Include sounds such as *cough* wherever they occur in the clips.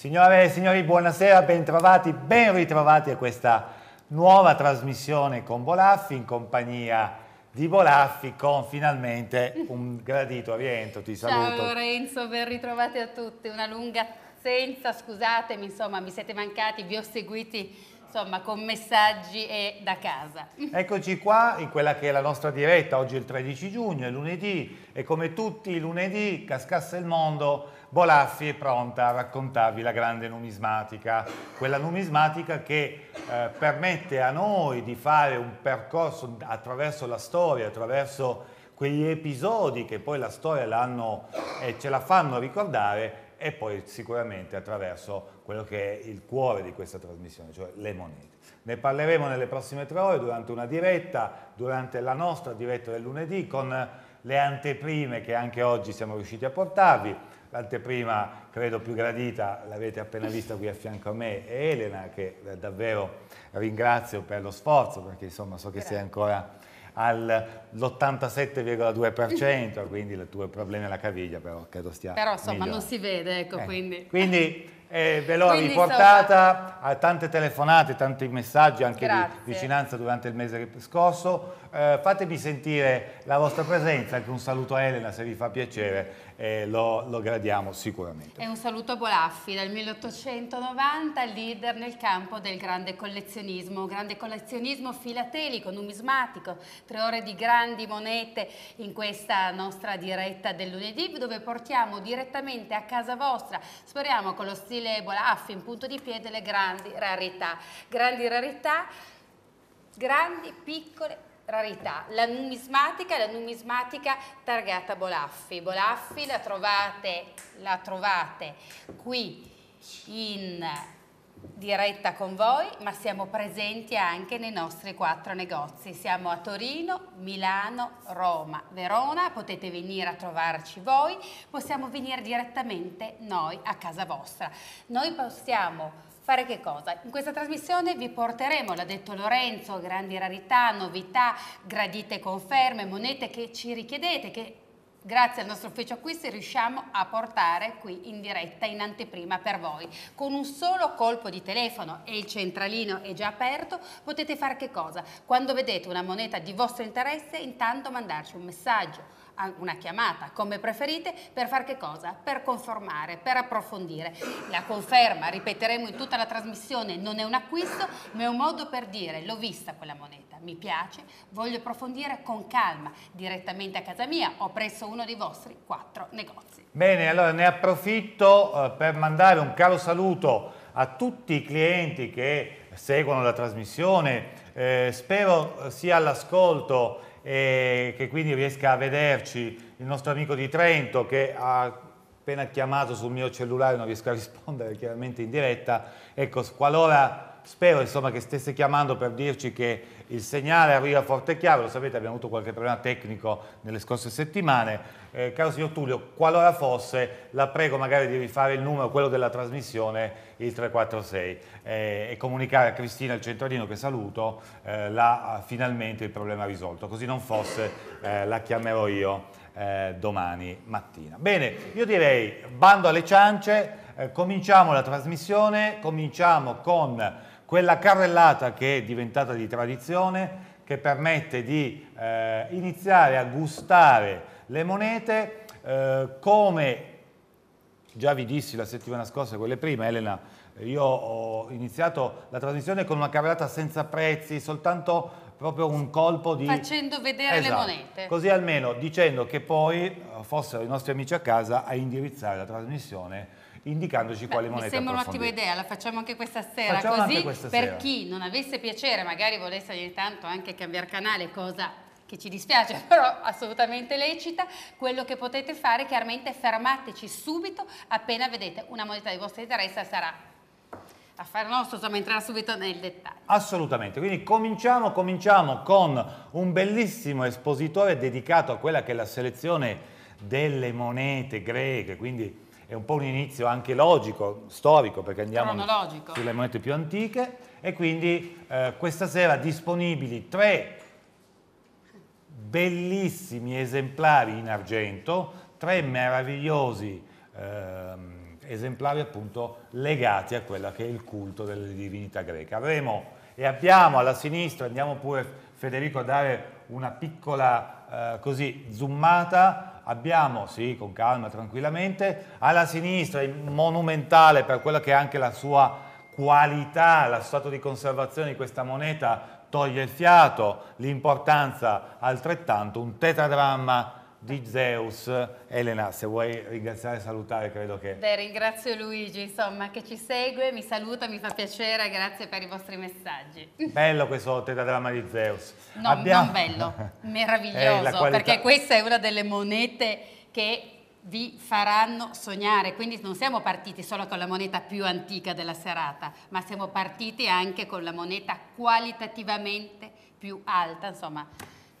Signore e signori, buonasera, bentrovati, ben ritrovati a questa nuova trasmissione con Bolaffi in compagnia di Bolaffi con finalmente un gradito rientro, ti saluto. Ciao Lorenzo, ben ritrovati a tutti, una lunga assenza, scusatemi, insomma mi siete mancati, vi ho seguiti insomma con messaggi e da casa. Eccoci qua in quella che è la nostra diretta, oggi è il 13 giugno, è lunedì e come tutti i lunedì cascasse il mondo Bolaffi è pronta a raccontarvi la grande numismatica, quella numismatica che eh, permette a noi di fare un percorso attraverso la storia, attraverso quegli episodi che poi la storia eh, ce la fanno ricordare e poi sicuramente attraverso quello che è il cuore di questa trasmissione, cioè le monete. Ne parleremo nelle prossime tre ore durante una diretta, durante la nostra diretta del lunedì con le anteprime che anche oggi siamo riusciti a portarvi L'anteprima credo più gradita, l'avete appena vista qui a fianco a me, è Elena che davvero ringrazio per lo sforzo perché insomma so che sei ancora all'87,2%, quindi il tuo problema è la caviglia, però credo stia Però insomma migliorando. non si vede, ecco, eh, quindi... quindi eh, ve l'ho riportata so... a tante telefonate, tanti messaggi anche Grazie. di vicinanza durante il mese scorso. Eh, fatemi sentire la vostra presenza, anche un saluto a Elena se vi fa piacere eh, lo, lo, gradiamo sicuramente. E un saluto a Bolaffi, dal 1890 leader nel campo del grande collezionismo, grande collezionismo filatelico, numismatico, tre ore di grandi monete in questa nostra diretta del lunedì dove portiamo direttamente a casa vostra, speriamo con lo stile Bolaffi in punto di piede, le grandi rarità. Grandi rarità, grandi, piccole, rarità, la numismatica, la numismatica targata Bolaffi. Bolaffi la trovate, la trovate qui in diretta con voi, ma siamo presenti anche nei nostri quattro negozi. Siamo a Torino, Milano, Roma, Verona, potete venire a trovarci voi, possiamo venire direttamente noi a casa vostra. Noi possiamo fare che cosa? In questa trasmissione vi porteremo, l'ha detto Lorenzo, grandi rarità, novità, gradite conferme, monete che ci richiedete, che grazie al nostro ufficio acquisti riusciamo a portare qui in diretta in anteprima per voi. Con un solo colpo di telefono e il centralino è già aperto, potete fare che cosa? Quando vedete una moneta di vostro interesse, intanto mandarci un messaggio una chiamata, come preferite, per fare che cosa? Per conformare, per approfondire. La conferma, ripeteremo in tutta la trasmissione, non è un acquisto, ma è un modo per dire l'ho vista quella moneta, mi piace, voglio approfondire con calma, direttamente a casa mia o presso uno dei vostri quattro negozi. Bene, allora ne approfitto eh, per mandare un caro saluto a tutti i clienti che seguono la trasmissione, eh, spero sia all'ascolto e che quindi riesca a vederci il nostro amico di Trento che ha appena chiamato sul mio cellulare, non riesco a rispondere chiaramente in diretta, ecco, qualora spero insomma, che stesse chiamando per dirci che il segnale arriva forte e chiaro, lo sapete abbiamo avuto qualche problema tecnico nelle scorse settimane. Eh, caro signor Tullio, qualora fosse, la prego magari di rifare il numero, quello della trasmissione, il 346, eh, e comunicare a Cristina, il centralino che saluto, eh, la, ah, finalmente il problema risolto. Così non fosse, eh, la chiamerò io eh, domani mattina. Bene, io direi bando alle ciance, eh, cominciamo la trasmissione, cominciamo con quella carrellata che è diventata di tradizione, che permette di eh, iniziare a gustare le monete eh, come già vi dissi la settimana scorsa, quelle prima, Elena, io ho iniziato la trasmissione con una carrellata senza prezzi, soltanto proprio un colpo di... Facendo vedere esatto. le monete. Così almeno dicendo che poi eh, fossero i nostri amici a casa a indirizzare la trasmissione indicandoci Beh, quale moneta Mi sembra un'ottima idea, la facciamo anche questa sera, facciamo così questa per sera. chi non avesse piacere, magari volesse ogni tanto anche cambiare canale, cosa che ci dispiace, *laughs* però assolutamente lecita, quello che potete fare chiaramente fermateci subito appena vedete una moneta di vostro interesse sarà affare nostro, insomma, entrare subito nel dettaglio. Assolutamente, quindi cominciamo, cominciamo con un bellissimo espositore dedicato a quella che è la selezione delle monete greche, quindi è un po' un inizio anche logico, storico, perché andiamo sulle monete più antiche e quindi eh, questa sera disponibili tre bellissimi esemplari in argento, tre meravigliosi eh, esemplari appunto legati a quello che è il culto delle divinità greche. Avremo e abbiamo alla sinistra, andiamo pure Federico a dare una piccola eh, così zoomata abbiamo, sì, con calma, tranquillamente, alla sinistra, monumentale per quella che è anche la sua qualità, lo stato di conservazione di questa moneta, toglie il fiato, l'importanza altrettanto, un tetradramma di Zeus, Elena, se vuoi ringraziare e salutare, credo che... Beh, ringrazio Luigi, insomma, che ci segue, mi saluta, mi fa piacere, grazie per i vostri messaggi. Bello questo tetradrama di Zeus. No, Abbiamo... non bello, *laughs* eh, meraviglioso, qualità... perché questa è una delle monete che vi faranno sognare, quindi non siamo partiti solo con la moneta più antica della serata, ma siamo partiti anche con la moneta qualitativamente più alta, insomma,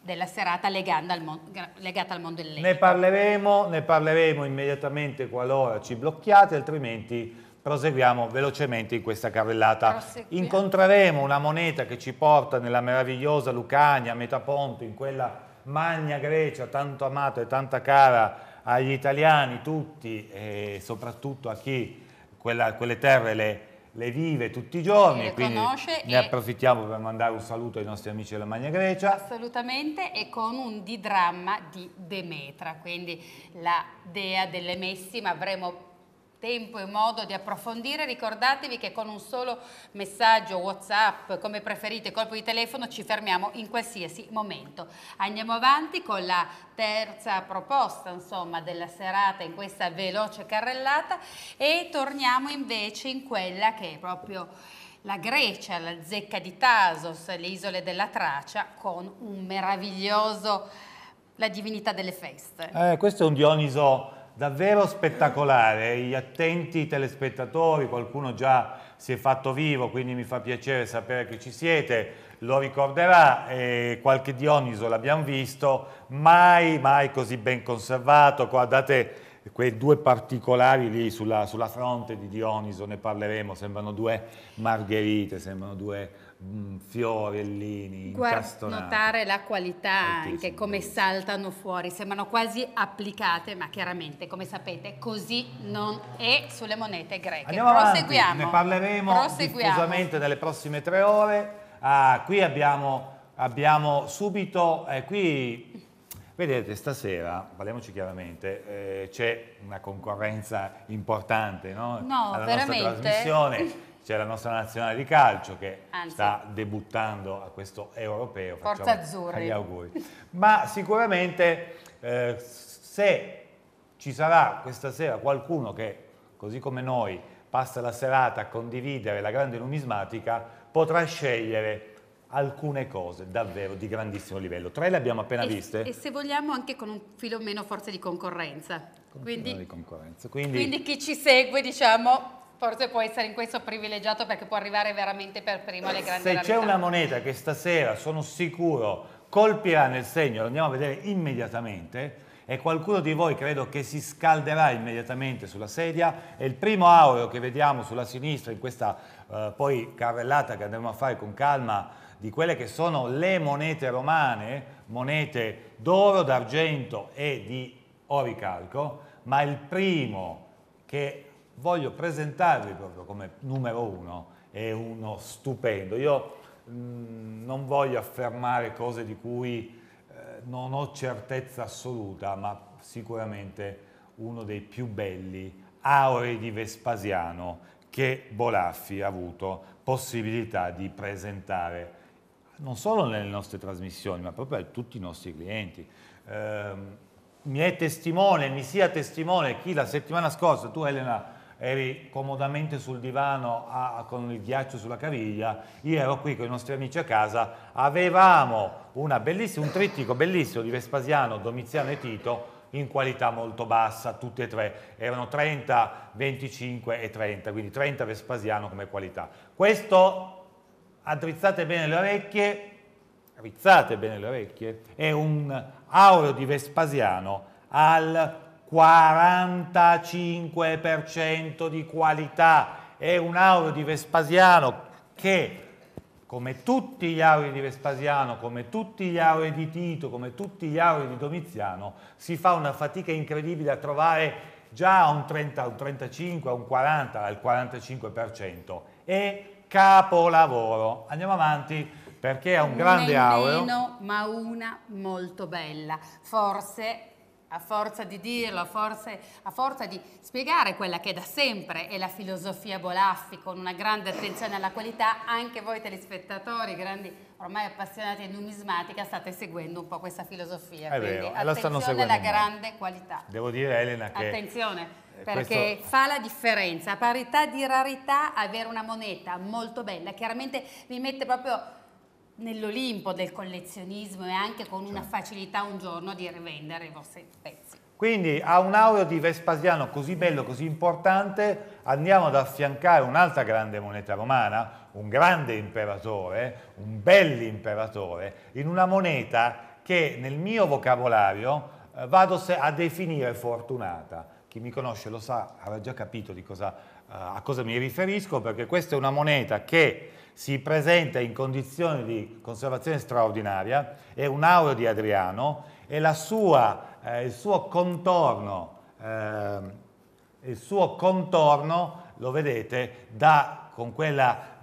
della serata al legata al mondo dell'etica. Ne parleremo, ne parleremo immediatamente qualora ci blocchiate, altrimenti proseguiamo velocemente in questa carrellata. Incontreremo una moneta che ci porta nella meravigliosa Lucania, Metaponto, in quella magna Grecia tanto amata e tanto cara agli italiani tutti e soprattutto a chi quella, quelle terre le le vive tutti i giorni, e quindi ne approfittiamo per mandare un saluto ai nostri amici della Magna Grecia. Assolutamente, e con un didramma di Demetra, quindi la dea delle messi, ma avremo tempo e modo di approfondire, ricordatevi che con un solo messaggio, Whatsapp, come preferite, colpo di telefono, ci fermiamo in qualsiasi momento. Andiamo avanti con la terza proposta insomma, della serata in questa veloce carrellata e torniamo invece in quella che è proprio la Grecia, la zecca di Tasos, le isole della Tracia con un meraviglioso la divinità delle feste. Eh, questo è un Dioniso davvero spettacolare, gli attenti telespettatori, qualcuno già si è fatto vivo, quindi mi fa piacere sapere che ci siete, lo ricorderà, eh, qualche Dioniso l'abbiamo visto, mai, mai così ben conservato, guardate quei due particolari lì sulla, sulla fronte di Dioniso, ne parleremo, sembrano due margherite, sembrano due Mm, fiorellini, Guard- incastonati. Notare la qualità anche, come saltano fuori, sembrano quasi applicate, ma chiaramente, come sapete, così non è sulle monete greche. Andiamo Proseguiamo. Avanti. Ne parleremo Proseguiamo. diffusamente nelle prossime tre ore. Ah, qui abbiamo, abbiamo subito, eh, qui Vedete, stasera, parliamoci chiaramente, eh, c'è una concorrenza importante no? No, alla veramente. nostra trasmissione. *laughs* c'è la nostra nazionale di calcio che Anzi. sta debuttando a questo europeo. Forza Azzurri. Gli auguri. Ma sicuramente eh, se ci sarà questa sera qualcuno che, così come noi, passa la serata a condividere la grande numismatica, potrà scegliere alcune cose davvero di grandissimo livello. Tre le abbiamo appena e, viste. E se vogliamo anche con un filo meno forza di concorrenza. Con quindi, di concorrenza. Quindi, quindi chi ci segue diciamo Forse può essere in questo privilegiato perché può arrivare veramente per primo alle grandi Se c'è una moneta che stasera, sono sicuro, colpirà nel segno, lo andiamo a vedere immediatamente, e qualcuno di voi credo che si scalderà immediatamente sulla sedia è il primo aureo che vediamo sulla sinistra in questa eh, poi carrellata che andremo a fare con calma di quelle che sono le monete romane, monete d'oro, d'argento e di oricalco, ma il primo che voglio presentarvi proprio come numero uno, è uno stupendo. Io mm, non voglio affermare cose di cui eh, non ho certezza assoluta, ma sicuramente uno dei più belli aurei di Vespasiano che Bolaffi ha avuto possibilità di presentare non solo nelle nostre trasmissioni, ma proprio a tutti i nostri clienti. Eh, mi è testimone, mi sia testimone chi la settimana scorsa, tu Elena eri comodamente sul divano a, con il ghiaccio sulla caviglia, io ero qui con i nostri amici a casa, avevamo un trittico bellissimo di Vespasiano, Domiziano e Tito in qualità molto bassa, tutte e tre, erano 30, 25 e 30, quindi 30 Vespasiano come qualità. Questo, addrizzate bene le orecchie, rizzate bene le orecchie, è un aureo di Vespasiano al 45% di qualità. È un aureo di Vespasiano che, come tutti gli aurei di Vespasiano, come tutti gli aurei di Tito, come tutti gli aurei di Domiziano, si fa una fatica incredibile a trovare già un 30, un 35, un 40, al 45%. È capolavoro. Andiamo avanti perché è un una grande aureo. ma una molto bella. Forse a forza di dirlo, a, forse, a forza di spiegare quella che da sempre è la filosofia Bolaffi con una grande attenzione alla qualità, anche voi telespettatori, grandi ormai appassionati di numismatica, state seguendo un po' questa filosofia. È vero, quindi seguendo. attenzione alla grande qualità. Devo dire Elena che... Attenzione, eh, perché questo... fa la differenza, a parità di rarità avere una moneta molto bella, chiaramente mi mette proprio nell'Olimpo del collezionismo e anche con cioè. una facilità un giorno di rivendere i vostri pezzi. Quindi a un aureo di Vespasiano così bello, così importante, andiamo ad affiancare un'altra grande moneta romana, un grande imperatore, un bell'imperatore, in una moneta che nel mio vocabolario eh, vado a definire fortunata. Chi mi conosce lo sa, avrà già capito cosa, eh, a cosa mi riferisco, perché questa è una moneta che si presenta in condizioni di conservazione straordinaria, è un aureo di Adriano e sua, eh, il, suo contorno, eh, il suo contorno, lo vedete, dà con quella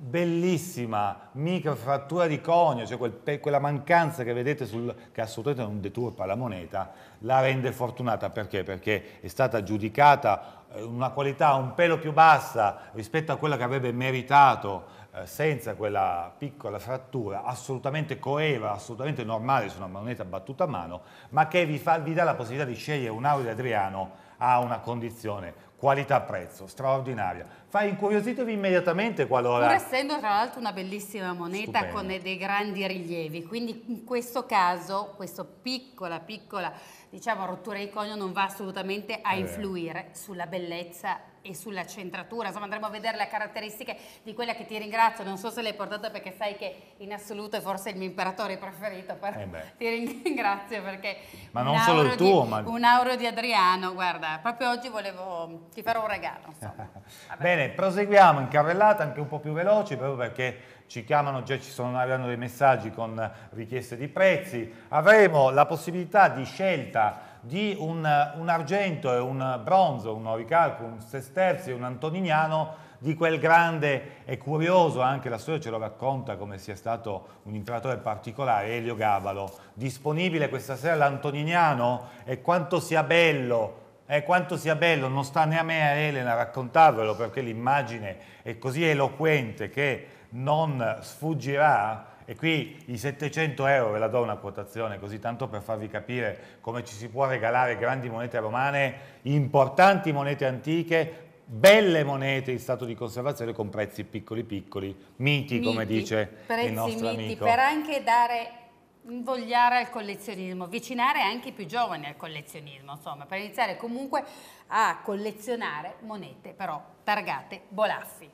bellissima microfrattura di conio, cioè quel, quella mancanza che vedete sul, che assolutamente non deturpa la moneta, la rende fortunata perché? Perché è stata giudicata eh, una qualità un pelo più bassa rispetto a quella che avrebbe meritato eh, senza quella piccola frattura assolutamente coeva, assolutamente normale su una moneta battuta a mano, ma che vi, fa, vi dà la possibilità di scegliere un Audi Adriano a una condizione qualità-prezzo straordinaria. Fa incuriositevi immediatamente qualora... Pur essendo tra l'altro una bellissima moneta Stupendo. con dei grandi rilievi, quindi in questo caso questa piccola, piccola diciamo, rottura di conio non va assolutamente a È influire sulla bellezza e sulla centratura, insomma andremo a vedere le caratteristiche di quella che ti ringrazio, non so se l'hai portata perché sai che in assoluto è forse il mio imperatore preferito, però eh ti *laughs* ringrazio perché... Ma non solo il tuo, di, ma... Un auro di Adriano, guarda, proprio oggi volevo, ti farò un regalo. *laughs* Bene, proseguiamo in carrellata, anche un po' più veloci, proprio perché ci chiamano, già ci sono arrivando dei messaggi con richieste di prezzi, avremo la possibilità di scelta di un, un argento e un bronzo, un oricalco, un e un antoniniano di quel grande e curioso, anche la storia ce lo racconta come sia stato un imperatore particolare, Elio Gabalo, disponibile questa sera l'antoniniano e quanto sia bello eh, quanto sia bello, non sta né a me né a Elena raccontarvelo perché l'immagine è così eloquente che non sfuggirà e qui i 700 euro, ve la do una quotazione così tanto per farvi capire come ci si può regalare grandi monete romane, importanti monete antiche, belle monete in stato di conservazione con prezzi piccoli piccoli, miti, miti come dice il nostro miti, amico. Per anche dare invogliare al collezionismo, avvicinare anche i più giovani al collezionismo, insomma, per iniziare comunque a collezionare monete però targate Bolaffi.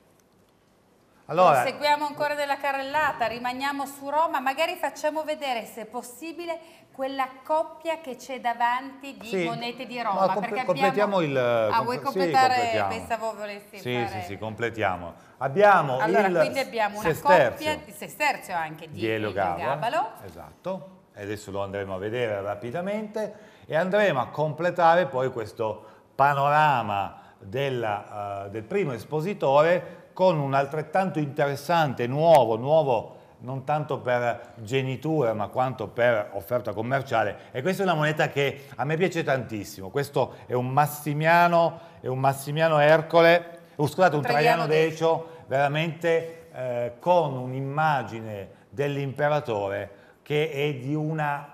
Allora, Seguiamo ancora della carrellata, rimaniamo su Roma, magari facciamo vedere se è possibile quella coppia che c'è davanti di sì, monete di Roma. Com abbiamo... completiamo il... Ah, vuoi completare? Sì, Pensavo volessi sì, fare... Sì, sì, completiamo. Abbiamo allora, il quindi abbiamo una coppia di sesterzio anche di, di Elio Gabalo. Esatto, e adesso lo andremo a vedere rapidamente e andremo a completare poi questo panorama della, uh, del primo espositore con un altrettanto interessante, nuovo, nuovo non tanto per genitura ma quanto per offerta commerciale e questa è una moneta che a me piace tantissimo, questo è un Massimiano, è un Massimiano Ercole, oh, scusate un Traiano, Traiano Decio, veramente eh, con un'immagine dell'imperatore che è di una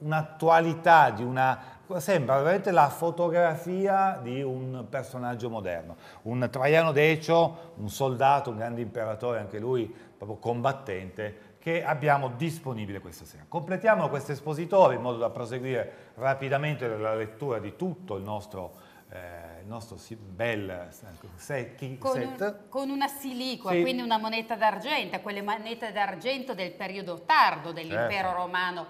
un'attualità, di una sembra veramente la fotografia di un personaggio moderno, un Traiano Decio, un soldato, un grande imperatore, anche lui proprio combattente, che abbiamo disponibile questa sera. Completiamo questo espositore in modo da proseguire rapidamente la lettura di tutto il nostro eh, il nostro bel secchi, con, Un, con una silicua, sì. quindi una moneta d'argento, quelle monete d'argento del periodo tardo dell'impero certo. romano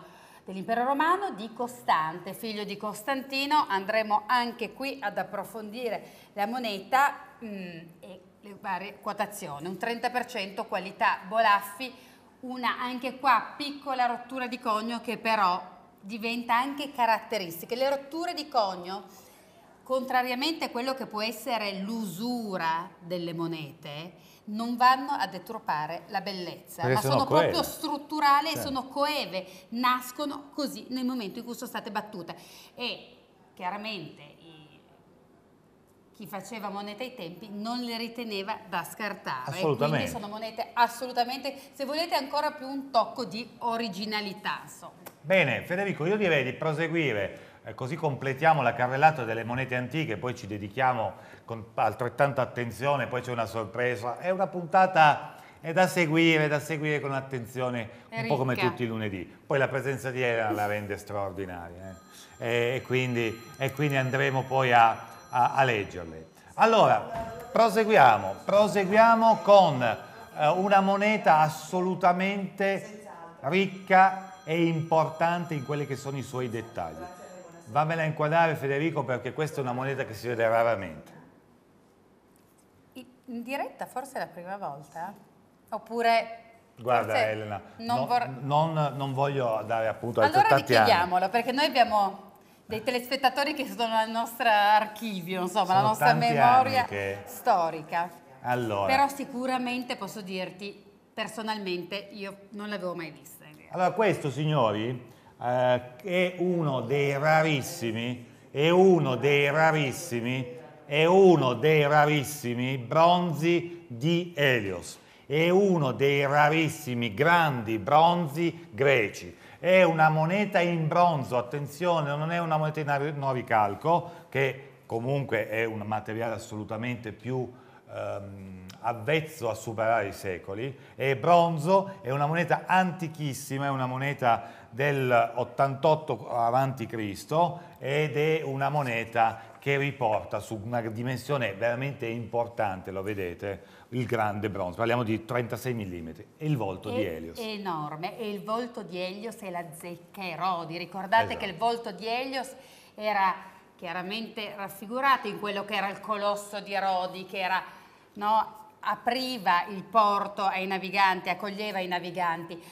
dell'impero romano di Costante, figlio di Costantino. Andremo anche qui ad approfondire la moneta mh, mm, e le varie quotazioni. Un 30% qualità Bolaffi, una anche qua piccola rottura di conio che però diventa anche caratteristica. Le rotture di conio, contrariamente a quello che può essere l'usura delle monete, non vanno a deturpare la bellezza, Perché ma sono, sono proprio strutturali certo. sono coeve, nascono così nel momento in cui sono state battute. E chiaramente i, chi faceva monete ai tempi non le riteneva da scartare. Quindi sono monete assolutamente, se volete, ancora più un tocco di originalità. Insomma. Bene, Federico, io direi di proseguire eh, così completiamo la carrellata delle monete antiche, poi ci dedichiamo con altrettanta attenzione, poi c'è una sorpresa, è una puntata è da seguire, è da seguire con attenzione, un po' come tutti i lunedì. Poi la presenza di Elena la rende straordinaria eh? e, quindi, e, quindi, andremo poi a, a, a leggerle. Allora, proseguiamo, proseguiamo con eh, una moneta assolutamente ricca e importante in quelli che sono i suoi dettagli. Vammela a inquadrare Federico perché questa è una moneta che si vede raramente. In diretta forse è la prima volta? Eh? Oppure... Guarda Elena, non, no, non, non, voglio dare appunto allora altrettanti anni. Allora perché noi abbiamo dei telespettatori che sono il nostro archivio, insomma, la nostra memoria che... storica. Allora. Però sicuramente posso dirti, personalmente, io non l'avevo mai vista. Allora, questo, signori, eh, è uno dei rarissimi, è uno dei rarissimi, è uno dei rarissimi bronzi di Helios, è uno dei rarissimi grandi bronzi greci. È una moneta in bronzo, attenzione, non è una moneta in oricalco, che comunque è un materiale assolutamente più ehm, avvezzo a superare i secoli, è bronzo, è una moneta antichissima, è una moneta del 88 avanti Cristo ed è una moneta che riporta su una dimensione veramente importante, lo vedete, il grande bronzo, parliamo di 36 mm, e il volto è di Helios. Enorme, e il volto di Helios è la zecca Erodi, ricordate esatto. che il volto di Helios era chiaramente raffigurato in quello che era il colosso di Erodi, che era, no, apriva il porto ai naviganti, accoglieva i naviganti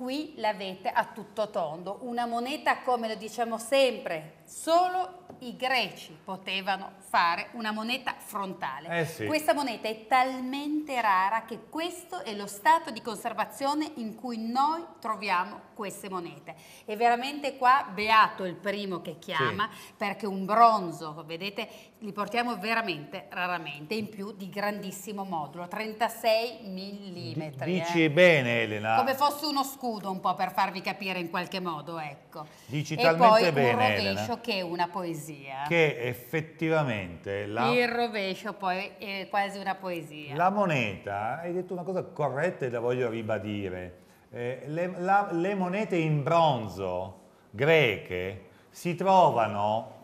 qui l'avete a tutto tondo, una moneta come lo diciamo sempre, solo i greci potevano fare una moneta frontale. Eh sì. Questa moneta è talmente rara che questo è lo stato di conservazione in cui noi troviamo queste monete. E veramente qua beato il primo che chiama sì. perché un bronzo, vedete, li portiamo veramente raramente, in più di grandissimo modulo, 36 mm. Dici eh. bene Elena. Come fosse uno scudo un po' per farvi capire in qualche modo, ecco. Dici e talmente bene Elena che è una poesia. Che effettivamente... La... Il rovescio poi è quasi una poesia. La moneta, hai detto una cosa corretta e la voglio ribadire. Eh, le, la, le monete in bronzo greche si trovano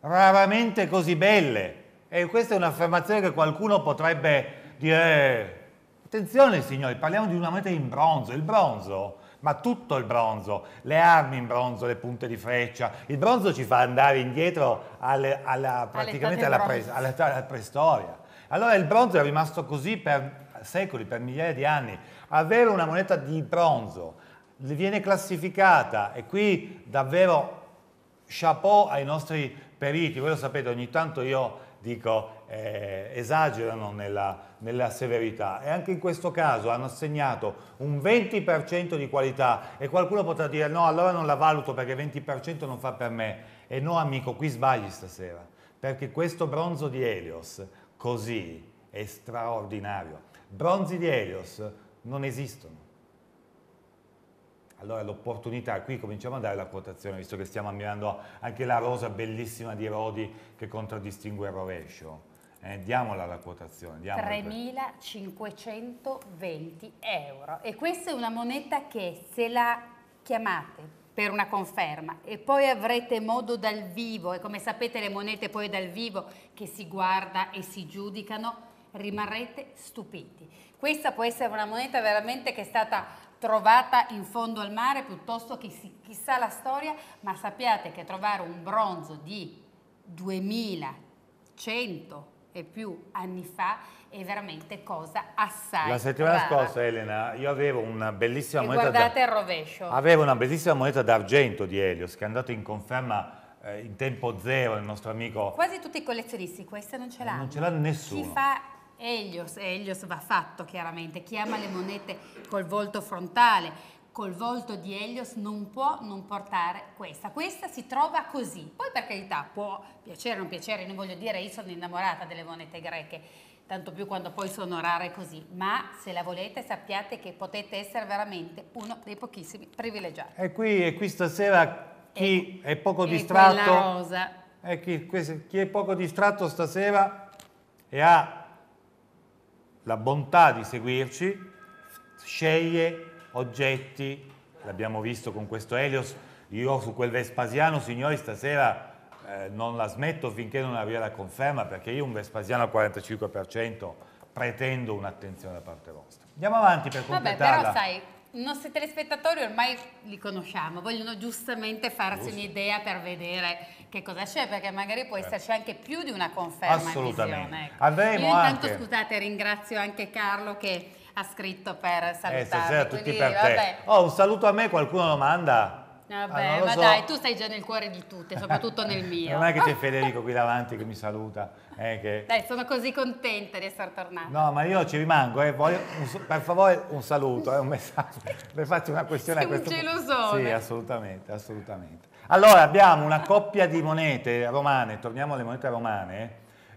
raramente così belle. E questa è un'affermazione che qualcuno potrebbe dire, eh, attenzione signori, parliamo di una moneta in bronzo, il bronzo ma tutto il bronzo, le armi in bronzo, le punte di freccia, il bronzo ci fa andare indietro alle, alla, praticamente alla, pre, alla, alla preistoria. Allora il bronzo è rimasto così per secoli, per migliaia di anni. Avere una moneta di bronzo viene classificata e qui davvero chapeau ai nostri periti, voi lo sapete, ogni tanto io dico, eh, esagerano nella, nella, severità e anche in questo caso hanno assegnato un 20% di qualità e qualcuno potrà dire no allora non la valuto perché 20% non fa per me e no amico qui sbagli stasera perché questo bronzo di Helios così è straordinario bronzi di Helios non esistono allora l'opportunità, qui cominciamo a dare la quotazione, visto che stiamo ammirando anche la rosa bellissima di Rodi che contraddistingue il rovescio. Eh, diamola la quotazione. 3.520 euro. E questa è una moneta che se la chiamate per una conferma e poi avrete modo dal vivo, e come sapete le monete poi dal vivo che si guarda e si giudicano, rimarrete stupiti. Questa può essere una moneta veramente che è stata trovata in fondo al mare piuttosto che chissà la storia, ma sappiate che trovare un bronzo di 2100 e più anni fa è veramente cosa assai. La settimana rara. scorsa Elena io avevo una bellissima e moneta guardate il rovescio. Avevo una bellissima moneta d'argento di Helios che è andato in conferma eh, in tempo zero il nostro amico. Quasi tutti i collezionisti questa non ce eh, l'ha. Non ce l'ha nessuno. Chi fa Elios, Elios va fatto chiaramente, chiama le monete col volto frontale, col volto di Elios non può non portare questa. Questa si trova così. Poi per carità può piacere o non piacere, non voglio dire, io sono innamorata delle monete greche, tanto più quando poi sono rare così, ma se la volete sappiate che potete essere veramente uno dei pochissimi privilegiati. E qui, e qui stasera chi e, è poco distratto... E chi, chi è poco distratto stasera e ha la bontà di seguirci, sceglie oggetti, l'abbiamo visto con questo Helios, io su quel Vespasiano, signori, stasera eh, non la smetto finché non arriva la conferma, perché io un Vespasiano al 45% pretendo un'attenzione da parte vostra. Andiamo avanti per completarla. Vabbè, però sai, i nostri telespettatori ormai li conosciamo, vogliono giustamente farsi Giusto. un'idea per vedere che cosa c'è, perché magari può certo. esserci anche più di una conferma. Assolutamente. Ecco. Andremo Io intanto anche... scusate, ringrazio anche Carlo che ha scritto per salutare Eh, stasera tutti per te. Vabbè. Oh, un saluto a me, qualcuno lo manda? Vabbè, ah, ma so. dai, tu stai già nel cuore di tutte, soprattutto nel mio. *laughs* non è che c'è *laughs* Federico qui davanti che mi saluta. Eh, che... Dai, sono così contenta di essere tornata. No, ma io ci rimango, eh, voglio un, per favore un saluto, eh, un messaggio. Le *laughs* faccio una questione Sei a questo gelosone. Sì, assolutamente, assolutamente. Allora, abbiamo una coppia di monete romane, torniamo alle monete romane,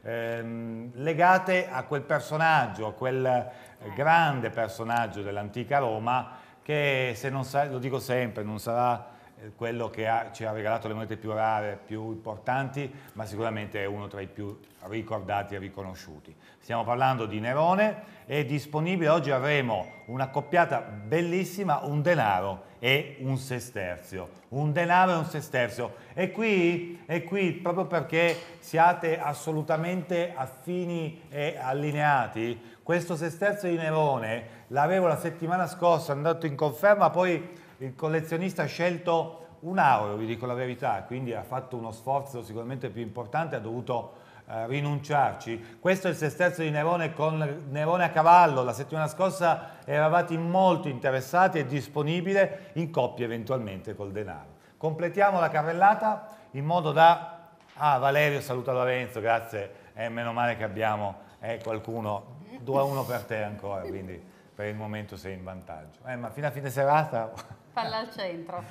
ehm, legate a quel personaggio, a quel eh, eh. grande personaggio dell'antica Roma, che se non sa, lo dico sempre, non sarà eh, quello che ha, ci ha regalato le monete più rare, più importanti, ma sicuramente è uno tra i più ricordati e riconosciuti. Stiamo parlando di Nerone e disponibile oggi avremo una coppiata bellissima, un denaro e un sesterzio. Un denaro e un sesterzio. E qui, e qui proprio perché siate assolutamente affini e allineati, questo sesterzio di Nerone l'avevo la settimana scorsa andato in conferma, poi il collezionista ha scelto un aureo, vi dico la verità, quindi ha fatto uno sforzo sicuramente più importante, ha dovuto eh, rinunciarci. Questo è il sesterzo di Nerone con Nerone a cavallo, la settimana scorsa eravate molto interessati e disponibile in coppia eventualmente col denaro. Completiamo la carrellata in modo da... Ah, Valerio saluta Lorenzo, grazie. Eh, meno male che abbiamo eh, qualcuno 2 a 1 per te ancora, quindi per il momento sei in vantaggio. Eh, ma fino a fine serata Palla al centro.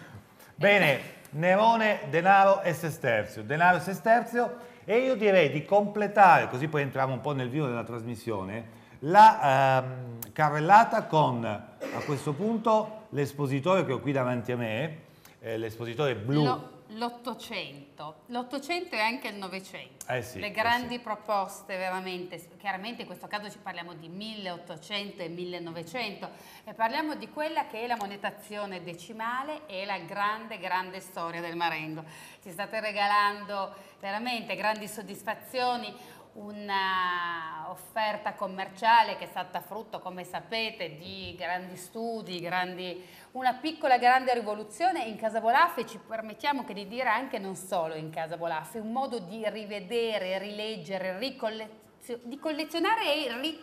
Bene, Nerone, Denaro e Sesterzio. Denaro e Sesterzio e io direi di completare, così poi entriamo un po' nel vivo della trasmissione, la ehm, carrellata con a questo punto l'espositore che ho qui davanti a me, eh, l'espositore blu. No l'Ottocento. L'Ottocento e anche il Novecento. Eh sì, Le eh grandi eh sì. proposte veramente, chiaramente in questo caso ci parliamo di 1800 e 1900 e parliamo di quella che è la monetazione decimale e la grande, grande storia del Marengo. Ci state regalando veramente grandi soddisfazioni, un'offerta commerciale che è stata frutto, come sapete, di grandi studi, grandi, una piccola grande rivoluzione in Casa Bolaffi, ci permettiamo che di dire anche non solo in Casa Bolaffi, un modo di rivedere, rileggere, ricollettare di collezionare e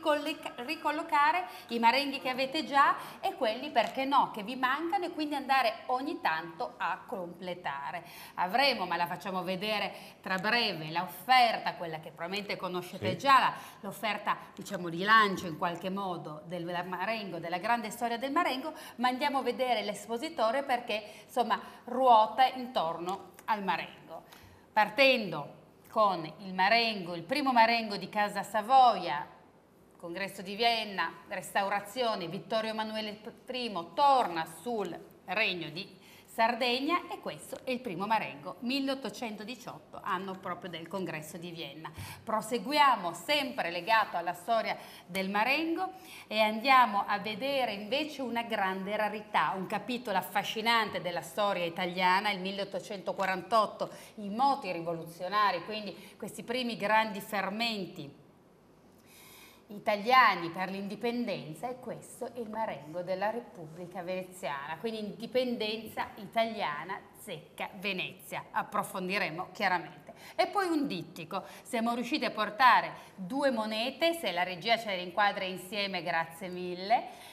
ricollocare i marenghi che avete già e quelli perché no, che vi mancano e quindi andare ogni tanto a completare. Avremo, ma la facciamo vedere tra breve, l'offerta, quella che probabilmente conoscete sì. già, l'offerta diciamo di lancio in qualche modo del marengo, della grande storia del marengo, ma andiamo a vedere l'espositore perché insomma ruota intorno al marengo. Partendo con il Marengo, il primo Marengo di Casa Savoia, Congresso di Vienna, Restaurazione, Vittorio Emanuele I torna sul regno di Sardegna e questo è il primo Marengo, 1818, anno proprio del congresso di Vienna. Proseguiamo sempre legato alla storia del Marengo e andiamo a vedere invece una grande rarità, un capitolo affascinante della storia italiana, il 1848, i moti rivoluzionari, quindi questi primi grandi fermenti italiani per l'indipendenza e questo è il Marengo della Repubblica Veneziana, quindi indipendenza italiana zecca Venezia, approfondiremo chiaramente. E poi un dittico, siamo riusciti a portare due monete, se la regia ce le inquadra insieme grazie mille,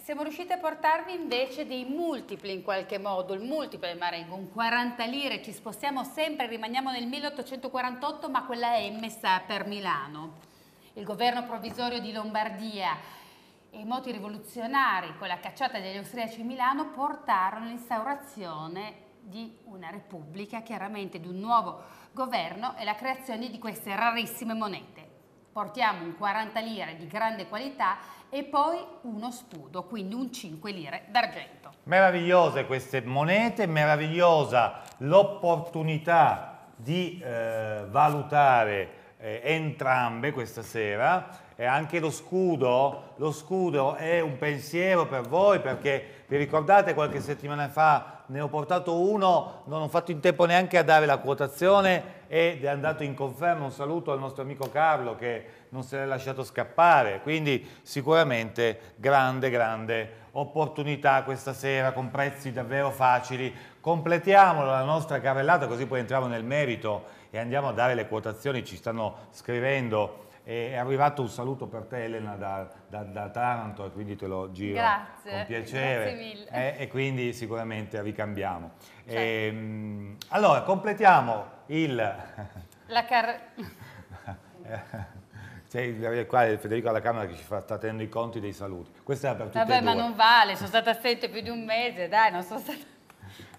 siamo riusciti a portarvi invece dei multipli in qualche modo, il multiplo del Marengo, un 40 lire, ci spostiamo sempre, rimaniamo nel 1848 ma quella M sta per Milano il governo provvisorio di Lombardia e i moti rivoluzionari con la cacciata degli austriaci in Milano portarono all'instaurazione di una repubblica, chiaramente di un nuovo governo e la creazione di queste rarissime monete. Portiamo un 40 lire di grande qualità e poi uno scudo, quindi un 5 lire d'argento. Meravigliose queste monete, meravigliosa l'opportunità di eh, valutare eh, entrambe questa sera e anche lo scudo, lo scudo è un pensiero per voi perché vi ricordate qualche settimana fa ne ho portato uno, non ho fatto in tempo neanche a dare la quotazione ed è andato in conferma, un saluto al nostro amico Carlo che non se l'è lasciato scappare, quindi sicuramente grande grande opportunità questa sera con prezzi davvero facili, completiamo la nostra carrellata così poi entriamo nel merito e andiamo a dare le quotazioni, ci stanno scrivendo. È arrivato un saluto per te Elena da, da, da Taranto e quindi te lo giro grazie, con piacere. Grazie mille. Eh, e quindi sicuramente ricambiamo. Certo. E, ehm, allora, completiamo il... *laughs* La car... C'è *laughs* qua Federico alla Camera che ci fa, sta tenendo i conti dei saluti. Questa è per tutti Vabbè, ma non vale, sono stata assente più di un mese, dai, non sono stata...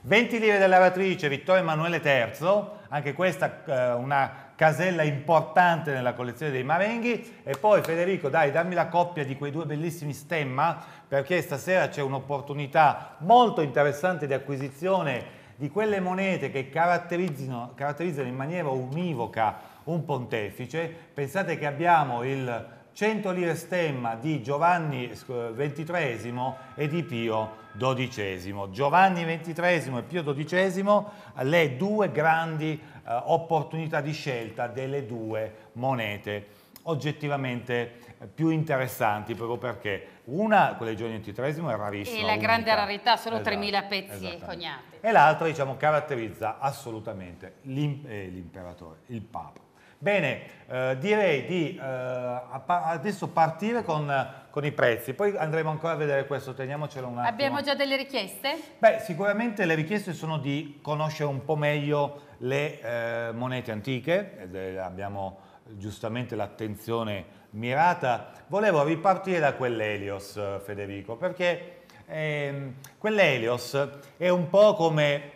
20 lire della lavatrice Vittorio Emanuele III, anche questa eh, una casella importante nella collezione dei Marenghi e poi Federico dai dammi la coppia di quei due bellissimi stemma perché stasera c'è un'opportunità molto interessante di acquisizione di quelle monete che caratterizzano, caratterizzano in maniera univoca un pontefice pensate che abbiamo il 100 lire stemma di Giovanni XXIII eh, e di Pio XII. Giovanni XXIII e Pio XII, le due grandi eh, opportunità di scelta delle due monete oggettivamente eh, più interessanti proprio perché una, quella di Giovanni XXIII, è rarissima. E la unica. grande rarità, solo esatto, 3.000 pezzi cognati. E l'altra, diciamo, caratterizza assolutamente eh, l'imperatore, il Papa. Bene, eh, direi di eh, adesso partire con, con, i prezzi, poi andremo ancora a vedere questo, teniamocelo un attimo. Abbiamo già delle richieste? Beh, sicuramente le richieste sono di conoscere un po' meglio le eh, monete antiche, abbiamo giustamente l'attenzione mirata. Volevo ripartire da quell'Elios, eh, Federico, perché ehm, quell'Elios è un po' come,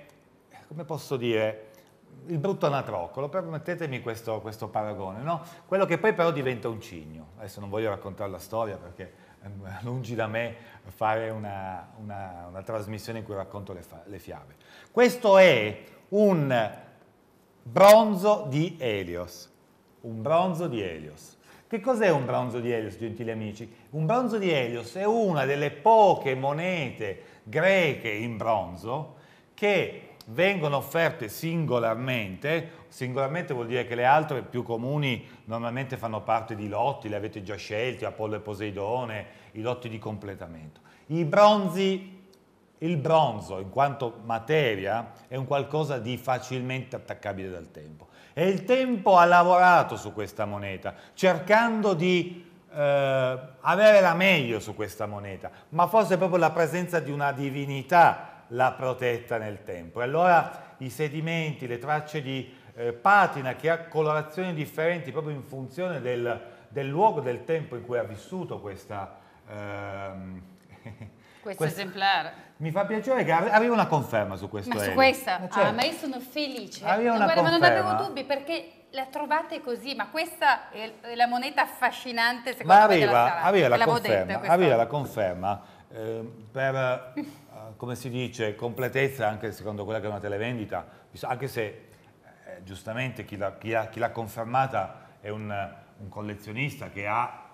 come posso dire, il brutto anatrocolo, permettetemi questo, questo paragone, no? quello che poi però diventa un cigno. Adesso non voglio raccontare la storia perché ehm, *laughs* lungi da me fare una, una, una trasmissione in cui racconto le, le fiabe. Questo è un bronzo di Helios, un bronzo di Helios. Che cos'è un bronzo di Helios, gentili amici? Un bronzo di Helios è una delle poche monete greche in bronzo che vengono offerte singolarmente, singolarmente vuol dire che le altre più comuni normalmente fanno parte di lotti, le avete già scelti, Apollo e Poseidone, i lotti di completamento. I bronzi, il bronzo in quanto materia è un qualcosa di facilmente attaccabile dal tempo e il tempo ha lavorato su questa moneta cercando di eh, avere la meglio su questa moneta, ma forse proprio la presenza di una divinità la protetta nel tempo. E allora i sedimenti, le tracce di eh, patina che ha colorazioni differenti proprio in funzione del, del luogo, del tempo in cui ha vissuto questa... Ehm, questo *laughs* questa, esemplare. Mi fa piacere che arriva una conferma su questo. Ma su questa? Eh, ah, ma, certo. ah, ma io sono felice. Arriva una guarda, conferma. Ma non avevo dubbi perché la trovate così, ma questa è la moneta affascinante secondo ma arriva, me. Ma arriva, arriva la conferma. Arriva la conferma eh, per... *laughs* come si dice, completezza anche secondo quella che è una televendita, anche se eh, giustamente chi l'ha, confermata è un, un, collezionista che ha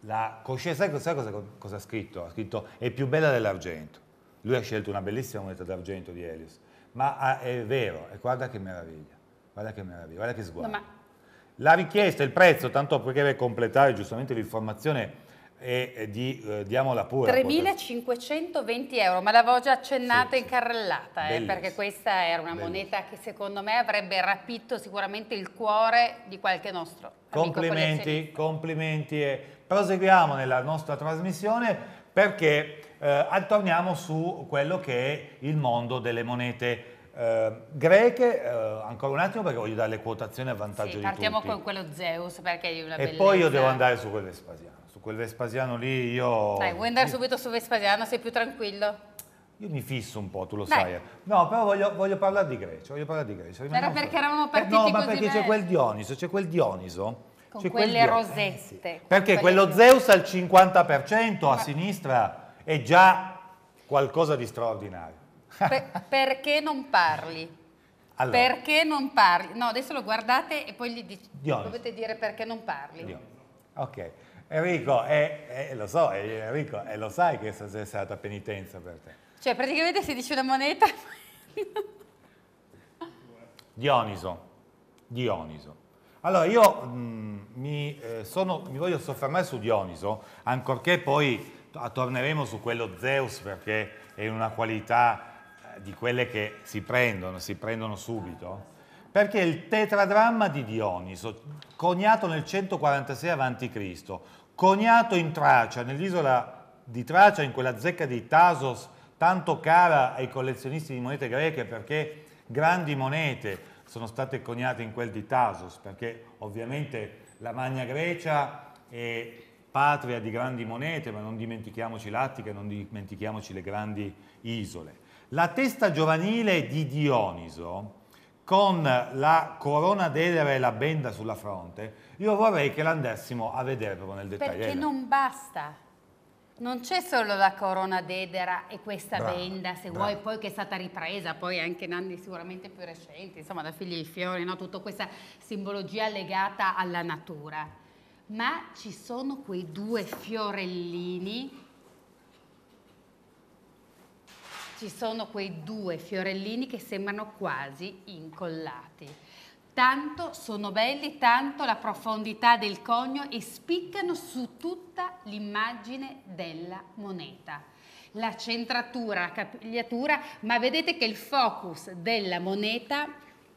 la coscienza, sai, sai cosa, cosa, ha scritto? Ha scritto è più bella dell'argento, lui ha scelto una bellissima moneta d'argento di Helios, ma ha, ah, è vero, e guarda che meraviglia, guarda che meraviglia, guarda che sguardo. No, la richiesta, il prezzo, tanto perché deve completare giustamente l'informazione, e di, eh, diamola pure. 3.520 euro, ma l'avevo già accennata e sì, incarrellata, sì. Eh, perché questa era una Bellissimo. moneta che secondo me avrebbe rapito sicuramente il cuore di qualche nostro. Complimenti, complimenti e proseguiamo nella nostra trasmissione perché eh, torniamo su quello che è il mondo delle monete Uh, greche, uh, ancora un attimo perché voglio dare le quotazioni a vantaggio sì, di tutti. partiamo con quello Zeus perché è una E bellezza. poi io devo andare su quello Vespasiano quel Vespasiano lì io... Dai, vuoi andare subito su Vespasiano, sei più tranquillo? Io mi fisso un po', tu lo Dai. sai. No, però voglio, voglio, parlare di Grecia, voglio parlare di Grecia. Era perché eravamo eh, partiti eh, No, ma perché c'è quel Dioniso, c'è quel Dioniso. Con quelle quel eh, rosette. Eh, sì. Perché quello di... Zeus al 50% a sinistra è già qualcosa di straordinario. Per, perché non parli? *laughs* Allora. Perché non parli? No, adesso lo guardate e poi gli dici, dovete dire perché non parli. Dioniso. Ok. Enrico, eh, eh, lo so, eh, Enrico, lo sai che questa è stata penitenza per te. Cioè, praticamente si dice una moneta. Dioniso, Dioniso. Allora, io mh, mm, mi, eh, sono, mi, voglio soffermare su Dioniso, ancorché poi torneremo su quello Zeus, perché è una qualità eh, di quelle che si prendono, si prendono subito perché il tetradramma di Dioniso, coniato nel 146 a.C., coniato in Tracia, nell'isola di Tracia, in quella zecca di Tasos, tanto cara ai collezionisti di monete greche perché grandi monete sono state coniate in quel di Tasos, perché ovviamente la Magna Grecia è patria di grandi monete, ma non dimentichiamoci l'Attica, non dimentichiamoci le grandi isole. La testa giovanile di Dioniso, con la corona d'edera e la benda sulla fronte, io vorrei che l'andessimo a vedere proprio nel dettaglio. Perché non basta. Non c'è solo la corona d'edera e questa brava, benda, se brava. vuoi, poi che è stata ripresa, poi anche in anni sicuramente più recenti, insomma da figli di fiori, no? tutta questa simbologia legata alla natura. Ma ci sono quei due fiorellini, ci sono quei due fiorellini che sembrano quasi incollati tanto sono belli, tanto la profondità del conio e spiccano su tutta l'immagine della moneta. La centratura, la capigliatura, ma vedete che il focus della moneta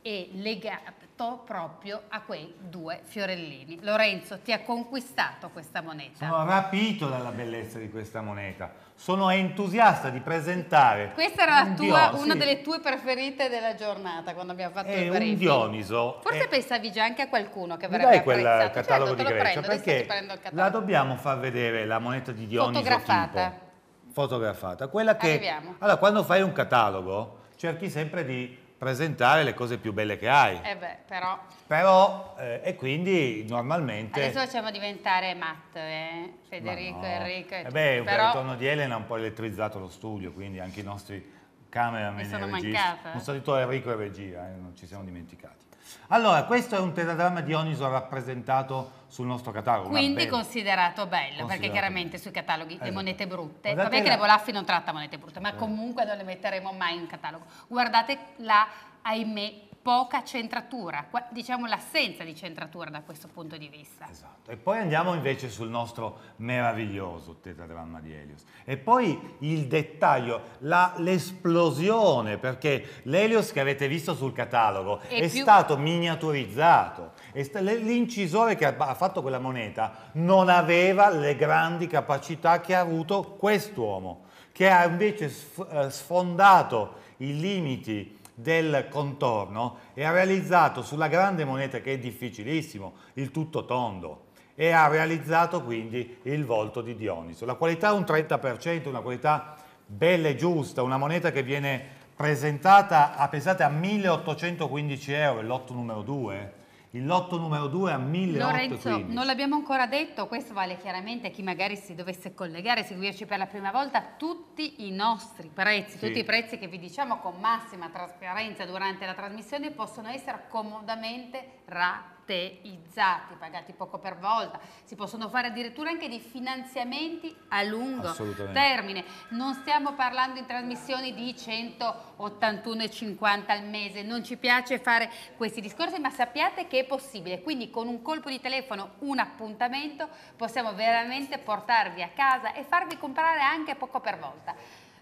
è legato proprio a quei due fiorellini. Lorenzo, ti ha conquistato questa moneta? Sono rapito dalla bellezza di questa moneta sono entusiasta di presentare. Questa era un tua, Dion, una sì. delle tue preferite della giornata quando abbiamo fatto è eh, il briefing. un Dioniso. Forse è... Eh. pensavi già anche a qualcuno che avrebbe apprezzato. Dai quel catalogo certo, di Grecia, perché la dobbiamo far vedere la moneta di Dioniso fotografata. Tipo, fotografata, quella che Arriviamo. Allora, quando fai un catalogo, cerchi sempre di presentare le cose più belle che hai. Eh beh, però... Però, eh, e quindi normalmente... Adesso facciamo diventare matto, eh? Federico, no. Enrico... eh beh, però... il ritorno di Elena ha un po' elettrizzato lo studio, quindi anche i nostri cameraman e mancata. Un saluto a Enrico e regia, eh, non ci siamo dimenticati. Allora, questo è un tetragramma di Oniso rappresentato sul nostro catalogo. Quindi considerato bello, considerato perché chiaramente bello. sui cataloghi esatto. le monete brutte, va bene che la Bolaffi non tratta monete brutte, ma eh. comunque non le metteremo mai in catalogo. Guardate la, ahimè, poca centratura, diciamo l'assenza di centratura da questo punto di vista. Esatto, e poi andiamo invece sul nostro meraviglioso tetradramma di Helios. E poi il dettaglio, l'esplosione, perché l'Helios che avete visto sul catalogo e è, più... stato miniaturizzato, sta... l'incisore che ha fatto quella moneta non aveva le grandi capacità che ha avuto quest'uomo, che ha invece eh, sfondato i limiti del contorno e ha realizzato sulla grande moneta che è difficilissimo, il tutto tondo e ha realizzato quindi il volto di Dioniso. La qualità è un 30%, una qualità bella e giusta, una moneta che viene presentata a, pesate a 1815 euro, lotto numero 2, il lotto numero 2 a 1815. Lorenzo, non l'abbiamo ancora detto, questo vale chiaramente a chi magari si dovesse collegare, seguirci per la prima volta, tutti i nostri prezzi, sì. tutti i prezzi che vi diciamo con massima trasparenza durante la trasmissione possono essere comodamente raccontati rateizzati, pagati poco per volta, si possono fare addirittura anche dei finanziamenti a lungo termine. Non stiamo parlando in trasmissioni di 181,50 al mese, non ci piace fare questi discorsi, ma sappiate che è possibile, quindi con un colpo di telefono, un appuntamento, possiamo veramente portarvi a casa e farvi comprare anche poco per volta.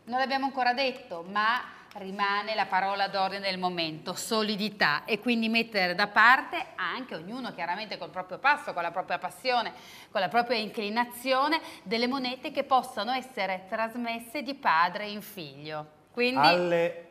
Non l'abbiamo ancora detto, ma rimane la parola d'ordine del momento, solidità e quindi mettere da parte anche ognuno chiaramente col proprio passo, con la propria passione, con la propria inclinazione, delle monete che possano essere trasmesse di padre in figlio. Quindi, alle...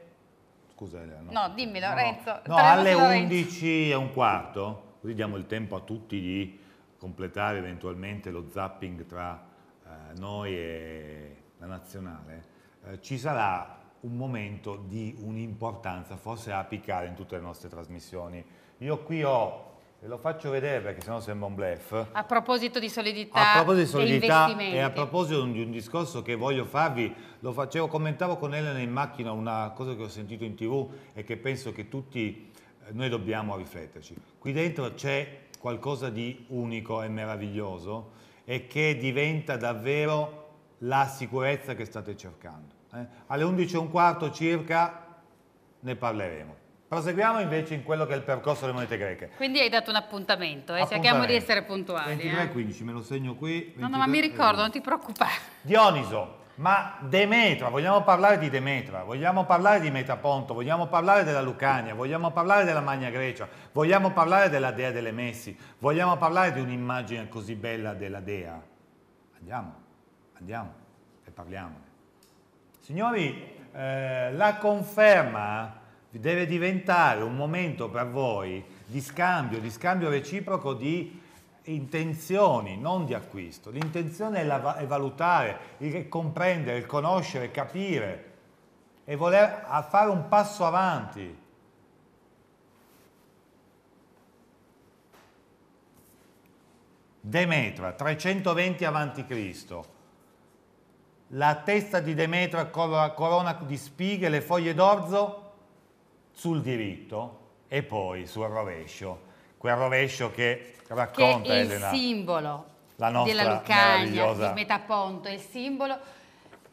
Scusa Elena. No, dimmi Lorenzo. No, no alle 11 e un quarto, così diamo il tempo a tutti di completare eventualmente lo zapping tra eh, noi e la nazionale. Eh, ci sarà un momento di un'importanza forse apicale in tutte le nostre trasmissioni. Io qui ho Ve lo faccio vedere perché sennò sembra un blef. A proposito di solidità, a proposito di solidità e a proposito di un discorso che voglio farvi, lo facevo, commentavo con Elena in macchina una cosa che ho sentito in tv e che penso che tutti eh, noi dobbiamo rifletterci. Qui dentro c'è qualcosa di unico e meraviglioso e che diventa davvero la sicurezza che state cercando eh, alle 11.15 circa ne parleremo. Proseguiamo invece in quello che è il percorso delle monete greche. Quindi hai dato un appuntamento, eh? appuntamento. cerchiamo di essere puntuali. 23.15, eh? me lo segno qui. 23, no, no, ma mi ricordo, non ti preoccupare. Dioniso, ma Demetra, vogliamo parlare di Demetra, vogliamo parlare di Metaponto, vogliamo parlare della Lucania, vogliamo parlare della Magna Grecia, vogliamo parlare della Dea delle Messi, vogliamo parlare di un'immagine così bella della Dea. Andiamo, andiamo e parliamone. Signori, eh, la conferma deve diventare un momento per voi di scambio, di scambio reciproco di intenzioni, non di acquisto. L'intenzione è, la, è valutare, il comprendere, il conoscere, il capire e voler fare un passo avanti. Demetra, 320 avanti Cristo la testa di Demetra con la corona di spighe, le foglie d'orzo sul diritto e poi sul rovescio. Quel rovescio che racconta che è il Elena, simbolo della Lucania, il Metaponto, è il simbolo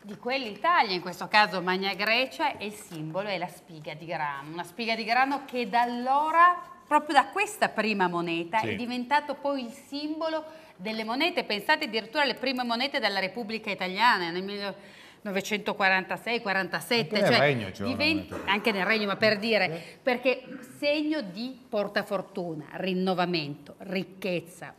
di quell'Italia, in questo caso Magna Grecia, e il simbolo è la spiga di grano, una spiga di grano che da allora, proprio da questa prima moneta, sì. è diventato poi il simbolo delle monete, pensate addirittura alle prime monete della Repubblica Italiana nel 1946, 47, cioè, nel regno, cioè, diventa, anche nel regno, ma per dire, perché segno di portafortuna, rinnovamento, ricchezza,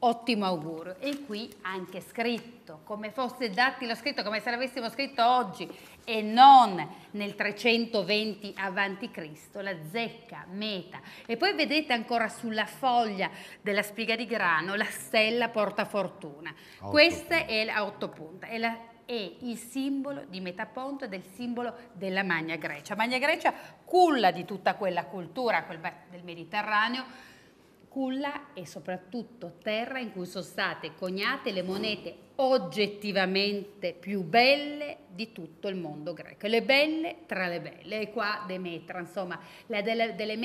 ottimo augurio. E qui anche scritto, come fosse dattilo scritto, come se l'avessimo scritto oggi e non nel 320 avanti Cristo la zecca, meta. E poi vedete ancora sulla foglia della spiga di grano la stella porta fortuna. Questa è la otto punta, è, la, è il simbolo di Metaponto ed è il simbolo della Magna Grecia. Magna Grecia culla di tutta quella cultura quel del Mediterraneo culla e soprattutto terra in cui sono state coniate le monete oggettivamente più belle di tutto il mondo greco, le belle tra le belle, e qua Demetra, insomma, la delle, delle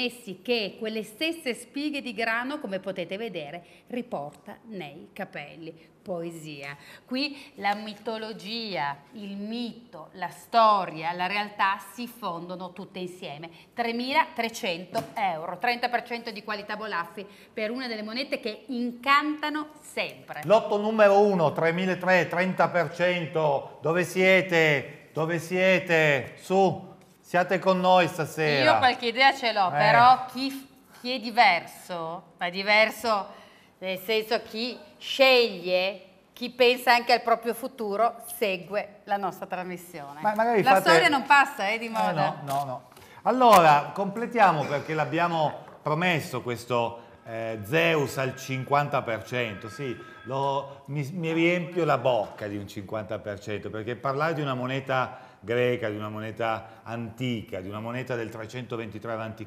che quelle stesse spighe di grano, come potete vedere, riporta nei capelli poesia. Qui la mitologia, il mito, la storia, la realtà si fondono tutte insieme. 3.300 euro, 30% di qualità Bolaffi per una delle monete che incantano sempre. Lotto numero 1, 3.300, 30%, dove siete? Dove siete? Su, siate con noi stasera. Io qualche idea ce l'ho, eh. però chi, chi è diverso, ma diverso nel senso chi sceglie chi pensa anche al proprio futuro segue la nostra trasmissione. Ma magari la fate... storia non passa, eh, di moda. Eh no, no, no. Allora, completiamo perché l'abbiamo promesso questo eh, Zeus al 50%, sì, lo, mi, mi, riempio la bocca di un 50%, perché parlare di una moneta greca, di una moneta antica, di una moneta del 323 a.C.,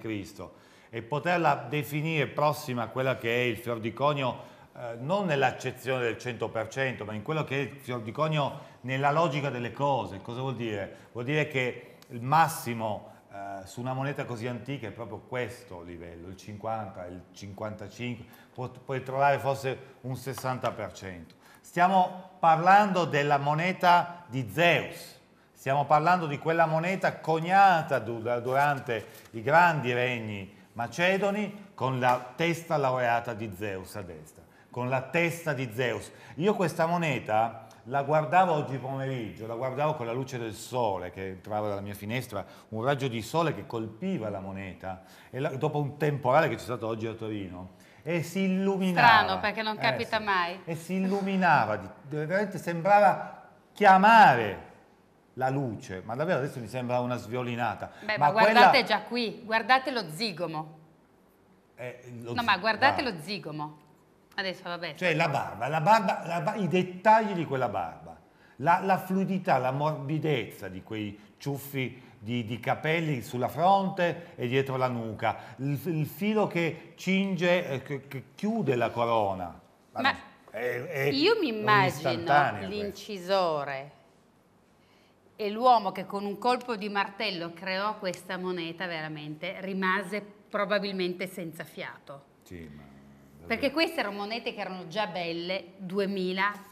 e poterla definire prossima a quella che è il fior di conio eh, non nell'accezione del 100%, ma in quello che è il fior di conio nella logica delle cose. Cosa vuol dire? Vuol dire che il massimo eh, su una moneta così antica è proprio questo livello, il 50, il 55, pu puoi trovare forse un 60%. Stiamo parlando della moneta di Zeus, stiamo parlando di quella moneta coniata durante i grandi regni Macedoni con la testa laureata di Zeus a destra, con la testa di Zeus. Io questa moneta la guardavo oggi pomeriggio, la guardavo con la luce del sole che entrava dalla mia finestra, un raggio di sole che colpiva la moneta, e la, dopo un temporale che c'è stato oggi a Torino, e si illuminava. Strano perché non eh, capita eh, sì. mai. E si illuminava, veramente sembrava chiamare la luce, ma davvero adesso mi sembra una sviolinata. Beh, ma, ma guardate quella... già qui, guardate lo zigomo. Eh, lo no, zi... ma guardate ah. lo zigomo. Adesso vabbè. Cioè la barba, la barba, la barba i dettagli di quella barba, la, la, fluidità, la morbidezza di quei ciuffi di, di, capelli sulla fronte e dietro la nuca, il, il filo che cinge, eh, che, che, chiude la corona. Ma, ma è, è io mi immagino l'incisore e l'uomo che con un colpo di martello creò questa moneta veramente rimase probabilmente senza fiato. Sì, ma... Perché queste erano monete che erano già belle 2000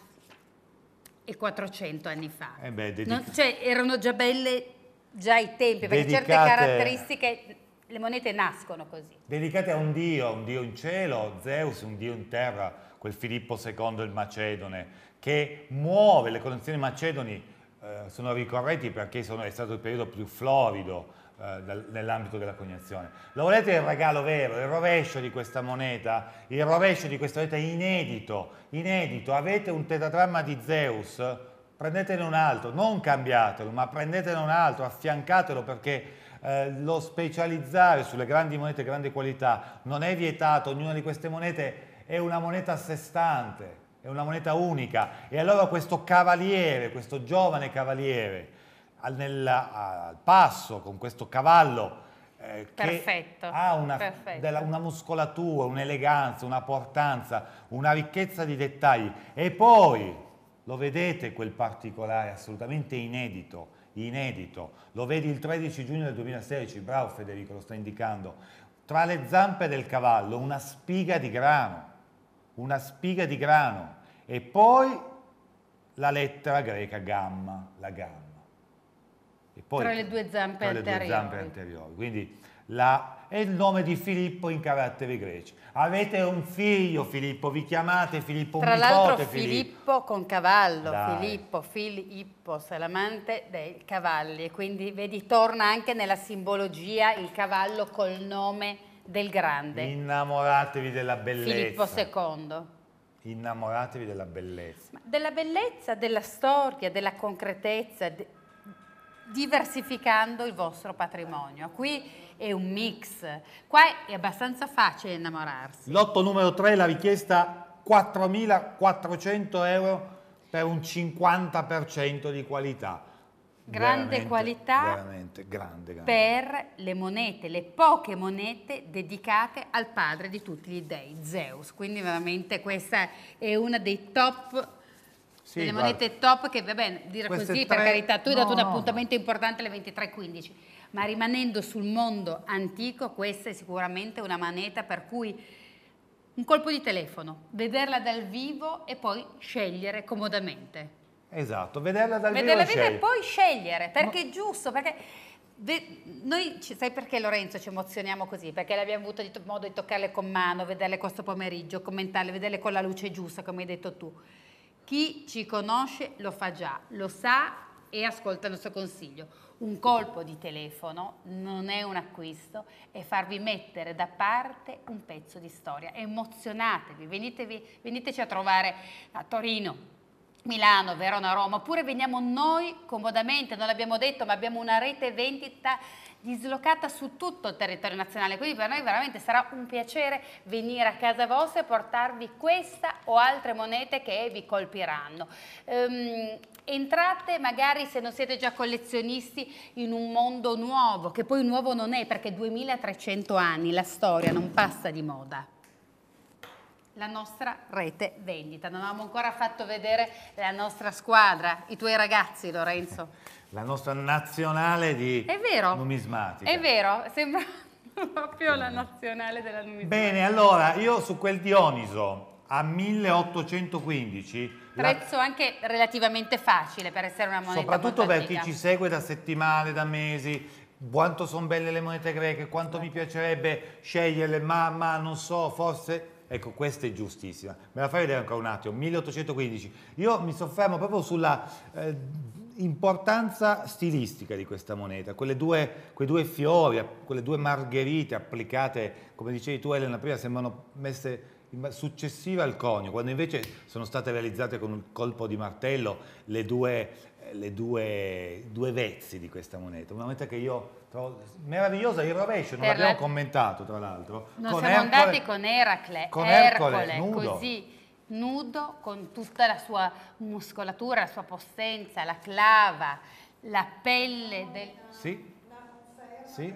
e 400 anni fa. Eh beh, dedica... non, cioè, erano già belle già ai tempi, perché dedicate... certe caratteristiche, le monete nascono così. Dedicate a un dio, un dio in cielo, Zeus, un dio in terra, quel Filippo II il Macedone, che muove le condizioni macedoni eh, sono ricorrenti perché sono, è stato il periodo più florido eh, nell'ambito della coniazione. Lo volete il regalo vero, il rovescio di questa moneta, il rovescio di questa moneta inedito, inedito, avete un tetratramma di Zeus, prendetene un altro, non cambiatelo, ma prendetene un altro, affiancatelo perché eh, lo specializzare sulle grandi monete, grande qualità, non è vietato, ognuna di queste monete è una moneta a sé stante, è una moneta unica. E allora questo cavaliere, questo giovane cavaliere, al, nel, al passo con questo cavallo, eh, perfetto, che ha una, della, una muscolatura, un'eleganza, una portanza, una ricchezza di dettagli. E poi lo vedete quel particolare assolutamente inedito, inedito. Lo vedi il 13 giugno del 2016, bravo Federico, lo sta indicando. Tra le zampe del cavallo una spiga di grano una spiga di grano e poi la lettera greca gamma, la gamma. Poi, tra le due zampe, anteriori. Due zampe anteriori. Quindi la, è il nome di Filippo in caratteri greci. Avete un figlio Filippo, vi chiamate Filippo, tra un nipote Filippo. Filippo con cavallo, Dai. Filippo, Filippo, salamante dei cavalli. E Quindi vedi, torna anche nella simbologia il cavallo col nome Filippo del grande. Innamoratevi della bellezza. Filippo II. Innamoratevi della bellezza. Ma della bellezza, della storia, della concretezza, de diversificando il vostro patrimonio. Qui è un mix. Qua è abbastanza facile innamorarsi. Lotto numero 3, la richiesta 4.400 euro per un 50% di qualità. Grande veramente, qualità veramente grande, grande. per le monete, le poche monete dedicate al padre di tutti gli dei, Zeus. Quindi veramente questa è una dei top sì, delle monete top che va bene dire così tre, per carità tu hai dato un appuntamento no. importante alle 23.15 ma rimanendo sul mondo antico questa è sicuramente una moneta per cui un colpo di telefono vederla dal vivo e poi scegliere comodamente Esatto, vederla dal vederla vivo e poi scegliere, perché Ma... è giusto, perché noi, sai perché Lorenzo ci emozioniamo così? Perché l'abbiamo avuto di modo di toccarle con mano, vederle questo pomeriggio, commentarle, vederle con la luce giusta, come hai detto tu. Chi ci conosce lo fa già, lo sa e ascolta il nostro consiglio. Un colpo di telefono non è un acquisto, è farvi mettere da parte un pezzo di storia. Emozionatevi, venitevi, veniteci a trovare a Torino, Milano, Verona, Roma, oppure veniamo noi comodamente, non l'abbiamo detto, ma abbiamo una rete vendita dislocata su tutto il territorio nazionale, quindi per noi veramente sarà un piacere venire a casa vostra e portarvi questa o altre monete che vi colpiranno. Um, entrate magari se non siete già collezionisti in un mondo nuovo, che poi nuovo non è perché 2300 anni, la storia non passa di moda la nostra rete vendita. Non avevamo ancora fatto vedere la nostra squadra, i tuoi ragazzi Lorenzo. La nostra nazionale di è vero, numismatica. È vero, sembra *laughs* proprio la nazionale della numismatica. Bene, allora io su quel Dioniso a 1815 prezzo la... anche relativamente facile per essere una moneta soprattutto per chi ci segue da settimane, da mesi quanto sono belle le monete greche, quanto sì. mi piacerebbe sceglierle, ma, ma non so, forse Ecco, questa è giustissima. Me la fai vedere ancora un attimo, 1815. Io mi soffermo proprio sulla eh, importanza stilistica di questa moneta, due, quei due fiori, quelle due margherite applicate, come dicevi tu Elena prima, sembrano messe successive al conio, quando invece sono state realizzate con un colpo di martello le due, le due, due vezzi di questa moneta. Una moneta che io Certo, meravigliosa il rovescio, non l'abbiamo la... commentato tra l'altro. non con siamo Ercole... andati con Eracle, con Ercole, Ercole nudo. così nudo con tutta la sua muscolatura, la sua possenza, la clava, la pelle del... Sì, sì.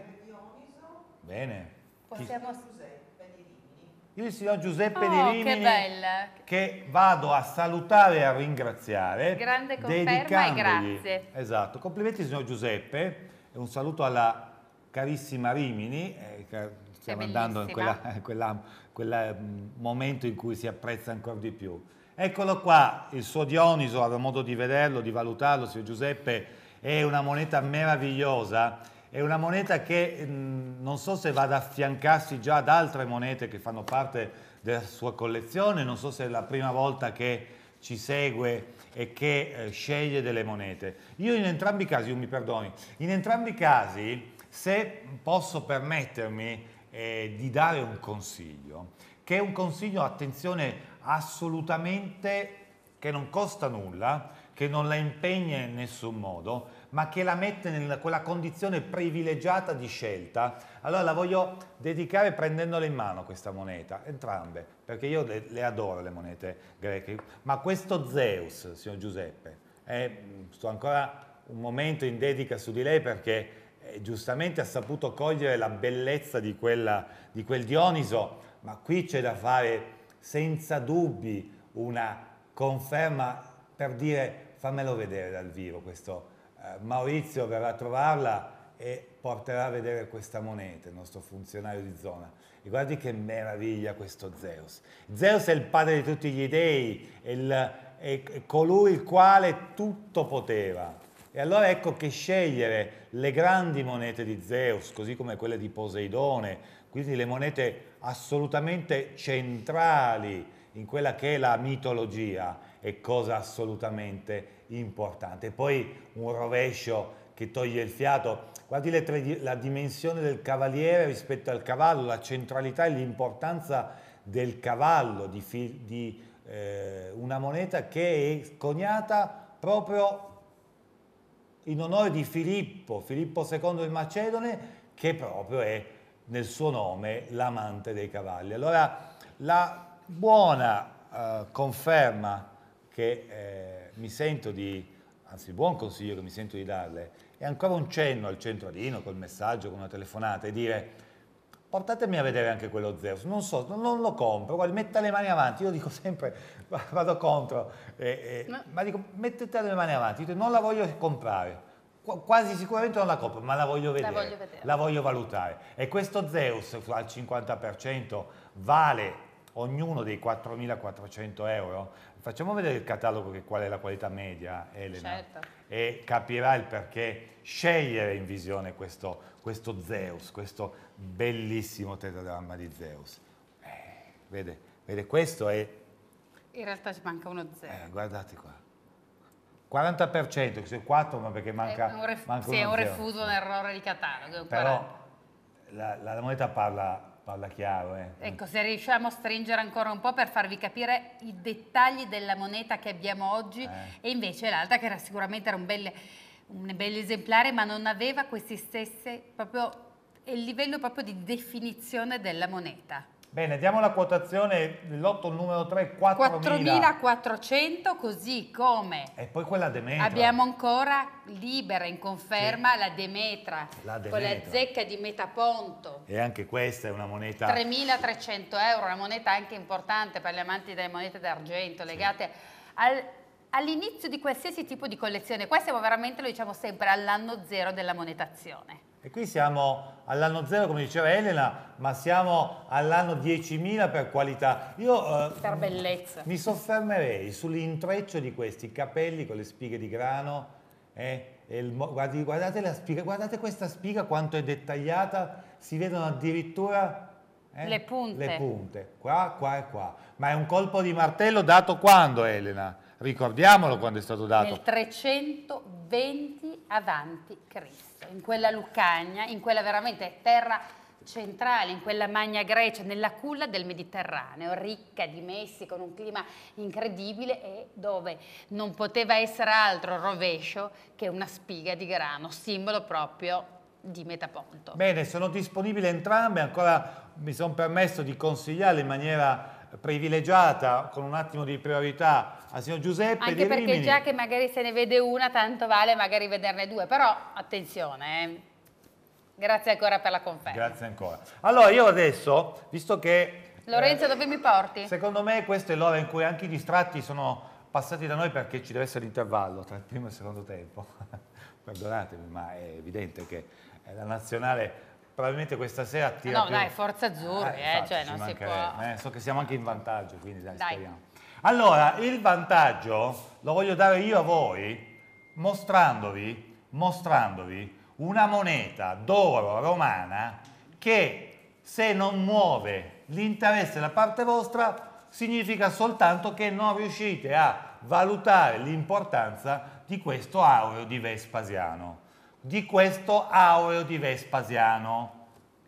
Bene. Possiamo... Chi... Io il signor Giuseppe oh, Di Rimini che, che, vado a salutare e a ringraziare. Grande conferma e grazie. Esatto, complimenti signor Giuseppe un saluto alla carissima Rimini, eh, stiamo andando in, *laughs* quella, quella, quel mm, momento in cui si apprezza ancora di più. Eccolo qua, il suo Dioniso, avrò modo di vederlo, di valutarlo, signor Giuseppe, è una moneta meravigliosa, è una moneta che mh, mm, non so se va ad affiancarsi già ad altre monete che fanno parte della sua collezione, non so se è la prima volta che ci segue e che eh, sceglie delle monete. Io in entrambi i casi, io mi perdoni, in entrambi i casi se posso permettermi eh, di dare un consiglio, che è un consiglio, attenzione, assolutamente che non costa nulla, che non la impegna in nessun modo, ma che la mette in quella condizione privilegiata di scelta, allora la voglio dedicare prendendola in mano questa moneta, entrambe, perché io le, le adoro le monete greche, ma questo Zeus, signor Giuseppe, è, sto ancora un momento in dedica su di lei perché eh, giustamente ha saputo cogliere la bellezza di, quella, di quel Dioniso, ma qui c'è da fare senza dubbi una conferma per dire fammelo vedere dal vivo questo eh, Maurizio verrà a trovarla e porterà a vedere questa moneta, il nostro funzionario di zona. E guardi che meraviglia questo Zeus. Zeus è il padre di tutti gli dei, è, il, è colui il quale tutto poteva. E allora ecco che scegliere le grandi monete di Zeus, così come quelle di Poseidone, quindi le monete assolutamente centrali in quella che è la mitologia, è cosa assolutamente importante. Poi un rovescio che toglie il fiato. Guardi tre, la dimensione del cavaliere rispetto al cavallo, la centralità e l'importanza del cavallo, di, di eh, una moneta che è coniata proprio in onore di Filippo, Filippo II il Macedone, che proprio è nel suo nome l'amante dei cavalli. Allora la buona eh, conferma che... Eh, mi sento di, anzi il buon consiglio che mi sento di darle, è ancora un cenno al centradino col messaggio, con una telefonata e dire portatemi a vedere anche quello Zeus, non so, non lo compro, guarda, metta le mani avanti, io dico sempre, vado contro, eh, eh, no. ma dico mettete le mani avanti, dico, non la voglio comprare, quasi sicuramente non la compro, ma la voglio vedere, la voglio, vedere. La voglio valutare. E questo Zeus al 50% vale ognuno dei 4.400 euro. Facciamo vedere il catalogo che qual è la qualità media, Elena, certo. e capirà il perché scegliere in visione questo, questo Zeus, questo bellissimo tetradramma di Zeus. Eh, vede, vede, questo è... In realtà ci manca uno zero. Eh, guardate qua. 40%, se 4, ma perché manca... È un, ref- manca sì, è un refuso, un errore di catalogo. Però la, la moneta parla Parla chiaro, eh. Ecco, se riusciamo a stringere ancora un po' per farvi capire i dettagli della moneta che abbiamo oggi eh. e invece l'altra che era sicuramente era un bel, un bel esemplare ma non aveva questi stessi, proprio il livello proprio di definizione della moneta. Bene, diamo la quotazione dell'otto numero 3, 4.400, così come... E poi quella Demetra. Abbiamo ancora libera in conferma sì. la, Demetra, la, Demetra, con la zecca di Metaponto. E anche questa è una moneta... 3.300 euro, una moneta anche importante per gli amanti delle monete d'argento, legate sì. al, all'inizio di qualsiasi tipo di collezione. Qua siamo veramente, lo diciamo sempre, all'anno zero della monetazione. E qui siamo all'anno zero, come diceva Elena, ma siamo all'anno 10.000 per qualità. Io eh, per bellezza. mi soffermerei sull'intreccio di questi capelli con le spighe di grano. Eh, il, guardate, la spiga, guardate, questa spiga quanto è dettagliata, si vedono addirittura eh, le, punte. le punte, qua, qua e qua. Ma è un colpo di martello dato quando, Elena? ricordiamolo quando è stato dato. Nel 320 avanti Cristo, in quella Lucagna, in quella veramente terra centrale, in quella Magna Grecia, nella culla del Mediterraneo, ricca di messi, con un clima incredibile e dove non poteva essere altro rovescio che una spiga di grano, simbolo proprio di Metaponto. Bene, sono disponibili entrambe, ancora mi sono permesso di consigliarle in maniera privilegiata con un attimo di priorità al signor Giuseppe anche perché già che magari se ne vede una tanto vale magari vederne due però attenzione eh. grazie ancora per la conferma grazie ancora allora io adesso visto che eh, Lorenzo eh, dove mi porti? secondo me questa è l'ora in cui anche i distratti sono passati da noi perché ci deve essere l'intervallo tra il primo e il secondo tempo *laughs* perdonatemi ma è evidente che eh, la nazionale probabilmente questa sera tira No, più... dai, forza azzurra, eh, eh, infatti, cioè non si può... Eh, so che siamo anche in vantaggio, quindi dai, dai. speriamo. Allora, il vantaggio lo voglio dare io a voi mostrandovi, mostrandovi una moneta d'oro romana che se non muove l'interesse da parte vostra significa soltanto che non riuscite a valutare l'importanza di questo aureo di Vespasiano di questo aureo di Vespasiano.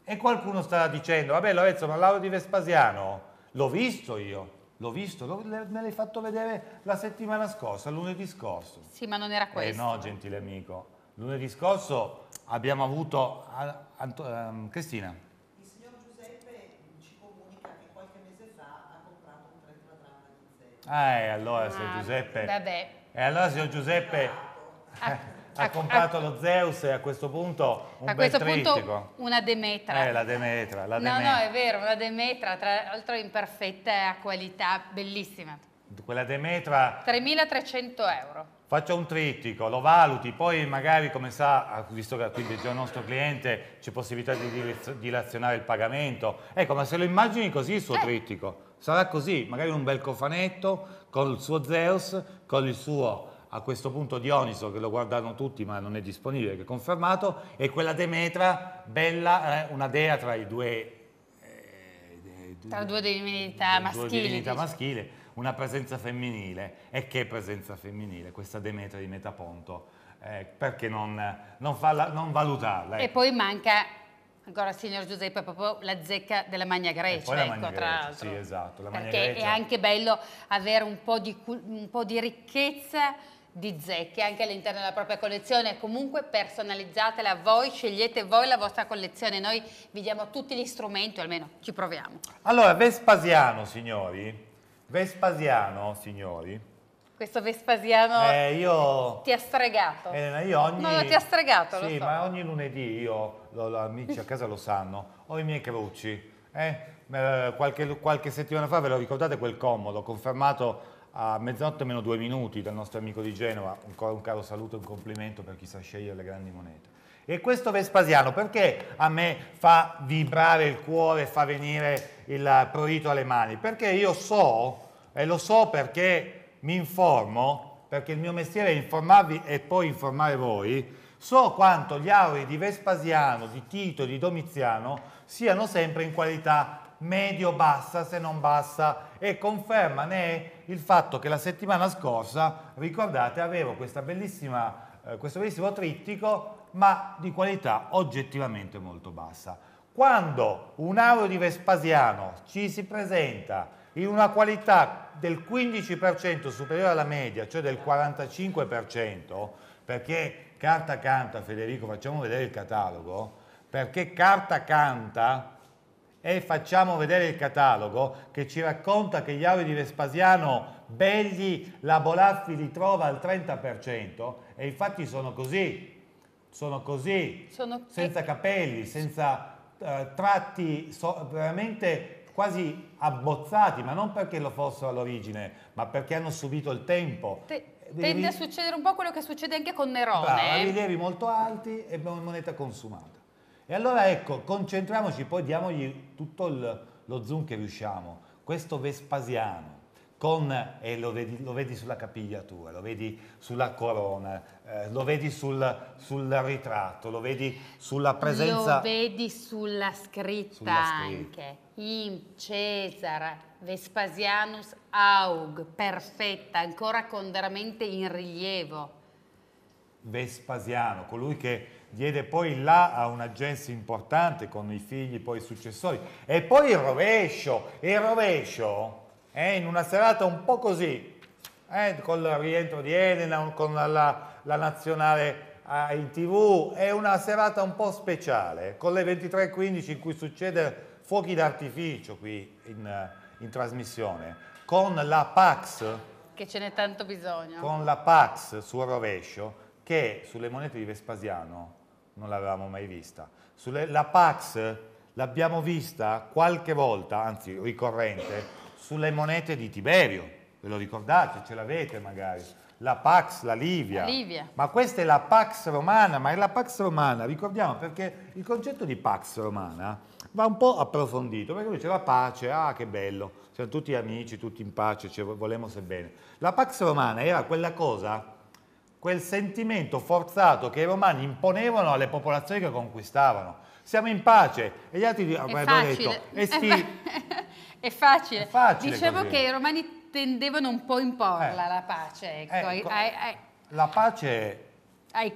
E qualcuno starà dicendo, vabbè Lorenzo, ma l'aureo di Vespasiano l'ho visto io, l'ho visto, lo, me l'hai fatto vedere la settimana scorsa, lunedì scorso. Sì, ma non era questo. Eh no, gentile amico. Lunedì scorso abbiamo avuto... A, a, a, ehm, Cristina. Il signor Giuseppe ci comunica che qualche mese fa ha comprato un 30 grammi Ah, e allora, ah, signor Giuseppe... Vabbè. E allora, signor Giuseppe... Ah. *laughs* ha ecco, comprato ecco. lo Zeus e a questo punto un a bel trittico. una Demetra. Eh, la Demetra, la Demetra. No, no, è vero, una Demetra, tra l'altro in perfetta qualità, bellissima. Quella Demetra... 3.300 euro. Faccio un trittico, lo valuti, poi magari come sa, ah, visto che quindi il nostro cliente c'è possibilità di dilazionare il pagamento. Ecco, ma se lo immagini così il suo eh. trittico, sarà così, magari un bel cofanetto con il suo Zeus, con il suo a questo punto Dioniso, che lo guardano tutti ma non è disponibile, che è confermato, e quella Demetra, bella, eh, una dea tra i due... Eh, tra due divinità maschili. divinità maschile, una presenza femminile. E che presenza femminile? Questa Demetra di Metaponto. Eh, perché non, non, farla, non valutarla? E ecco. poi manca Ancora signor Giuseppe, proprio la zecca della Magna Grecia, ecco, Magna tra l'altro. Sì, esatto, la Magna Perché Grecia. è anche bello avere un po' di, un po di ricchezza di zecche anche all'interno della propria collezione comunque personalizzatela voi scegliete voi la vostra collezione noi vi diamo tutti gli strumenti almeno ci proviamo allora Vespasiano signori Vespasiano signori questo Vespasiano eh, io... ti ha stregato eh, io ogni... no, no ti ha stregato sì so. ma ogni lunedì io lo, lo, amici a casa lo sanno ho i miei crucci eh. eh, qualche, qualche settimana fa ve lo ricordate quel comodo confermato a mezzanotte meno due minuti dal nostro amico di Genova, ancora un caro saluto e un complimento per chi sa scegliere le grandi monete. E questo Vespasiano perché a me fa vibrare il cuore, fa venire il prurito alle mani? Perché io so, e lo so perché mi informo, perché il mio mestiere è informarvi e poi informare voi, so quanto gli auri di Vespasiano, di Tito, di Domiziano siano sempre in qualità medio-bassa se non bassa e conferma ne è il fatto che la settimana scorsa, ricordate, avevo eh, questo bellissimo trittico, ma di qualità oggettivamente molto bassa. Quando un aureo di Vespasiano ci si presenta in una qualità del 15% superiore alla media, cioè del 45%, perché carta canta, Federico, facciamo vedere il catalogo, perché carta canta e facciamo vedere il catalogo che ci racconta che gli auri di Vespasiano belli la Bolaffi li trova al 30% e infatti sono così, sono così, sono... senza eh, capelli, senza eh, tratti so, veramente quasi abbozzati, ma non perché lo fossero all'origine, ma perché hanno subito il tempo. Te eh, tende a succedere un po' quello che succede anche con Nerone. Brava, rilievi molto alti e moneta consumata. E allora ecco, concentriamoci, poi diamogli tutto il, lo zoom che riusciamo. Questo Vespasiano, con, e eh, lo vedi, lo vedi, sulla capigliatura, lo vedi sulla corona, eh, lo vedi sul, sul, ritratto, lo vedi sulla presenza... Lo vedi sulla scritta, sulla scritta. anche, in Cesare Vespasianus aug, perfetta, ancora con veramente in rilievo. Vespasiano, colui che diede poi là a un'agenzia importante con i figli poi successori e poi il rovescio, il rovescio eh, in una serata un po' così eh, con il rientro di Elena, con la, la nazionale eh, in tv, è una serata un po' speciale con le 23.15 in cui succede fuochi d'artificio qui in, eh, in trasmissione con la Pax che ce n'è tanto bisogno con la Pax sul rovescio che sulle monete di Vespasiano non l'avevamo mai vista. Sulle, la Pax l'abbiamo vista qualche volta, anzi ricorrente, sulle monete di Tiberio, ve lo ricordate, ce l'avete magari, la Pax, la Livia. la Livia. Ma questa è la Pax romana, ma è la Pax romana, ricordiamo, perché il concetto di Pax romana va un po' approfondito, perché lui c'è la pace, ah che bello, siamo tutti amici, tutti in pace, ci volemo se bene. La Pax romana era quella cosa quel sentimento forzato che i romani imponevano alle popolazioni che conquistavano. Siamo in pace e gli altri avrebbero detto è, sti... *laughs* è, facile. è facile. Dicevo così. che i romani tendevano un po' a imporla eh. la pace. Ecco. Eh, ai, ai, la pace ai,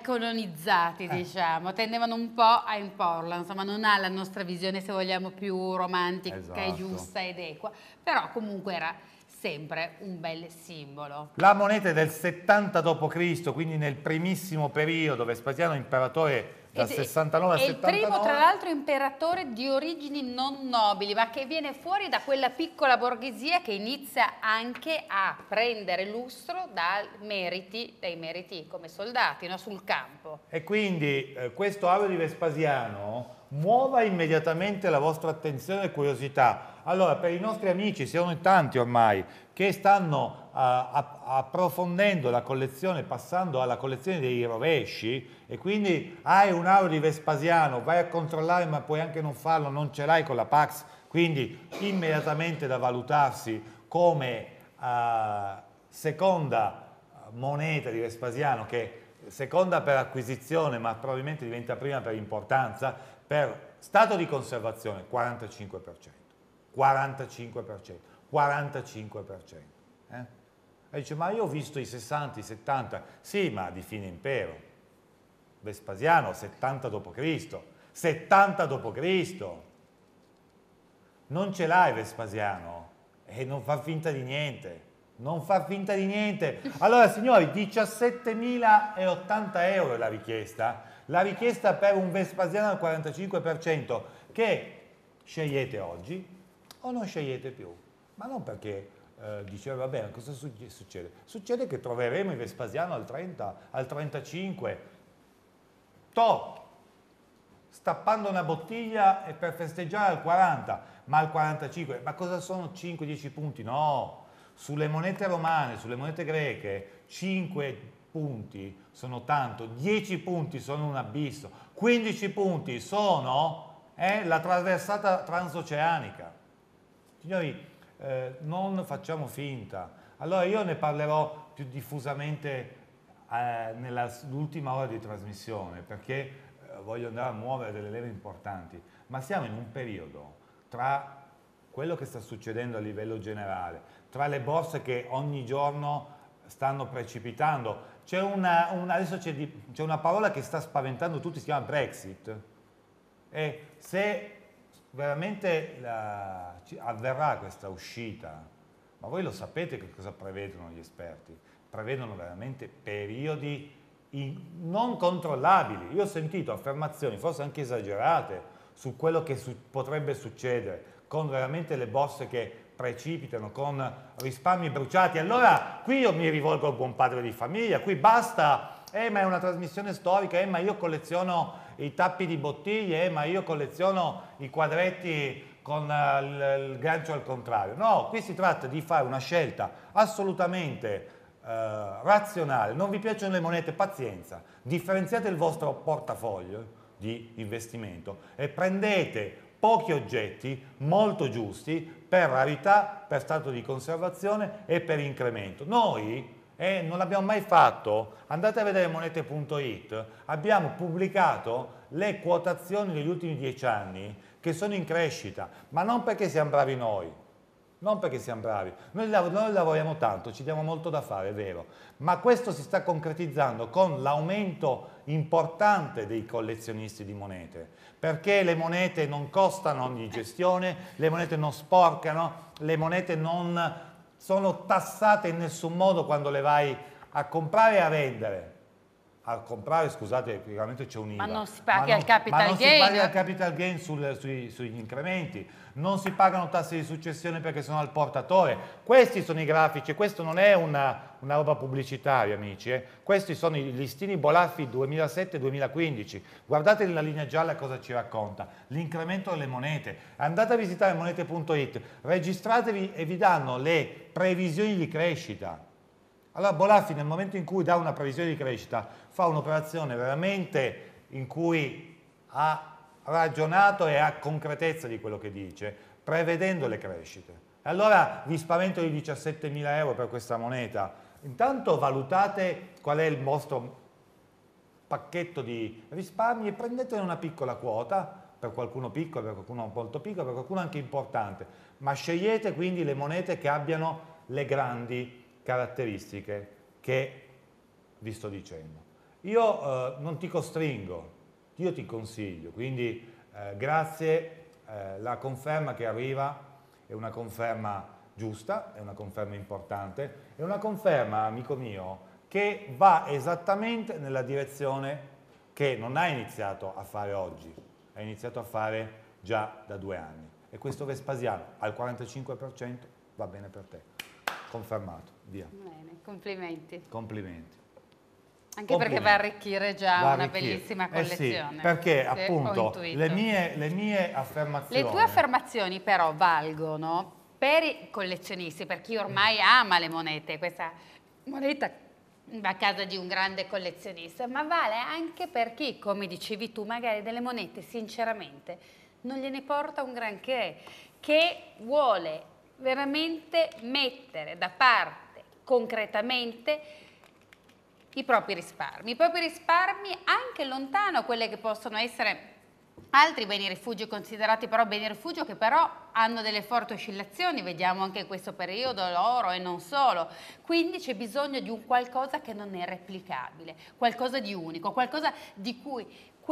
colonizzati, eh. diciamo, tendevano un po' a imporla, insomma non ha la nostra visione se vogliamo più romantica esatto. giusta ed equa, però comunque era sempre un bel simbolo. La moneta è del 70 d.C., quindi nel primissimo periodo Vespasiano imperatore dal Ed, 69 al 79. È il primo tra l'altro imperatore di origini non nobili, ma che viene fuori da quella piccola borghesia che inizia anche a prendere lustro dai meriti, dai meriti come soldati no? sul campo. E quindi eh, questo avio di Vespasiano muova immediatamente la vostra attenzione e curiosità allora, per i nostri amici, siamo in tanti ormai, che stanno uh, approfondendo la collezione, passando alla collezione dei rovesci, e quindi hai un auro di Vespasiano, vai a controllare ma puoi anche non farlo, non ce l'hai con la Pax, quindi immediatamente da valutarsi come uh, seconda moneta di Vespasiano, che seconda per acquisizione, ma probabilmente diventa prima per importanza, per stato di conservazione 45%. 45%, 45%. Eh? E dice, ma io ho visto i 60, i 70, sì, ma di fine impero. Vespasiano, 70 d.C., 70 d.C. Non ce l'hai Vespasiano e non fa finta di niente, non fa finta di niente. Allora signori, 17.080 euro è la richiesta, la richiesta per un Vespasiano al 45%, che scegliete oggi, o non scegliete più. Ma non perché eh, dice, vabbè, cosa succede? Succede che troveremo il Vespasiano al 30, al 35, top, stappando una bottiglia e per festeggiare al 40, ma al 45, ma cosa sono 5-10 punti? No, sulle monete romane, sulle monete greche, 5 punti sono tanto, 10 punti sono un abisso, 15 punti sono eh, la traversata transoceanica. Signori, eh, non facciamo finta. Allora io ne parlerò più diffusamente eh, nell'ultima ora di trasmissione perché eh, voglio andare a muovere delle leve importanti, ma siamo in un periodo tra quello che sta succedendo a livello generale, tra le borse che ogni giorno stanno precipitando. C'è una, una, adesso c'è, una parola che sta spaventando tutti, si chiama Brexit. E se veramente la, avverrà questa uscita, ma voi lo sapete che cosa prevedono gli esperti, prevedono veramente periodi in, non controllabili. Io ho sentito affermazioni, forse anche esagerate, su quello che su, potrebbe succedere, con veramente le borse che precipitano, con risparmi bruciati. Allora qui io mi rivolgo al buon padre di famiglia, qui basta, eh ma è una trasmissione storica, eh ma io colleziono i tappi di bottiglie, ma io colleziono i quadretti con eh, il gancio al contrario. No, qui si tratta di fare una scelta assolutamente eh, razionale. Non vi piacciono le monete? Pazienza. Differenziate il vostro portafoglio di investimento e prendete pochi oggetti molto giusti per rarità, per stato di conservazione e per incremento. Noi e non l'abbiamo mai fatto, andate a vedere monete.it, abbiamo pubblicato le quotazioni degli ultimi dieci anni che sono in crescita, ma non perché siamo bravi noi, non perché siamo bravi, noi, noi, lavoriamo tanto, ci diamo molto da fare, è vero, ma questo si sta concretizzando con l'aumento importante dei collezionisti di monete, perché le monete non costano di gestione, le monete non sporcano, le monete non sono tassate in nessun modo quando le vai a comprare e a vendere a comprare, scusate, praticamente c'è un IVA. Ma non si paga il capital gain. Ma non si paga il capital gain sul, sui, sugli incrementi, non si pagano tasse di successione perché sono al portatore. Questi sono i grafici, questo non è una, una roba pubblicitaria, amici. Eh. Questi sono i listini Bolaffi 2007-2015. Guardate la linea gialla cosa ci racconta. L'incremento delle monete. Andate a visitare monete.it, registratevi e vi danno le previsioni di crescita allora Bolaffi nel momento in cui dà una previsione di crescita fa un'operazione veramente in cui ha ragionato e ha concretezza di quello che dice, prevedendo le crescite. Allora vi spavento di 17.000 euro per questa moneta. Intanto valutate qual è il vostro pacchetto di risparmi e prendetene una piccola quota, per qualcuno piccolo, per qualcuno molto piccolo, per qualcuno anche importante, ma scegliete quindi le monete che abbiano le grandi caratteristiche che vi sto dicendo. Io eh, non ti costringo, io ti consiglio, quindi eh, grazie, eh, la conferma che arriva è una conferma giusta, è una conferma importante, è una conferma, amico mio, che va esattamente nella direzione che non hai iniziato a fare oggi, hai iniziato a fare già da due anni. E questo Vespasiano al 45% va bene per te. Confermato, via. Bene, complimenti. Complimenti. Anche perché va a arricchire già va una arricchire. bellissima collezione. Eh sì, perché appunto le mie, le mie, affermazioni... Le tue affermazioni però valgono per i collezionisti, per chi ormai ama le monete, questa moneta va a casa di un grande collezionista, ma vale anche per chi, come dicevi tu, magari delle monete sinceramente non gliene porta un granché, che vuole veramente mettere da parte concretamente i propri risparmi, i propri risparmi anche lontano a quelle che possono essere altri beni rifugio considerati però beni rifugio che però hanno delle forti oscillazioni, vediamo anche in questo periodo l'oro e non solo, quindi c'è bisogno di un qualcosa che non è replicabile, qualcosa di unico, qualcosa di cui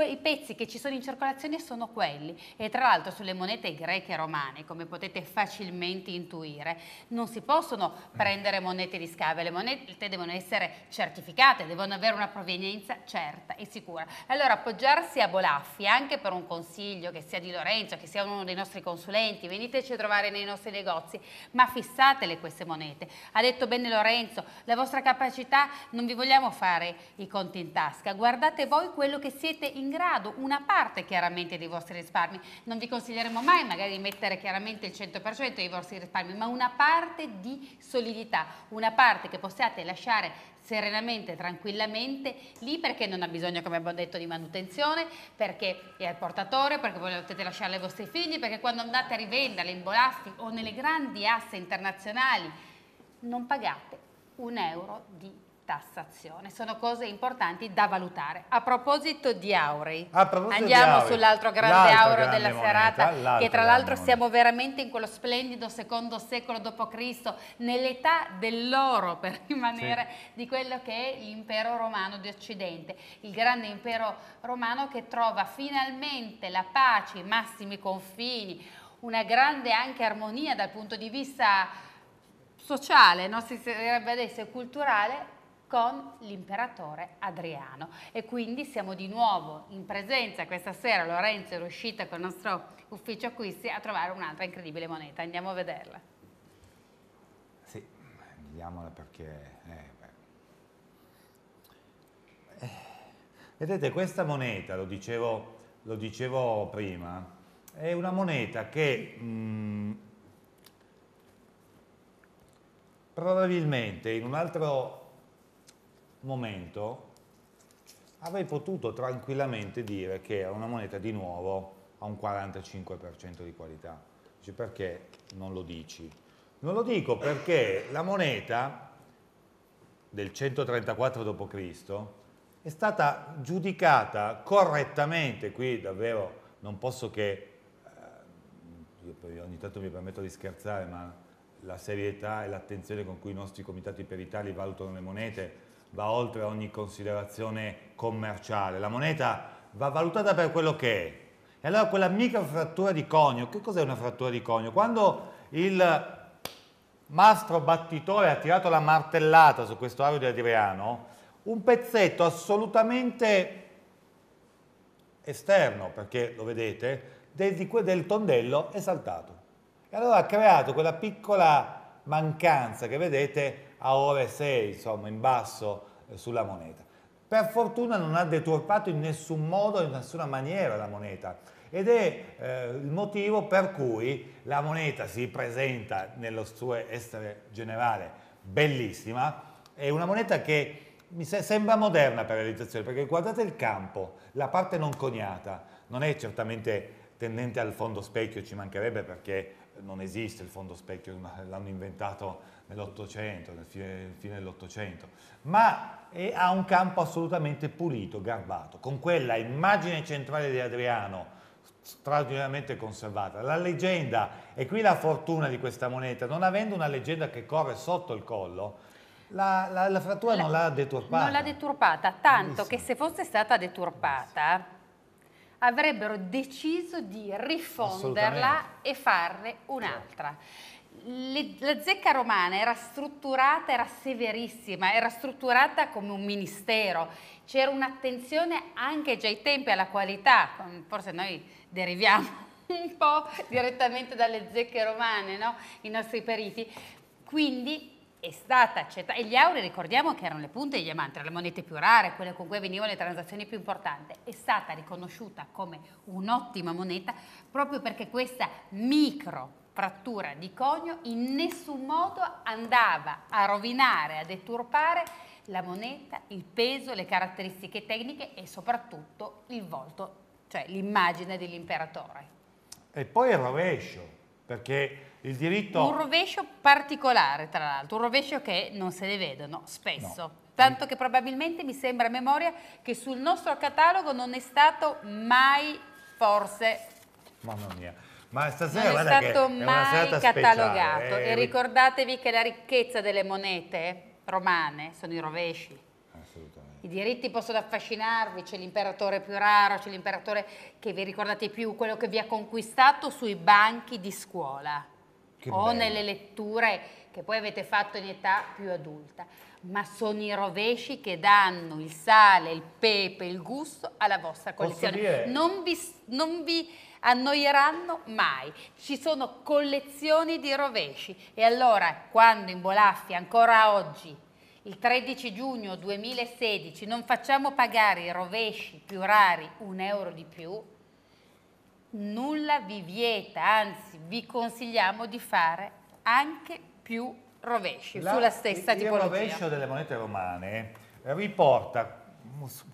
i pezzi che ci sono in circolazione sono quelli e tra l'altro sulle monete greche e romane, come potete facilmente intuire, non si possono prendere monete di scave, le monete devono essere certificate, devono avere una provenienza certa e sicura. Allora appoggiarsi a Bolaffi anche per un consiglio che sia di Lorenzo, che sia uno dei nostri consulenti, veniteci a trovare nei nostri negozi, ma fissatele queste monete. Ha detto bene Lorenzo, la vostra capacità non vi vogliamo fare i conti in tasca, guardate voi quello che siete in in grado una parte chiaramente dei vostri risparmi, non vi consiglieremo mai magari di mettere chiaramente il 100% dei vostri risparmi, ma una parte di solidità, una parte che possiate lasciare serenamente, tranquillamente lì perché non ha bisogno, come abbiamo detto, di manutenzione, perché è al portatore, perché potete lasciarle ai vostri figli, perché quando andate a rivenderle in bolasti o nelle grandi asse internazionali non pagate un euro di tassazione. Sono cose importanti da valutare. A proposito di aurei, proposito andiamo sull'altro grande auro della moneta, serata, che tra l'altro siamo veramente in quello splendido secondo secolo d.C., nell'età dell'oro, per rimanere sì. di quello che è l'impero romano di Occidente, il grande impero romano che trova finalmente la pace, i massimi confini, una grande anche armonia dal punto di vista sociale, no? si direbbe adesso, culturale, con l'imperatore Adriano. E quindi siamo di nuovo in presenza questa sera, Lorenzo è riuscita con il nostro ufficio acquisti a trovare un'altra incredibile moneta, andiamo a vederla. Sì, vediamola perché... Eh, eh. Vedete, questa moneta, lo dicevo, lo dicevo prima, è una moneta che mh, mm, probabilmente in un altro momento avrei potuto tranquillamente dire che era una moneta di nuovo a un 45% di qualità. Dici perché non lo dici? Non lo dico perché la moneta del 134 d.C. è stata giudicata correttamente, qui davvero non posso che, eh, ogni tanto mi permetto di scherzare, ma la serietà e l'attenzione con cui i nostri comitati peritali valutano le monete va oltre ogni considerazione commerciale. La moneta va valutata per quello che è. E allora quella micro frattura di conio, che cos'è una frattura di conio? Quando il mastro battitore ha tirato la martellata su questo aereo di Adriano, un pezzetto assolutamente esterno, perché lo vedete, del, del tondello è saltato. E allora ha creato quella piccola mancanza che vedete a ore 6, insomma, in basso eh, sulla moneta. Per fortuna non ha deturpato in nessun modo, in nessuna maniera la moneta ed è eh, il motivo per cui la moneta si presenta nello suo essere generale bellissima, è una moneta che mi sembra moderna per realizzazione, perché guardate il campo, la parte non coniata, non è certamente tendente al fondo specchio, ci mancherebbe perché non esiste il fondo specchio, l'hanno inventato nell'Ottocento, nel fine, fine dell'Ottocento, ma è, ha un campo assolutamente pulito, garbato, con quella immagine centrale di Adriano straordinariamente conservata. La leggenda, e qui la fortuna di questa moneta, non avendo una leggenda che corre sotto il collo, la, la, la frattura la, non l'ha deturpata. Non l'ha deturpata, tanto Bellissimo. che se fosse stata deturpata Bellissimo. avrebbero deciso di rifonderla e farne un'altra. Certo le, la zecca romana era strutturata, era severissima, era strutturata come un ministero, c'era un'attenzione anche già ai tempi alla qualità, forse noi deriviamo *laughs* un po' direttamente dalle zecche romane, no? i nostri periti, quindi è stata accettata, e gli aurei ricordiamo che erano le punte degli diamanti, le monete più rare, quelle con cui venivano le transazioni più importanti, è stata riconosciuta come un'ottima moneta proprio perché questa micro frattura di conio in nessun modo andava a rovinare, a deturpare la moneta, il peso, le caratteristiche tecniche e soprattutto il volto, cioè l'immagine dell'imperatore. E poi il rovescio, perché il diritto... Un rovescio particolare, tra l'altro, un rovescio che non se ne vedono spesso. No. Tanto che probabilmente mi sembra a memoria che sul nostro catalogo non è stato mai forse... Mamma mia. Ma stasera non è stato mai è catalogato. Speciale. Eh, e ricordatevi che la ricchezza delle monete romane sono i rovesci. Assolutamente. I diritti possono affascinarvi, c'è l'imperatore più raro, c'è l'imperatore che vi ricordate più, quello che vi ha conquistato sui banchi di scuola che o bello. nelle letture che poi avete fatto in età più adulta. Ma sono i rovesci che danno il sale, il pepe, il gusto alla vostra collezione. Non vi, non vi annoieranno mai. Ci sono collezioni di rovesci e allora quando in Bolaffi ancora oggi il 13 giugno 2016 non facciamo pagare i rovesci più rari un euro di più, nulla vi vieta, anzi vi consigliamo di fare anche più rovesci La, sulla stessa il, tipologia. Il rovescio delle monete romane riporta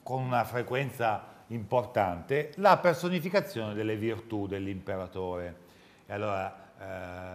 con una frequenza importante, la personificazione delle virtù dell'imperatore. E allora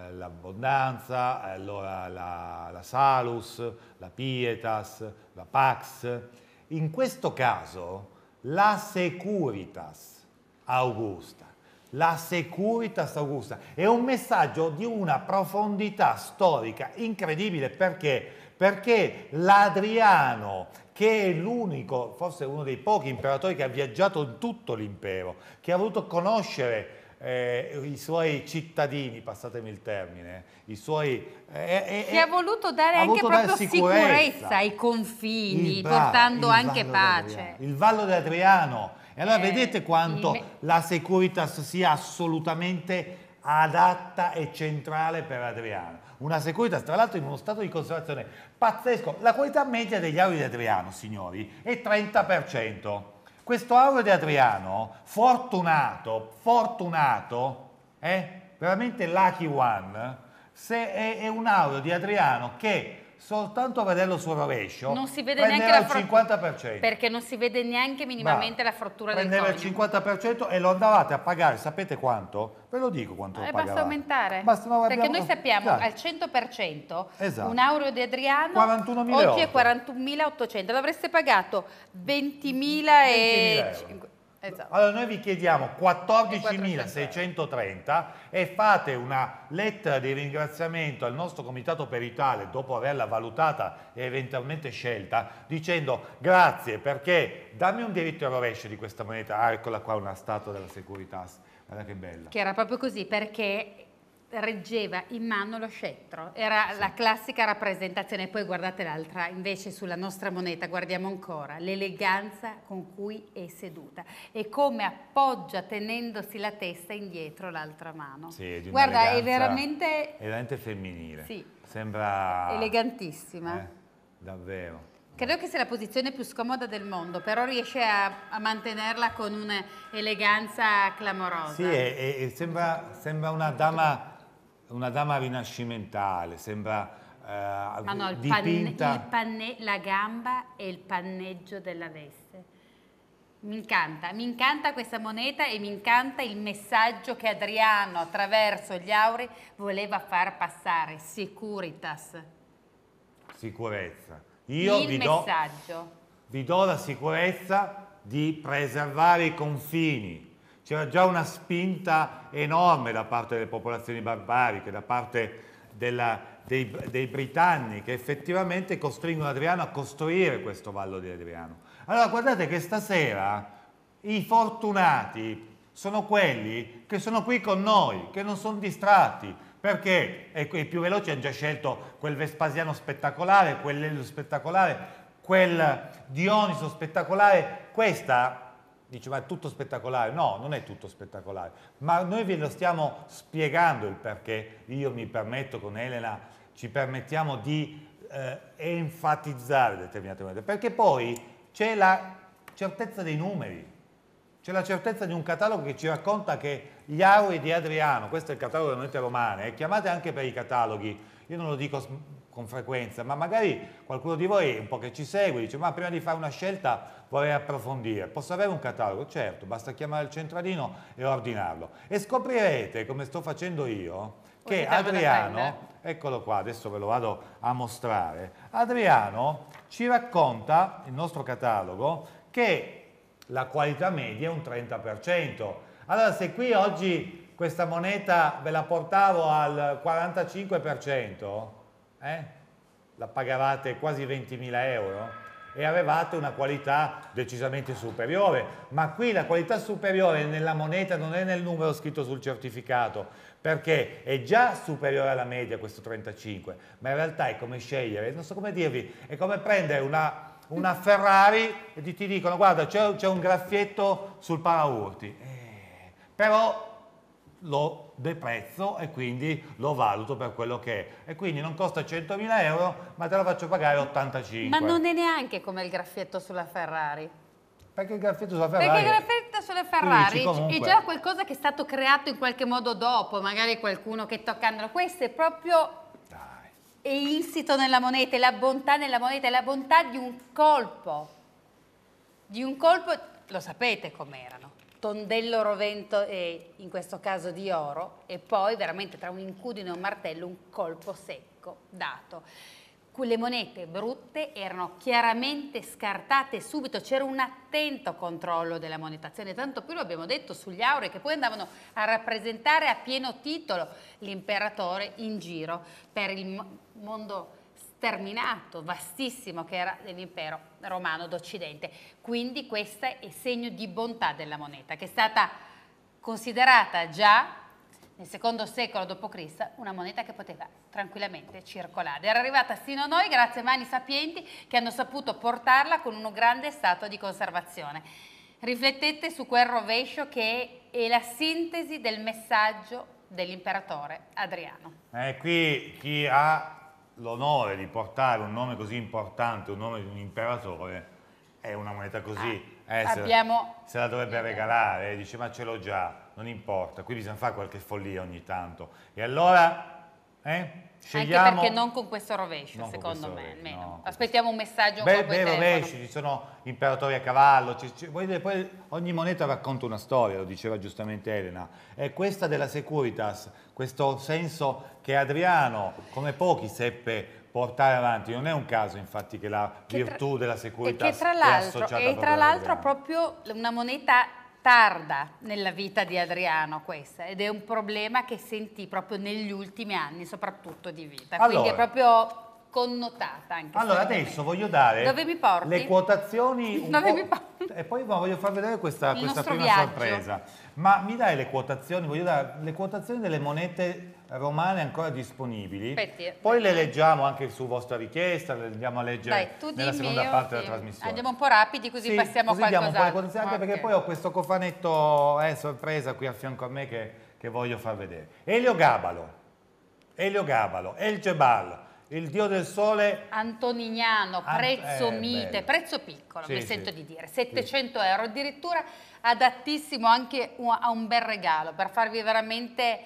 eh, l'abbondanza, allora la, la, salus, la pietas, la pax. In questo caso la securitas augusta, la securitas augusta è un messaggio di una profondità storica incredibile perché? Perché l'Adriano che è l'unico, forse uno dei pochi imperatori che ha viaggiato in tutto l'impero, che ha voluto conoscere eh, i suoi cittadini, passatemi il termine, i suoi... Eh, eh, eh che ha voluto dare ha voluto anche dare sicurezza, sicurezza, ai confini, bra, portando anche pace. Il Vallo d'Adriano. E allora eh, vedete quanto me... la Securitas sia assolutamente adatta e centrale per Adriano una Securitas tra l'altro in uno stato di conservazione pazzesco. La qualità media degli auri di Adriano, signori, è 30%. Questo aureo di Adriano, fortunato, fortunato, eh, veramente lucky one, se è, è un aureo di Adriano che soltanto a vederlo sul rovescio non si vede neanche la il 50%. Perché non si vede neanche minimamente Ma la frottura del collo. Prendeva il 50% e lo andavate a pagare, sapete quanto? Ve lo dico quanto eh, lo basta aumentare. Basta, no, perché noi sappiamo esatto. al 100% esatto. un aureo di Adriano 41 oggi è 41.800, l'avreste pagato 20.000 e... 20 Esatto. Allora noi vi chiediamo 14.630 e fate una lettera di ringraziamento al nostro comitato peritale dopo averla valutata e eventualmente scelta dicendo grazie perché dammi un diritto e rovescio di questa moneta. Ah, eccola qua una statua della Securitas. Guarda che bella. Che era proprio così perché reggeva in mano lo scettro, era sì. la classica rappresentazione, poi guardate l'altra, invece sulla nostra moneta guardiamo ancora l'eleganza con cui è seduta e come appoggia tenendosi la testa indietro l'altra mano. Sì, Guarda, è veramente... È veramente femminile. Sì. Sembra... Elegantissima. Eh, davvero. Credo che sia la posizione più scomoda del mondo, però riesce a, a mantenerla con un'eleganza clamorosa. Sì, è, è, sembra, sembra una dama una dama rinascimentale, sembra eh, ah, no, il dipinta... Panne, la gamba e il panneggio della veste. Mi incanta, mi incanta questa moneta e mi incanta il messaggio che Adriano attraverso gli auri voleva far passare, Securitas. Sicurezza. Io il vi messaggio. Do, vi do la sicurezza di preservare i confini, c'era già una spinta enorme da parte delle popolazioni barbariche, da parte della, dei, dei, britanni che effettivamente costringono Adriano a costruire questo vallo di Adriano. Allora guardate che stasera i fortunati sono quelli che sono qui con noi, che non sono distratti, perché i più veloci hanno già scelto quel Vespasiano spettacolare, quell'Elio spettacolare, quel Dioniso spettacolare, questa dice ma è tutto spettacolare, no, non è tutto spettacolare, ma noi ve lo stiamo spiegando il perché io mi permetto con Elena, ci permettiamo di eh, enfatizzare determinate cose, perché poi c'è la certezza dei numeri, c'è la certezza di un catalogo che ci racconta che gli auri di Adriano, questo è il catalogo delle monete romane, chiamate anche per i cataloghi, io non lo dico con frequenza, ma magari qualcuno di voi un po' che ci segue dice ma prima di fare una scelta vorrei approfondire. Posso avere un catalogo? Certo, basta chiamare il centralino e ordinarlo. E scoprirete, come sto facendo io, che Adriano, eccolo qua, adesso ve lo vado a mostrare, Adriano ci racconta, il nostro catalogo, che la qualità media è un 30%. Allora se qui oggi questa moneta ve la portavo al 45%, eh? la pagavate quasi 20.000 euro, e avevate una qualità decisamente superiore, ma qui la qualità superiore nella moneta, non è nel numero scritto sul certificato, perché è già superiore alla media questo 35, ma in realtà è come scegliere, non so come dirvi, è come prendere una, una Ferrari e ti, ti dicono guarda c'è un graffietto sul paraurti, eh, però lo del prezzo e quindi lo valuto per quello che è. E quindi non costa 100.000 euro, ma te lo faccio pagare 85. Ma non è neanche come il graffietto sulla Ferrari. Perché il graffetto sulla Ferrari? Perché il graffetto sulla Ferrari è già qualcosa che è stato creato in qualche modo dopo, magari qualcuno che toccandolo. Questo è proprio è insito nella moneta, è la bontà nella moneta, è la bontà di un colpo. Di un colpo, lo sapete com'erano tondello rovento e in questo caso di oro e poi veramente tra un incudine e un martello un colpo secco dato. Le monete brutte erano chiaramente scartate subito, c'era un attento controllo della monetazione, tanto più lo abbiamo detto sugli aurei che poi andavano a rappresentare a pieno titolo l'imperatore in giro per il mondo sterminato, vastissimo che era dell'impero romano d'Occidente. Quindi questo è segno di bontà della moneta, che è stata considerata già nel secondo secolo d.C. una moneta che poteva tranquillamente circolare. Era arrivata sino a noi grazie a mani sapienti che hanno saputo portarla con un grande stato di conservazione. Riflettete su quel rovescio che è la sintesi del messaggio dell'imperatore Adriano. Eh, qui chi ha l'onore di portare un nome così importante, un nome di un imperatore, è una moneta così. Ah, eh, abbiamo... se, la, dovrebbe regalare, eh, dice ma ce l'ho già, non importa, qui bisogna fare qualche follia ogni tanto. E allora, eh? Scegliamo... Anche perché non con questo rovescio, non secondo questo me. Rovescio, no. Aspettiamo un messaggio Beh, bei rovesci, ci sono imperatori a cavallo, ci, ci, dire, poi ogni moneta racconta una storia, lo diceva giustamente Elena. È questa della Securitas, questo senso che Adriano, come pochi, seppe portare avanti. Non è un caso infatti che la che virtù della Securitas e che tra l'altro, è, è tra l'altro proprio una moneta tarda nella vita di Adriano questa ed è un problema che sentì proprio negli ultimi anni soprattutto di vita, allora, quindi è proprio connotata anche Allora adesso voglio dare le quotazioni *laughs* un po e poi voglio far vedere questa, questa prima viaggio. sorpresa ma mi dai le quotazioni, voglio dare le quotazioni delle monete romane ancora disponibili. Aspetti, eh. Poi le leggiamo anche su vostra richiesta, le andiamo a leggere Dai, nella seconda parte sì. della trasmissione. Andiamo un po' rapidi così sì, passiamo così a qualcos'altro. Anche okay. perché poi ho questo cofanetto eh, sorpresa qui a fianco a me che, che voglio far vedere. Elio Gabalo, Elio Gabalo, El Gebal, il dio del sole Antoniniano, prezzo Ant eh, mite, bello. prezzo piccolo sì, mi sento di dire, 700 sì. euro addirittura adattissimo anche a un bel regalo per farvi veramente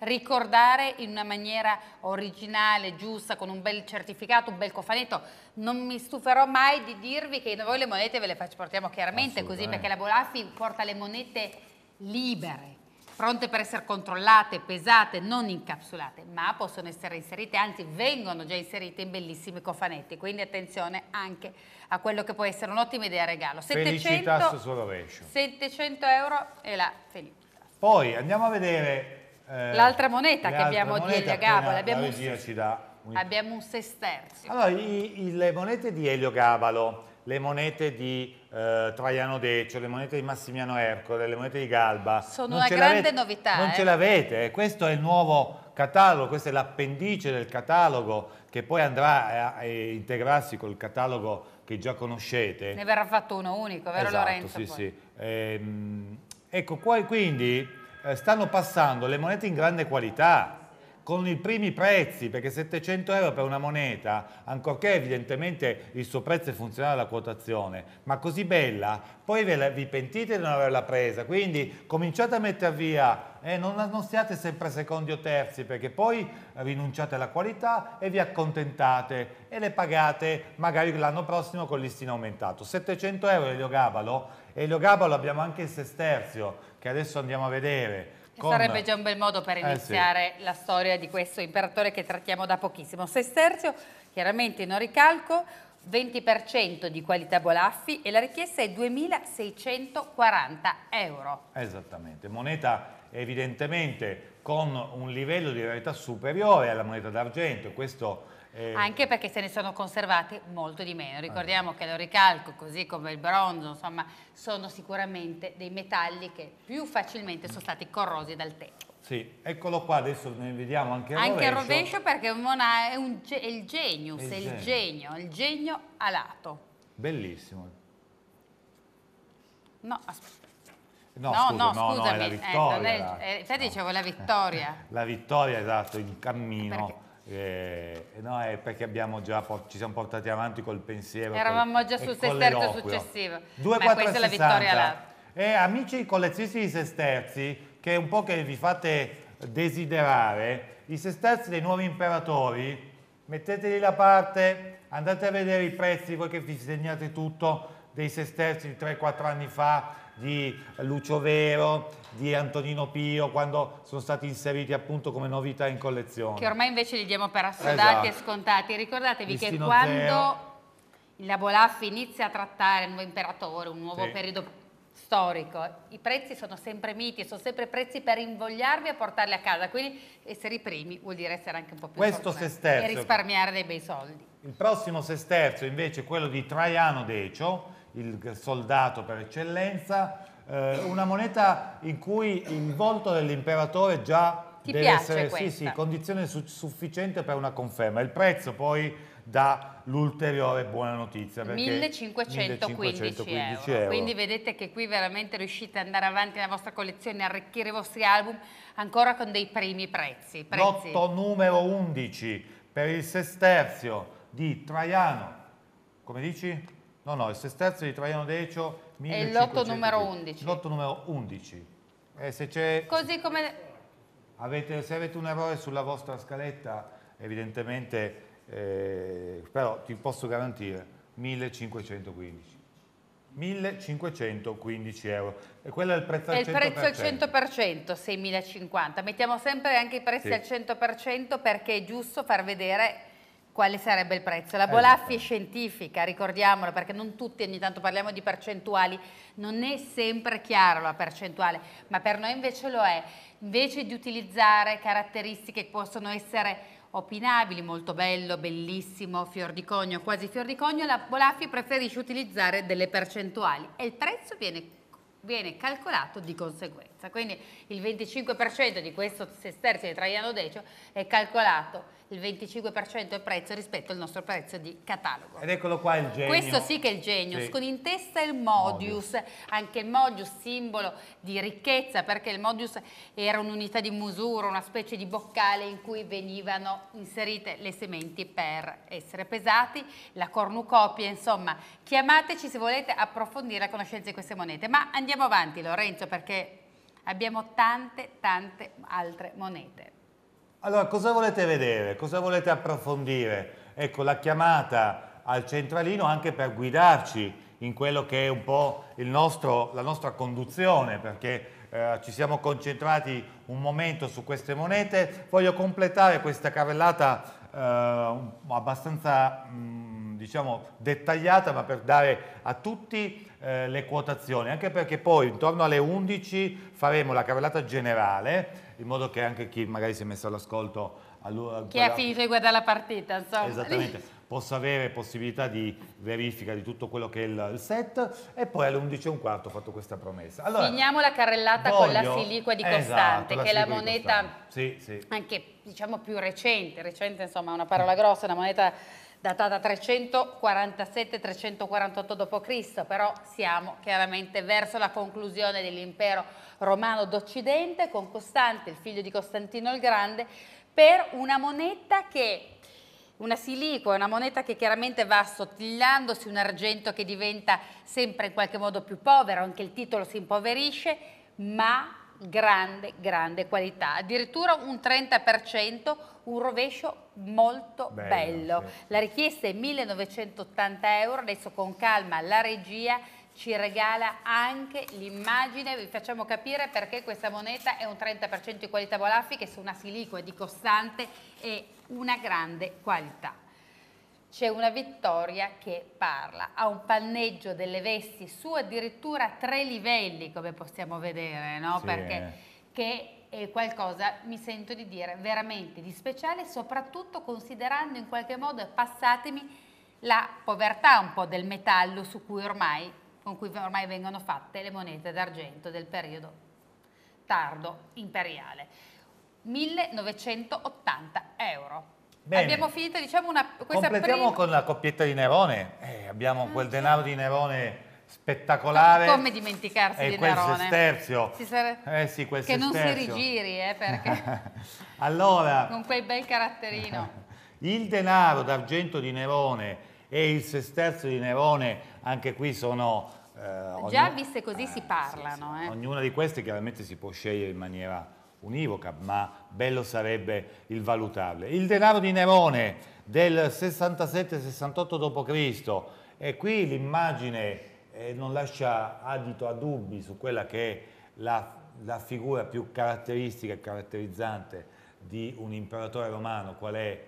ricordare in una maniera originale, giusta, con un bel certificato, un bel cofanetto. Non mi stuferò mai di dirvi che noi le monete ve le portiamo chiaramente così, perché la Bolaffi porta le monete libere pronte per essere controllate, pesate, non incapsulate, ma possono essere inserite, anzi vengono già inserite in bellissimi cofanetti, quindi attenzione anche a quello che può essere un'ottima idea regalo. 700, Felicitas sul rovescio. 700 euro e la felicità. Poi andiamo a vedere eh, L'altra moneta che abbiamo moneta di Elio Gabala, abbiamo, un... abbiamo un sesterzo. Allora, i, i, le monete di Elio Gabalo, le monete di eh, Traiano Decio, le monete di Massimiano Ercole, le monete di Galba. Sono una grande novità. Non eh? ce l'avete, questo è il nuovo catalogo, questa è l'appendice del catalogo che poi andrà a, a integrarsi col catalogo che già conoscete. Ne verrà fatto uno unico, vero esatto, Lorenzo? Sì, poi? sì. Ehm, ecco, qua, quindi eh, stanno passando le monete in grande qualità con i primi prezzi, perché 700 euro per una moneta, ancorché evidentemente il suo prezzo è funzionale alla quotazione, ma così bella, poi vi pentite di non averla presa, quindi cominciate a mettere via, eh, non, non, siate sempre secondi o terzi, perché poi rinunciate alla qualità e vi accontentate e le pagate magari l'anno prossimo con listino aumentato. 700 euro Elio Gabalo, Elio abbiamo anche il sesterzio, che adesso andiamo a vedere. Con... Sarebbe già un bel modo per iniziare eh sì. la storia di questo imperatore che trattiamo da pochissimo. Sesterzio, chiaramente non ricalco, 20% di qualità Bolaffi e la richiesta è 2.640 euro. Esattamente, moneta evidentemente con un livello di rarità superiore alla moneta d'argento, questo eh, Anche perché se ne sono conservati molto di meno. Ricordiamo eh. che lo ricalco, così come il bronzo, insomma, sono sicuramente dei metalli che più facilmente sono stati corrosi dal tempo. Sì, eccolo qua, adesso ne vediamo anche il rovescio. Anche il rovescio perché è, una, è, un, è il genius, è il, è il genio, il genio alato. Bellissimo. No, aspetta. No, no, scusa, no, no, scusami, no, è la eh, vittoria. Eh, infatti dicevo la vittoria. *laughs* la vittoria, esatto, in cammino. Perché? Eh, no, è perché abbiamo già, ci siamo portati avanti col pensiero. Eravamo già sul sesterzo successivo. 2, Ma 4, questa 60. è la vittoria là. E eh, amici collezionisti di sesterzi, che è un po' che vi fate desiderare, i sesterzi dei nuovi imperatori, metteteli da parte, andate a vedere i prezzi, voi che vi segnate tutto, dei sesterzi di 3-4 anni fa, di Lucio Vero, di Antonino Pio, quando sono stati inseriti appunto come novità in collezione. Che ormai invece li diamo per assodati esatto. e scontati. Ricordatevi Listino che quando zero. il Labolaffi inizia a trattare un nuovo imperatore, un nuovo sì. periodo storico, i prezzi sono sempre miti, sono sempre prezzi per invogliarvi a portarli a casa, quindi essere i primi vuol dire essere anche un po' più Questo sesterzo, e risparmiare dei bei soldi. Il prossimo sesterzo invece è quello di Traiano Decio, il soldato per eccellenza, eh, una moneta in cui il volto dell'imperatore già Ti deve essere questa. sì, sì, condizione su sufficiente per una conferma. Il prezzo poi dà l'ulteriore buona notizia. 1515, 1515 euro. euro. Quindi vedete che qui veramente riuscite ad andare avanti nella vostra collezione, arricchire i vostri album ancora con dei primi prezzi. prezzi. Lotto numero 11 per il sesterzio di Traiano. Come dici? No, no, il sestezzo di Traiano Decio 1500. È il lotto numero 11. Lotto numero 11. E se c'è... Così come... Avete, se avete un errore sulla vostra scaletta, evidentemente, eh, però ti posso garantire 1515. 1515 euro e quello è il prezzo è al 100%. È il prezzo al 100%, 6050. Mettiamo sempre anche i prezzi sì. al 100% perché è giusto far vedere quale sarebbe il prezzo. La eh, Bolaffi esatto. è scientifica, ricordiamolo, perché non tutti, ogni tanto parliamo di percentuali, non è sempre chiaro la percentuale, ma per noi invece lo è. Invece di utilizzare caratteristiche che possono essere opinabili, molto bello, bellissimo, fior di cogno, quasi fior di cogno, la Bolaffi preferisce utilizzare delle percentuali e il prezzo viene viene calcolato di conseguenza. Quindi il 25% di questo sesterzo di Traiano Decio è calcolato il 25% il prezzo rispetto al nostro prezzo di catalogo. Ed eccolo qua il genio. Questo sì che è il genius, sì. con in testa il modius, modius, anche il modius simbolo di ricchezza, perché il modius era un'unità di misura, una specie di boccale in cui venivano inserite le sementi per essere pesati, la cornucopia, insomma, chiamateci se volete approfondire la conoscenza di queste monete. Ma andiamo avanti Lorenzo perché abbiamo tante tante altre monete. Allora, cosa volete vedere? Cosa volete approfondire? Ecco, la chiamata al centralino anche per guidarci in quello che è un po' nostro, la nostra conduzione, perché eh, ci siamo concentrati un momento su queste monete. Voglio completare questa carrellata eh, abbastanza, mh, mm, diciamo, dettagliata, ma per dare a tutti eh, le quotazioni, anche perché poi intorno alle 11 faremo la carrellata generale, in modo che anche chi magari si è messo all'ascolto allora, chi ha finito di guardare la partita insomma. esattamente *laughs* possa avere possibilità di verifica di tutto quello che è il, il set e poi alle 11 e un quarto ho fatto questa promessa allora, finiamo la carrellata voglio, esatto, con la siliqua di Costante esatto, che è la moneta sì, sì. anche diciamo più recente recente insomma è una parola grossa una moneta datata 347-348 d.C., però siamo chiaramente verso la conclusione dell'impero romano d'Occidente con Costante, il figlio di Costantino il Grande, per una moneta che una silico, è una moneta che chiaramente va assottigliandosi, un argento che diventa sempre in qualche modo più povero, anche il titolo si impoverisce, ma grande, grande qualità, addirittura un 30%, un rovescio molto bello. bello. Sì. La richiesta è 1980 euro, adesso con calma la regia ci regala anche l'immagine, vi facciamo capire perché questa moneta è un 30% di qualità Bolaffi che su una siliqua di costante e una grande qualità. C'è una Vittoria che parla, ha un panneggio delle vesti su addirittura tre livelli, come possiamo vedere, no? Sì. Perché che è qualcosa, mi sento di dire, veramente di speciale, soprattutto considerando in qualche modo, passatemi, la povertà un po' del metallo su cui ormai, con cui ormai vengono fatte le monete d'argento del periodo tardo imperiale. 1980 euro. Bene. Abbiamo finito, diciamo, una, questa Completiamo prima... con la coppietta di Nerone. Eh, abbiamo quel denaro di Nerone spettacolare. come dimenticarsi di quel Nerone? Sesterzio. Sare... Eh sì, quel che sesterzio. non si rigiri, eh, perché... *laughs* allora... Con quel bel caratterino. *laughs* Il denaro d'argento di Nerone e il sesterzo di Nerone, anche qui sono... Eh, ogni... Già viste così si ah, parlano. Sì, sì. Eh. Ognuna di queste chiaramente si può scegliere in maniera univoca, ma bello sarebbe il valutarle. Il denaro di Nerone del 67-68 d.C. e qui l'immagine eh, non lascia adito a dubbi su quella che è la, la figura più caratteristica e caratterizzante di un imperatore romano qual è,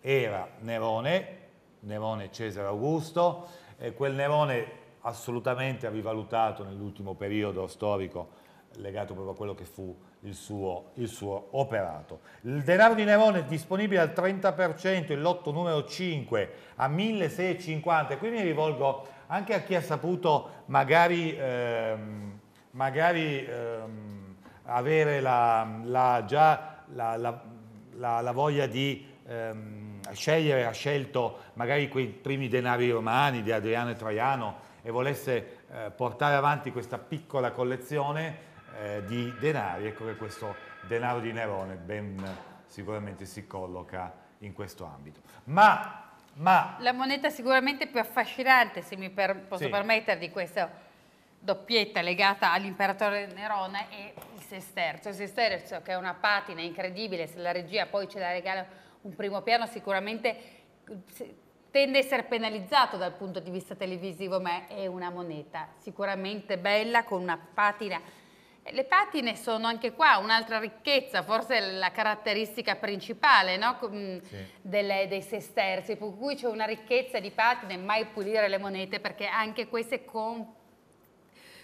era Nerone, Nerone Cesare Augusto, e quel Nerone assolutamente rivalutato nell'ultimo periodo storico legato proprio a quello che fu il suo, il suo, operato. Il denaro di Nerone è disponibile al 30%, il lotto numero 5 a 1650, qui mi rivolgo anche a chi ha saputo magari, ehm, magari ehm, avere la, la, già la, la, voglia di ehm, scegliere, ha scelto magari quei primi denari romani di Adriano e Traiano e volesse eh, portare avanti questa piccola collezione, eh, di denari, ecco che questo denaro di Nerone ben sicuramente si colloca in questo ambito. Ma, ma La moneta sicuramente più affascinante, se mi per, posso sì. permettere, di questa doppietta legata all'imperatore Nerone è il sesterzo. Il sesterzo che è una patina incredibile, se la regia poi ce la regala un primo piano sicuramente tende a essere penalizzato dal punto di vista televisivo, ma è una moneta sicuramente bella con una patina le patine sono anche qua un'altra ricchezza, forse la caratteristica principale no? sì. Dele, dei sesterzi, per cui c'è una ricchezza di patine, mai pulire le monete perché anche queste con,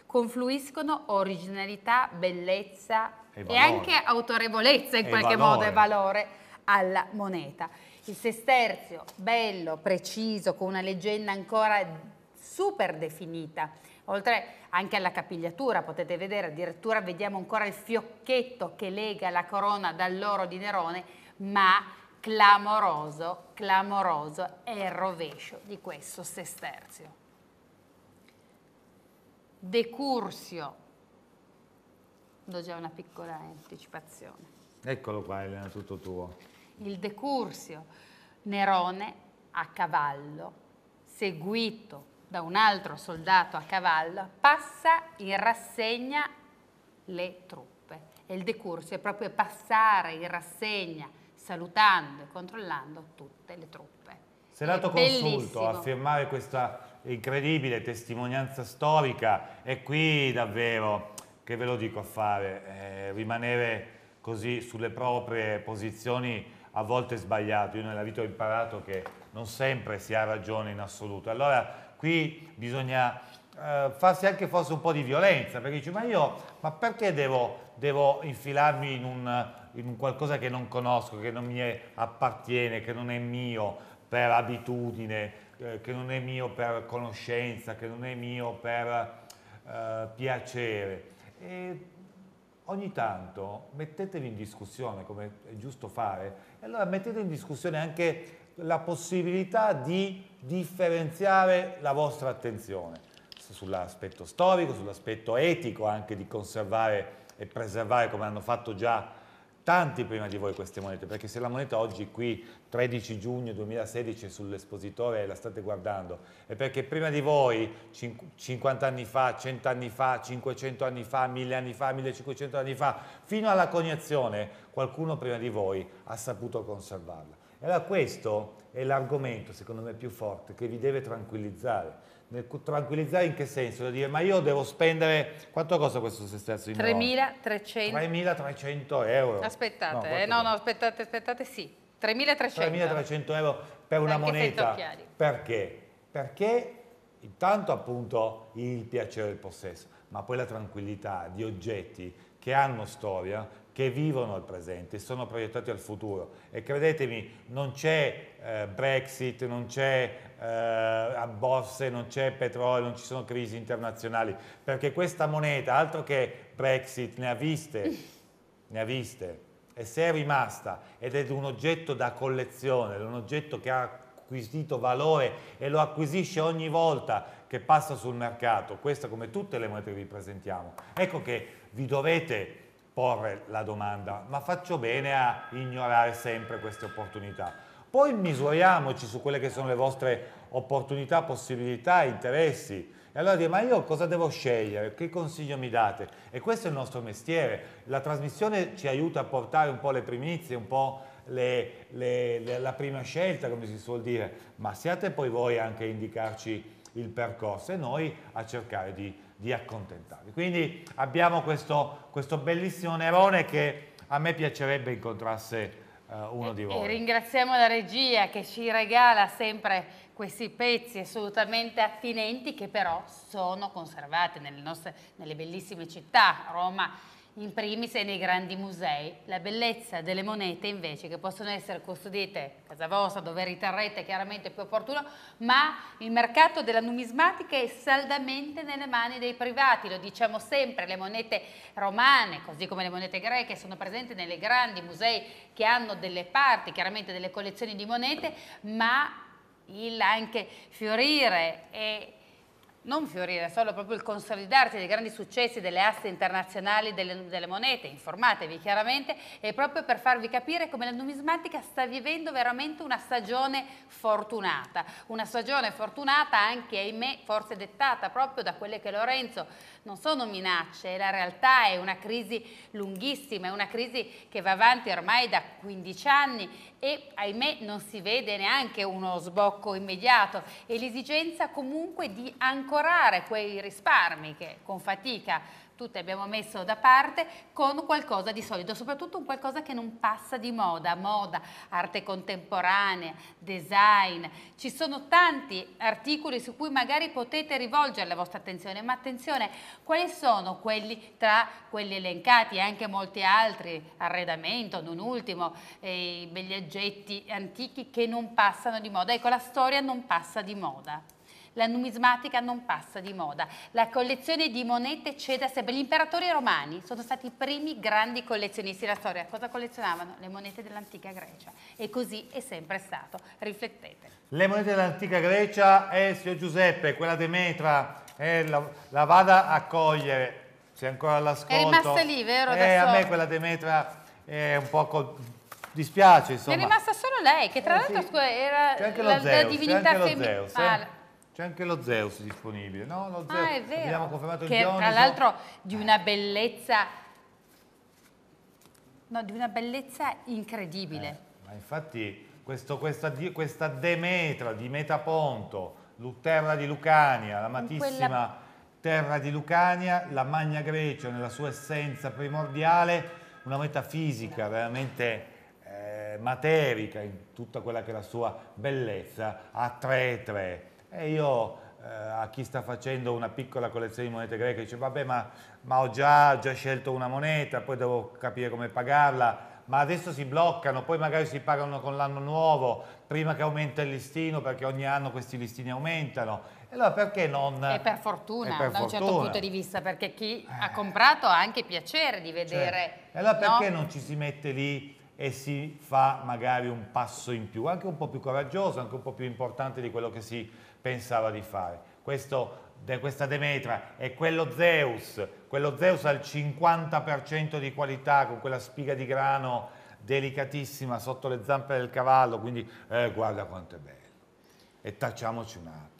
confluiscono originalità, bellezza e, e, anche autorevolezza in e qualche valore. modo e valore alla moneta. Il sesterzio, bello, preciso, con una leggenda ancora super definita oltre anche alla capigliatura, potete vedere, addirittura vediamo ancora il fiocchetto che lega la corona dall'oro di Nerone, ma clamoroso, clamoroso è il rovescio di questo sesterzio. Decursio, do già una piccola anticipazione. Eccolo qua Elena, tutto tuo. Il decursio, Nerone a cavallo, seguito da un altro soldato a cavallo, passa in rassegna le truppe. E il decurso è proprio passare in rassegna, salutando e controllando tutte le truppe. Selato Consulto a firmare questa incredibile testimonianza storica è qui davvero, che ve lo dico a fare, eh, rimanere così sulle proprie posizioni a volte sbagliato, io nella vita ho imparato che non sempre si ha ragione in assoluto. Allora Qui bisogna eh, farsi anche forse un po' di violenza, perché dice ma io, ma perché devo, devo infilarmi in un, in un qualcosa che non conosco, che non mi appartiene, che non è mio per abitudine, eh, che non è mio per conoscenza, che non è mio per eh, piacere. E ogni tanto mettetevi in discussione, come è giusto fare, e allora mettete in discussione anche la possibilità di differenziare la vostra attenzione sull'aspetto storico, sull'aspetto etico anche di conservare e preservare come hanno fatto già tanti prima di voi queste monete, perché se la moneta oggi qui 13 giugno 2016 sull'espositore la state guardando, è perché prima di voi 50 anni fa, 100 anni fa, 500 anni fa, 1000 anni fa, 1500 anni fa, fino alla cognazione, qualcuno prima di voi ha saputo conservarla. Allora questo è l'argomento, secondo me, più forte, che vi deve tranquillizzare. tranquillizzare in che senso? Da dire, ma io devo spendere... Quanto costa questo sesterzo di 3.300... 3.300 euro. Aspettate, no, eh, no, no, aspettate, aspettate, sì. 3.300. 3.300 euro per una Anche moneta. Perché? Perché intanto appunto il piacere del possesso, ma poi la tranquillità di oggetti che hanno storia, che vivono il presente, sono proiettati al futuro e credetemi non c'è eh, Brexit, non c'è eh, borse, non c'è petrolio, non ci sono crisi internazionali, perché questa moneta, altro che Brexit, ne ha viste, ne ha viste e se è rimasta ed è un oggetto da collezione, un oggetto che ha acquisito valore e lo acquisisce ogni volta che passa sul mercato, questa come tutte le monete che vi presentiamo, ecco che vi dovete porre la domanda, ma faccio bene a ignorare sempre queste opportunità. Poi misuriamoci su quelle che sono le vostre opportunità, possibilità, interessi. E allora dire, ma io cosa devo scegliere? Che consiglio mi date? E questo è il nostro mestiere. La trasmissione ci aiuta a portare un po' le primizie, un po' le, le, le, la prima scelta, come si suol dire, ma siate poi voi anche a indicarci il percorso e noi a cercare di di accontentarvi. Quindi abbiamo questo, questo bellissimo Nerone che a me piacerebbe incontrasse eh, uno e, di voi. E ringraziamo la regia che ci regala sempre questi pezzi assolutamente attinenti che però sono conservati nelle, nostre, nelle bellissime città, Roma in primis e nei grandi musei. La bellezza delle monete invece che possono essere custodite a casa vostra dove riterrete chiaramente più opportuno, ma il mercato della numismatica è saldamente nelle mani dei privati, lo diciamo sempre, le monete romane così come le monete greche sono presenti nei grandi musei che hanno delle parti, chiaramente delle collezioni di monete, ma il anche fiorire e non fiorire solo, proprio il consolidarsi dei grandi successi delle aste internazionali delle, delle, monete, informatevi chiaramente, e proprio per farvi capire come la numismatica sta vivendo veramente una stagione fortunata, una stagione fortunata anche, ahimè, forse dettata proprio da quelle che Lorenzo non sono minacce, la realtà è una crisi lunghissima, è una crisi che va avanti ormai da 15 anni e ahimè non si vede neanche uno sbocco immediato e l'esigenza comunque di ancorare quei risparmi che con fatica tutte abbiamo messo da parte con qualcosa di solido, soprattutto un qualcosa che non passa di moda, moda, arte contemporanea, design. Ci sono tanti articoli su cui magari potete rivolgere la vostra attenzione, ma attenzione, quali sono quelli tra quelli elencati e anche molti altri, arredamento, non ultimo, i begli oggetti antichi che non passano di moda. Ecco, la storia non passa di moda. La numismatica non passa di moda. La collezione di monete cede sempre. Gli imperatori romani sono stati i primi grandi collezionisti della storia. Cosa collezionavano? Le monete dell'antica Grecia. E così è sempre stato. Riflettete. Le monete dell'antica Grecia eh, signor Giuseppe, quella Demetra, eh, la, la vada a cogliere. C'è ancora l'ascolto. È rimasta lì, vero? Eh, a me quella Demetra è un po' dispiace, insomma. È rimasta solo lei, che tra eh, l'altro sì. era la, Zeus, la divinità femminile. C'è anche lo Zeus disponibile, no? Lo ah, Zeus, ah, è vero. Abbiamo confermato che, il Dioniso. Tra l'altro di una bellezza, no, di una bellezza incredibile. Eh, ma infatti questo, questa, questa, Demetra di Metaponto, Terra di Lucania, l'amatissima quella... Terra di Lucania, la Magna Grecia nella sua essenza primordiale, una metafisica veramente eh, materica in tutta quella che è la sua bellezza a 3-3 e io eh, a chi sta facendo una piccola collezione di monete greche dice vabbè ma, ma ho già, già scelto una moneta, poi devo capire come pagarla, ma adesso si bloccano, poi magari si pagano con l'anno nuovo, prima che aumenta il listino, perché ogni anno questi listini aumentano. E allora perché non... E per fortuna, per da fortuna. un certo punto di vista, perché chi ha eh. comprato ha anche piacere di vedere... Cioè, e allora perché no? non ci si mette lì e si fa magari un passo in più, anche un po' più coraggioso, anche un po' più importante di quello che si pensava di fare. Questo, de, questa Demetra è quello Zeus, quello Zeus al 50% di qualità con quella spiga di grano delicatissima sotto le zampe del cavallo, quindi eh, guarda quanto è bello. E tacciamoci un attimo.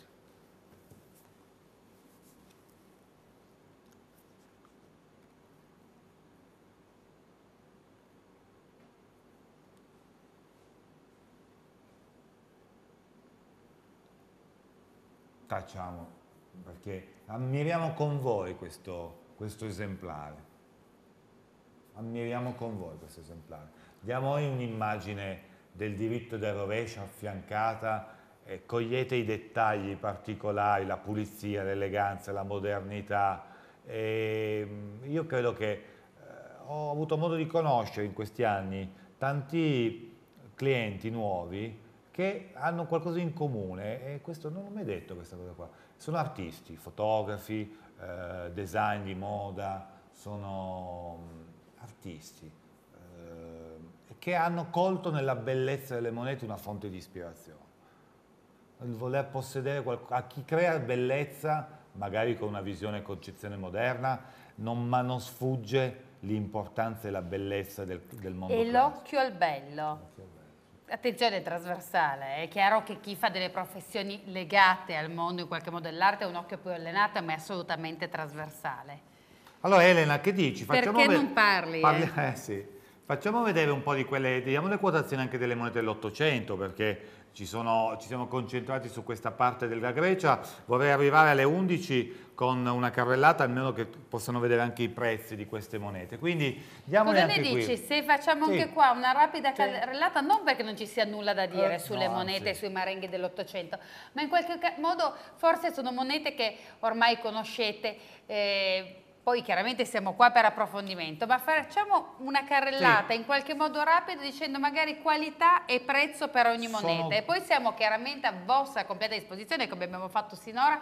tacciamo, perché ammiriamo con voi questo, questo esemplare. Ammiriamo con voi questo esemplare. Diamo noi un'immagine del diritto del rovescio affiancata, eh, cogliete i dettagli particolari, la pulizia, l'eleganza, la modernità. E ehm, io credo che eh, ho avuto modo di conoscere in questi anni tanti clienti nuovi che hanno qualcosa in comune e questo non l'ho mai detto questa cosa qua. Sono artisti, fotografi, eh, design di moda, sono mm, artisti eh, che hanno colto nella bellezza delle monete una fonte di ispirazione. Il voler possedere qualcosa, a chi crea bellezza, magari con una visione e concezione moderna, non, ma non sfugge l'importanza e la bellezza del, del mondo. E l'occhio al bello. Attenzione trasversale, è chiaro che chi fa delle professioni legate al mondo in qualche modo dell'arte ha un occhio più allenato ma è assolutamente trasversale. Allora Elena, che dici? Facciamo Perché non parli? Eh? Parli eh? Eh, sì. Facciamo vedere un po' di quelle, diamo le quotazioni anche delle monete dell'Ottocento perché ci, sono, ci, siamo concentrati su questa parte della Grecia, vorrei arrivare alle 11 con una carrellata almeno che possano vedere anche i prezzi di queste monete. Quindi diamole Cosa ne dici? Qui. Se facciamo sì. anche qua una rapida carrellata, non perché non ci sia nulla da dire eh, sulle no, monete e sui marenghi dell'Ottocento, ma in qualche modo forse sono monete che ormai conoscete, eh, poi chiaramente siamo qua per approfondimento, ma facciamo una carrellata sì. in qualche modo rapida dicendo magari qualità e prezzo per ogni moneta e poi siamo chiaramente a vostra completa disposizione come abbiamo fatto sinora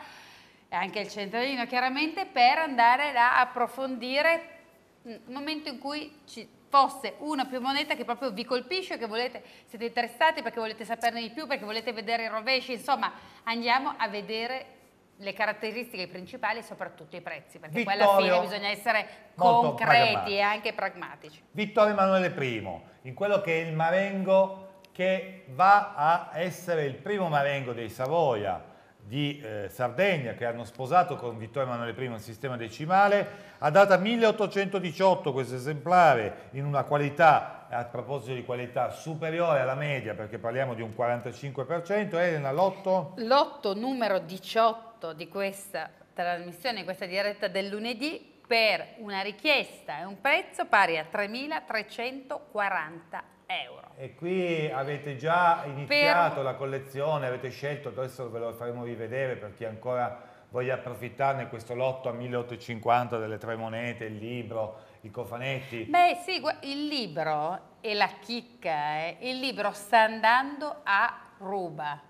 e anche il centralino chiaramente per andare a approfondire il momento in cui ci fosse una più moneta che proprio vi colpisce, che volete, siete interessati perché volete saperne di più, perché volete vedere i rovesci, insomma andiamo a vedere le caratteristiche principali e soprattutto i prezzi, perché Vittorio, poi alla fine bisogna essere concreti e anche pragmatici. Vittorio Emanuele I, in quello che è il marengo che va a essere il primo marengo dei Savoia, di eh, Sardegna, che hanno sposato con Vittorio Emanuele I il sistema decimale, ha data 1818 questo esemplare in una qualità a proposito di qualità superiore alla media, perché parliamo di un 45%, Elena Lotto? Lotto numero 18 di questa trasmissione, di questa diretta del lunedì, per una richiesta e un prezzo pari a 3.340 euro. E qui avete già iniziato per... la collezione, avete scelto, adesso ve lo faremo rivedere per chi ancora voglia approfittarne, questo lotto a 1.850 delle tre monete, il libro, i cofanetti. Beh sì, il libro, e la chicca, eh, il libro sta andando a ruba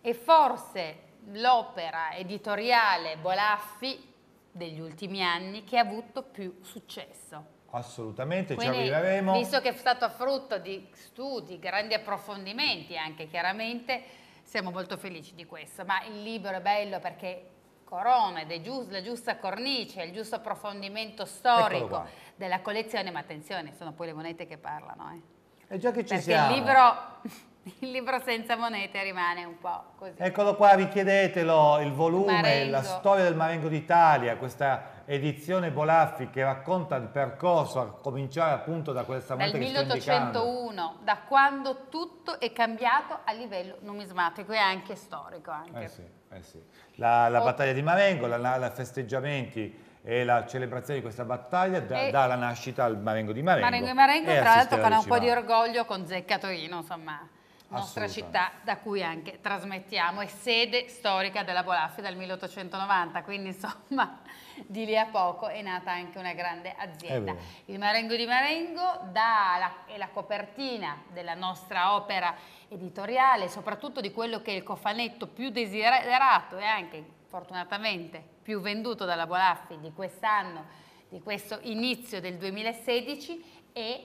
e forse l'opera editoriale Bolaffi degli ultimi anni che ha avuto più successo. Assolutamente, Quindi, ci arriveremo. Visto che è stato frutto di studi, grandi approfondimenti anche chiaramente, siamo molto felici di questo, ma il libro è bello perché corona, giusto, la giusta cornice, il giusto approfondimento storico della collezione, ma attenzione, sono poi le monete che parlano. Eh. È già che ci Perché siamo. Il libro, *laughs* il libro senza monete rimane un po' così. Eccolo qua, richiedetelo, il volume, il la storia del Marengo d'Italia, questa edizione Bolaffi che racconta il percorso a cominciare appunto da questa moneta Dal 1801, da quando tutto è cambiato a livello numismatico e anche storico. Anche. Eh sì. Eh sì. La, la oh. battaglia di Marengo, i festeggiamenti e la celebrazione di questa battaglia da, e... dà la nascita al Marengo di Marengo. Marengo di Marengo tra l'altro con un po' di orgoglio con Zecca Torino, insomma, nostra città da cui anche trasmettiamo, è sede storica della Bolaffi dal 1890, quindi insomma di lì a poco è nata anche una grande azienda. Il Marengo di Marengo la, è la copertina della nostra opera editoriale, soprattutto di quello che è il cofanetto più desiderato e anche fortunatamente più venduto dalla Bolaffi di quest'anno, di questo inizio del 2016 e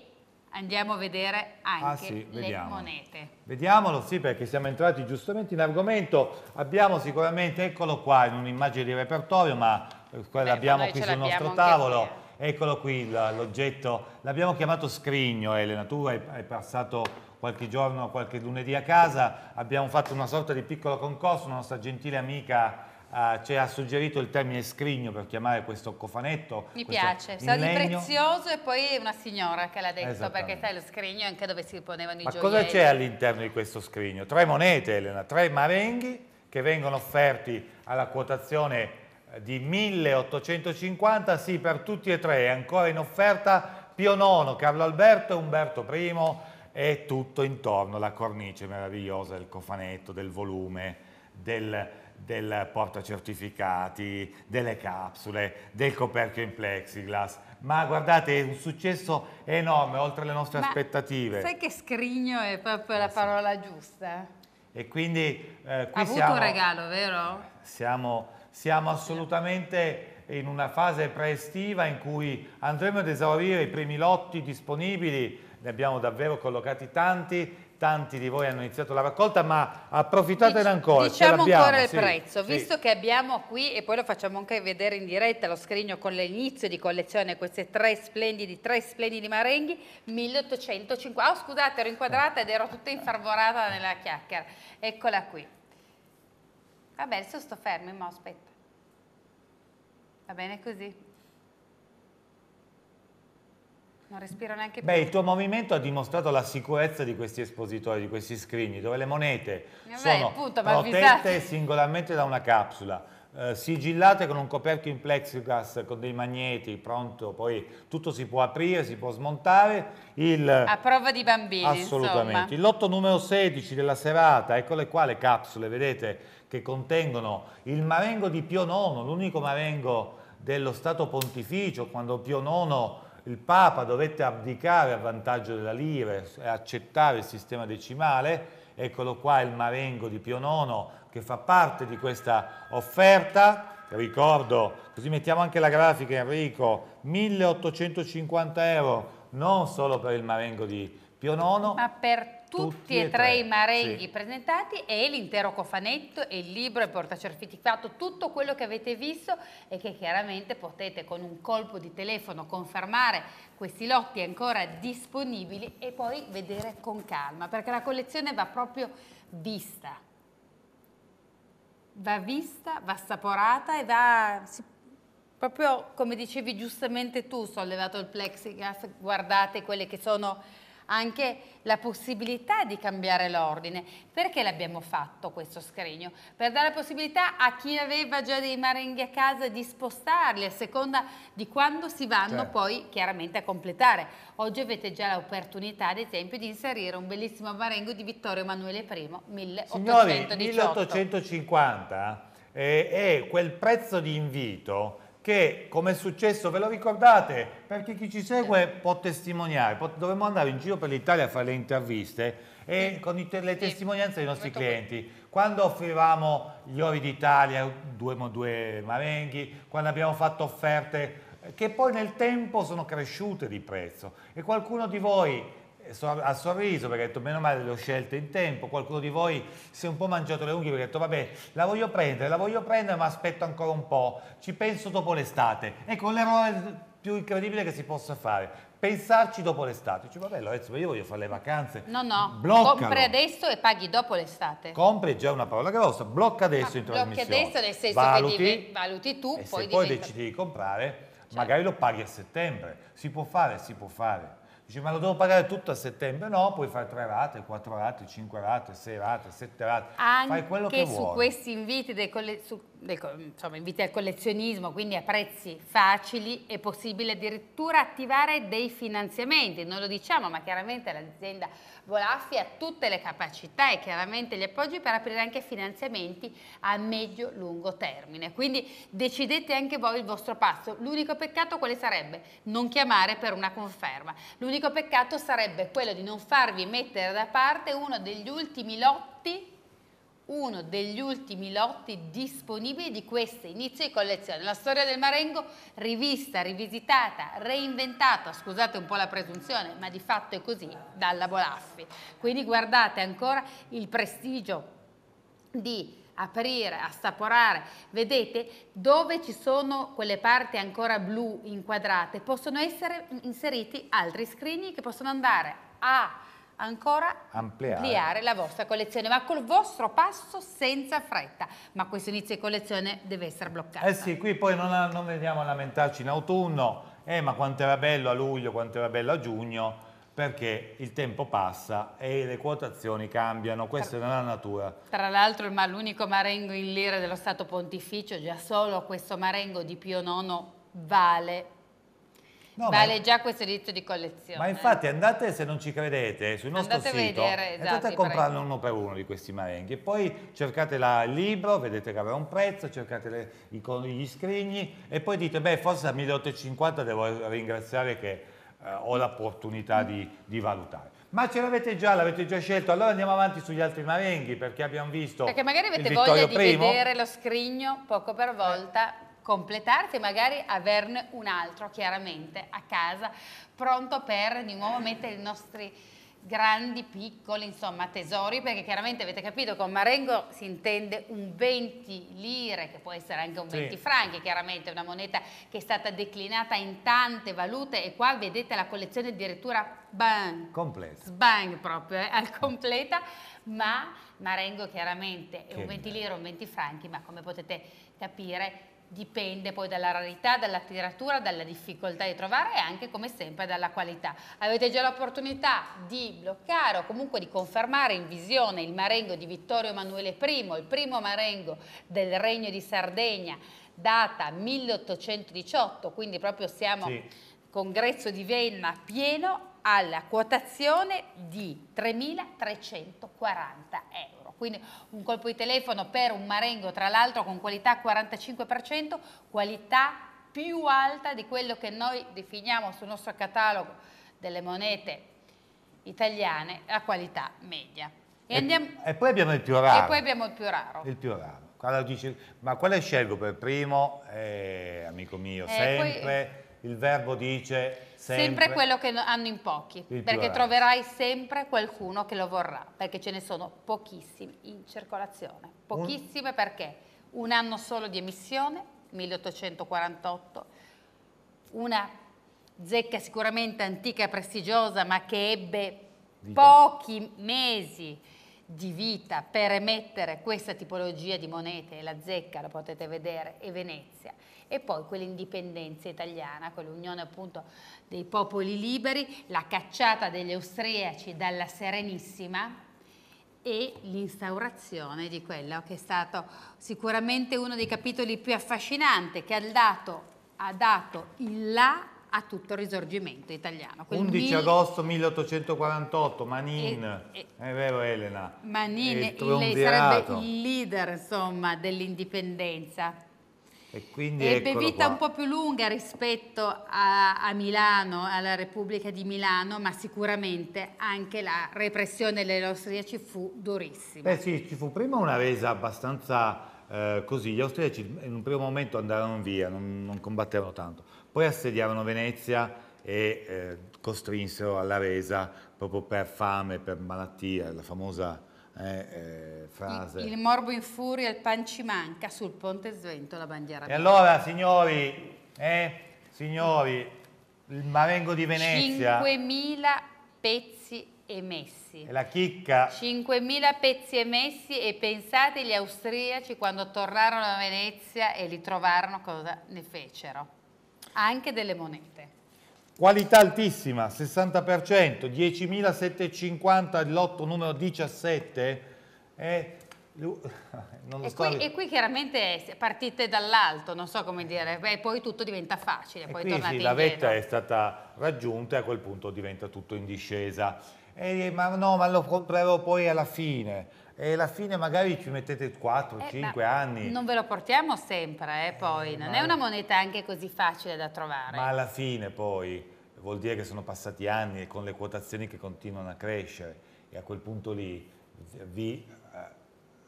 andiamo a vedere anche ah, sì, le monete. Vediamolo, sì, perché siamo entrati giustamente in argomento. Abbiamo sicuramente, eccolo qua, in un'immagine di repertorio, ma Beh, l'abbiamo qui sul nostro tavolo, eh. eccolo qui l'oggetto, l'abbiamo chiamato scrigno Elena, tu hai, hai passato qualche giorno, qualche lunedì a casa, abbiamo fatto una sorta di piccolo concorso, una nostra gentile amica Uh, ci ha suggerito il termine scrigno per chiamare questo cofanetto. Mi questo piace, è stato prezioso e poi una signora che l'ha detto perché sai lo scrigno è anche dove si ponevano Ma i gioielli. Ma cosa c'è all'interno di questo scrigno? Tre monete Elena, tre marenghi che vengono offerti alla quotazione di 1850, sì, per tutti e tre, è ancora in offerta Pio IX, Carlo Alberto e Umberto I e tutto intorno, la cornice meravigliosa del cofanetto, del volume, del, del portacertificati, delle capsule, del coperchio in plexiglass. Ma guardate, è un successo enorme, oltre le nostre Ma aspettative. Sai che scrigno è proprio eh, la parola sì. giusta? E quindi eh, qui ha avuto siamo, un regalo, vero? Siamo siamo assolutamente in una fase preestiva in cui andremo ad esaurire i primi lotti disponibili, ne abbiamo davvero collocati tanti, tanti di voi hanno iniziato la raccolta, ma approfittatene ancora. Diciamo ancora il sì, prezzo, sì. visto che abbiamo qui, e poi lo facciamo anche vedere in diretta, lo scrigno con l'inizio di collezione, queste tre splendidi, tre splendidi marenghi, 1850, oh scusate ero inquadrata ed ero tutta infarvorata nella chiacchiera, eccola qui. Vabbè, adesso sto fermo, ma aspetta. Va bene così? Non respiro neanche più. Beh, il tuo movimento ha dimostrato la sicurezza di questi espositori, di questi scrigni, dove le monete Vabbè, eh sono punto, protette singolarmente da una capsula. Eh, sigillate con un coperchio in plexiglass con dei magneti pronto poi tutto si può aprire si può smontare il, a prova di bambini Assolutamente. insomma. il lotto numero 16 della serata eccole qua le capsule vedete che contengono il marengo di Pio IX, l'unico marengo dello Stato Pontificio, quando Pio IX, il Papa, dovette abdicare a vantaggio della lira e accettare il sistema decimale, eccolo qua il marengo di Pio IX che fa parte di questa offerta, ricordo, così mettiamo anche la grafica Enrico, 1850 euro non solo per il marengo di Pio IX, ma per tutti e tre, i marenghi sì. presentati e l'intero cofanetto e il libro e il portacertificato, tutto quello che avete visto e che chiaramente potete con un colpo di telefono confermare questi lotti ancora disponibili e poi vedere con calma perché la collezione va proprio vista. Va vista, va assaporata e va... Si, proprio come dicevi giustamente tu, sollevato il plexiglass, guardate quelle che sono anche la possibilità di cambiare l'ordine. Perché l'abbiamo fatto questo scrigno? Per dare la possibilità a chi aveva già dei marenghi a casa di spostarli a seconda di quando si vanno certo. poi chiaramente a completare. Oggi avete già l'opportunità ad esempio di inserire un bellissimo marengo di Vittorio Emanuele I 1818. Signori, 1850 eh, è quel prezzo di invito che, come è successo, ve lo ricordate? Perché chi ci segue può testimoniare. Dovremmo andare in giro per l'Italia a fare le interviste e con te le testimonianze dei nostri clienti. Quando offrivamo gli ori d'Italia, due, due marenghi, quando abbiamo fatto offerte eh, che poi nel tempo sono cresciute di prezzo e qualcuno di voi ha sorriso perché ha detto meno male le ho scelte in tempo, qualcuno di voi si è un po' mangiato le unghie perché ha detto vabbè la voglio prendere, la voglio prendere ma aspetto ancora un po', ci penso dopo l'estate. Ecco l'errore più incredibile che si possa fare, pensarci dopo l'estate. Dice, vabbè Lorenzo, io voglio fare le vacanze. No, no, Bloccalo. compri adesso e paghi dopo l'estate. Compri già una parola grossa, blocca adesso ah, in trasmissione. Blocca adesso nel senso valuti, che devi, valuti tu, e poi se diventa... poi decidi di comprare, cioè. magari certo. lo paghi a settembre. Si può fare, si può fare. Dice, ma lo devo pagare tutto a settembre? No, puoi fare tre rate, quattro rate, cinque rate, sei rate, sette rate. Anche fai quello che vuoi. su questi inviti dei collezionisti insomma, inviti al collezionismo, quindi a prezzi facili è possibile addirittura attivare dei finanziamenti, non lo diciamo, ma chiaramente l'azienda Volaffi ha tutte le capacità e chiaramente gli appoggi per aprire anche finanziamenti a medio-lungo termine. Quindi decidete anche voi il vostro passo. L'unico peccato quale sarebbe? Non chiamare per una conferma. L'unico peccato sarebbe quello di non farvi mettere da parte uno degli ultimi lotti uno degli ultimi lotti disponibili di queste inizio di collezione. La storia del Marengo rivista, rivisitata, reinventata, scusate un po' la presunzione, ma di fatto è così, dalla Bolaffi. Quindi guardate ancora il prestigio di aprire, assaporare, vedete dove ci sono quelle parti ancora blu inquadrate, possono essere inseriti altri screening che possono andare a ancora ampliare. ampliare. la vostra collezione, ma col vostro passo senza fretta. Ma questo inizio di collezione deve essere bloccato. Eh sì, qui poi non, non veniamo a lamentarci in autunno, eh ma quanto era bello a luglio, quanto era bello a giugno, perché il tempo passa e le quotazioni cambiano, questa tra, è la natura. Tra l'altro l'unico marengo in lire dello Stato Pontificio, già solo questo marengo di Pio IX vale No, vale ma... già questo diritto di collezione. Ma infatti andate, se non ci credete, sul nostro andate sito, a vedere, esatto, andate a comprarne uno per uno di questi marenghi poi cercate la, il libro, vedete che avrà un prezzo, cercate le, i, gli scrigni e poi dite, beh, forse a 1850 devo ringraziare che eh, ho l'opportunità di, di valutare. Ma ce l'avete già, l'avete già scelto, allora andiamo avanti sugli altri marenghi perché abbiamo visto Perché magari avete voglia di primo. vedere lo scrigno poco per volta, completarti e magari averne un altro chiaramente a casa, pronto per di nuovo mettere i nostri grandi, piccoli, insomma tesori, perché chiaramente avete capito con Marengo si intende un 20 lire, che può essere anche un 20 sì. franchi, chiaramente una moneta che è stata declinata in tante valute e qua vedete la collezione addirittura bang, completa. bang proprio, eh, al completa, ma Marengo chiaramente è che un 20 lire, un 20 franchi, ma come potete capire dipende poi dalla rarità, dalla tiratura, dalla difficoltà di trovare e anche come sempre dalla qualità. Avete già l'opportunità di bloccare o comunque di confermare in visione il marengo di Vittorio Emanuele I, il primo marengo del Regno di Sardegna, data 1818, quindi proprio siamo sì. congresso di Venna pieno alla quotazione di 3.340 euro. Quindi un colpo di telefono per un marengo, tra l'altro con qualità 45%, qualità più alta di quello che noi definiamo sul nostro catalogo delle monete italiane la qualità media. E, andiamo... e, poi abbiamo il più raro. E poi abbiamo il più raro. Il più raro. Allora dice, ma quale scelgo per primo? Eh, amico mio, eh, sempre... Poi il verbo dice sempre, sempre quello che hanno in pochi, perché troverai sempre qualcuno che lo vorrà, perché ce ne sono pochissimi in circolazione. Pochissime un... perché un anno solo di emissione, 1848, una zecca sicuramente antica e prestigiosa, ma che ebbe Dico. pochi mesi di vita per emettere questa tipologia di monete, la zecca lo potete vedere, e Venezia, e poi quell'indipendenza italiana, quell'unione appunto dei popoli liberi, la cacciata degli austriaci dalla Serenissima e l'instaurazione di quello che è stato sicuramente uno dei capitoli più affascinanti che ha dato, ha dato il là a tutto il risorgimento italiano. Quindi 11 mil... agosto 1848, Manin, e, e, è vero Elena? Manin, lei sarebbe il leader insomma dell'indipendenza. E quindi ebbe vita qua. un po' più lunga rispetto a, a, Milano, alla Repubblica di Milano, ma sicuramente anche la repressione dell'austriaci fu durissima. Beh sì, ci fu prima una resa abbastanza eh, così, gli austriaci in un primo momento andarono via, non, non combattevano tanto, poi assediarono Venezia e eh, costrinsero alla resa proprio per fame, per malattia, la famosa eh, eh, frase. Il, il, morbo in furia, il pan ci manca, sul ponte svento la bandiera. E allora signori, eh, signori, il marengo di Venezia. 5.000 pezzi emessi. E la chicca. 5.000 pezzi emessi e pensate gli austriaci quando tornarono a Venezia e li trovarono cosa ne fecero anche delle monete. Qualità altissima, 60%, 10.750 lotto numero 17. Eh, *laughs* e, qui, e, qui, chiaramente partite dall'alto, non so come dire, Beh, poi tutto diventa facile, poi tornate sì, La vetta è stata raggiunta e a quel punto diventa tutto in discesa. E, eh, ma no, ma lo comprerò poi alla fine e alla fine magari ci mettete 4-5 eh, anni. Non ve lo portiamo sempre, eh, poi, non è una moneta anche così facile da trovare. Ma alla fine poi vuol dire che sono passati anni e con le quotazioni che continuano a crescere e a quel punto lì vi eh,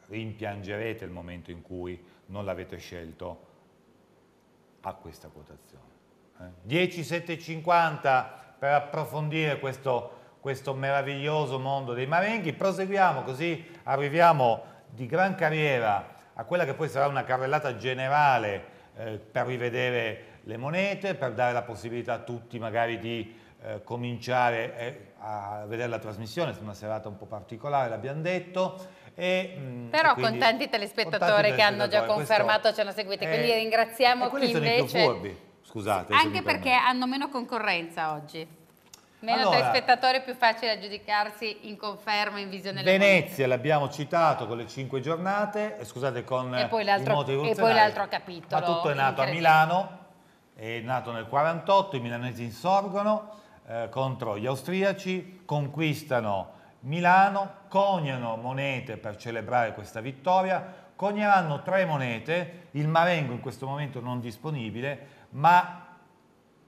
rimpiangerete il momento in cui non l'avete scelto a questa quotazione. Eh? 10,750 per approfondire questo questo meraviglioso mondo dei marenghi. Proseguiamo così arriviamo di gran carriera a quella che poi sarà una carrellata generale eh, per rivedere le monete, per dare la possibilità a tutti magari di eh, cominciare eh, a vedere la trasmissione, è una serata un po' particolare, l'abbiamo detto. E, mm, Però quindi, con tanti telespettatori, che hanno già confermato ci hanno seguite, quindi ringraziamo chi invece... sono i più furbi, scusate. Anche perché hanno meno concorrenza oggi. Meno allora, telespettatore più facile aggiudicarsi in conferma, in visione Venezia l'abbiamo citato con le cinque giornate, eh, scusate con e poi l'altro, e poi l'altro capitolo. Ma tutto è nato a Milano, è nato nel 48, i milanesi insorgono eh, contro gli austriaci, conquistano Milano, coniano monete per celebrare questa vittoria, coniano tre monete, il Marengo in questo momento non disponibile, ma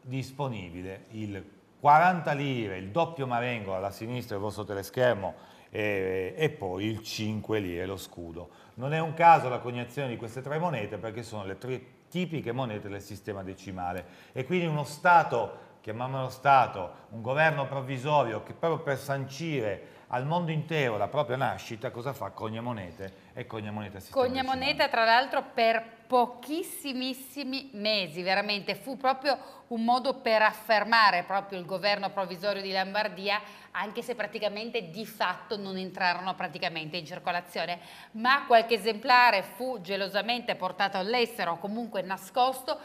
disponibile il 40 lire, il doppio Marengo alla sinistra del vostro teleschermo e, e poi il 5 lire, lo scudo. Non è un caso la coniazione di queste tre monete perché sono le tre tipiche monete del sistema decimale e quindi uno Stato, chiamiamolo Stato, un governo provvisorio che proprio per sancire al mondo intero la propria nascita, cosa fa Cognamonete e Cognamonete Assistente Cognamonete tra l'altro per pochissimissimi mesi, veramente fu proprio un modo per affermare proprio il governo provvisorio di Lombardia, anche se praticamente di fatto non entrarono praticamente in circolazione, ma qualche esemplare fu gelosamente portato all'estero o comunque nascosto.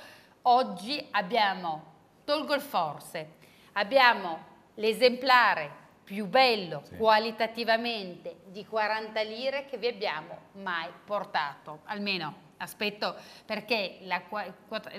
Oggi abbiamo Tolgo il Forse, abbiamo l'esemplare più bello sì. qualitativamente di 40 lire che vi abbiamo mai portato, almeno aspetto perché la,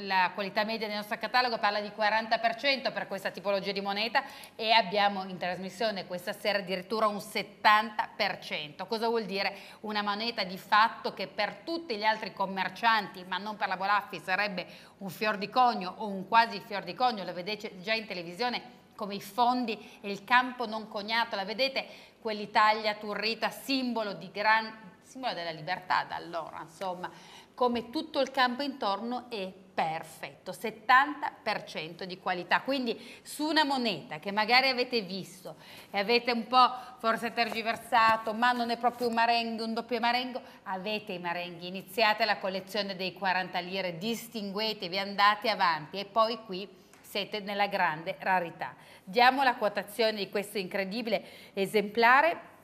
la, qualità media del nostro catalogo parla di 40% per questa tipologia di moneta e abbiamo in trasmissione questa sera addirittura un 70%. Cosa vuol dire? Una moneta di fatto che per tutti gli altri commercianti, ma non per la Bolaffi, sarebbe un fior di cogno o un quasi fior di cogno, lo vedete già in televisione come i fondi e il campo non cognato, la vedete quell'Italia turrita simbolo, gran, simbolo della libertà da allora, insomma, come tutto il campo intorno è perfetto, 70% di qualità. Quindi su una moneta che magari avete visto e avete un po' forse tergiversato, ma non è proprio un marengo, un doppio marengo, avete i marenghi, iniziate la collezione dei 40 lire, distinguetevi, andate avanti e poi qui siete nella grande rarità. Diamo la quotazione di questo incredibile esemplare,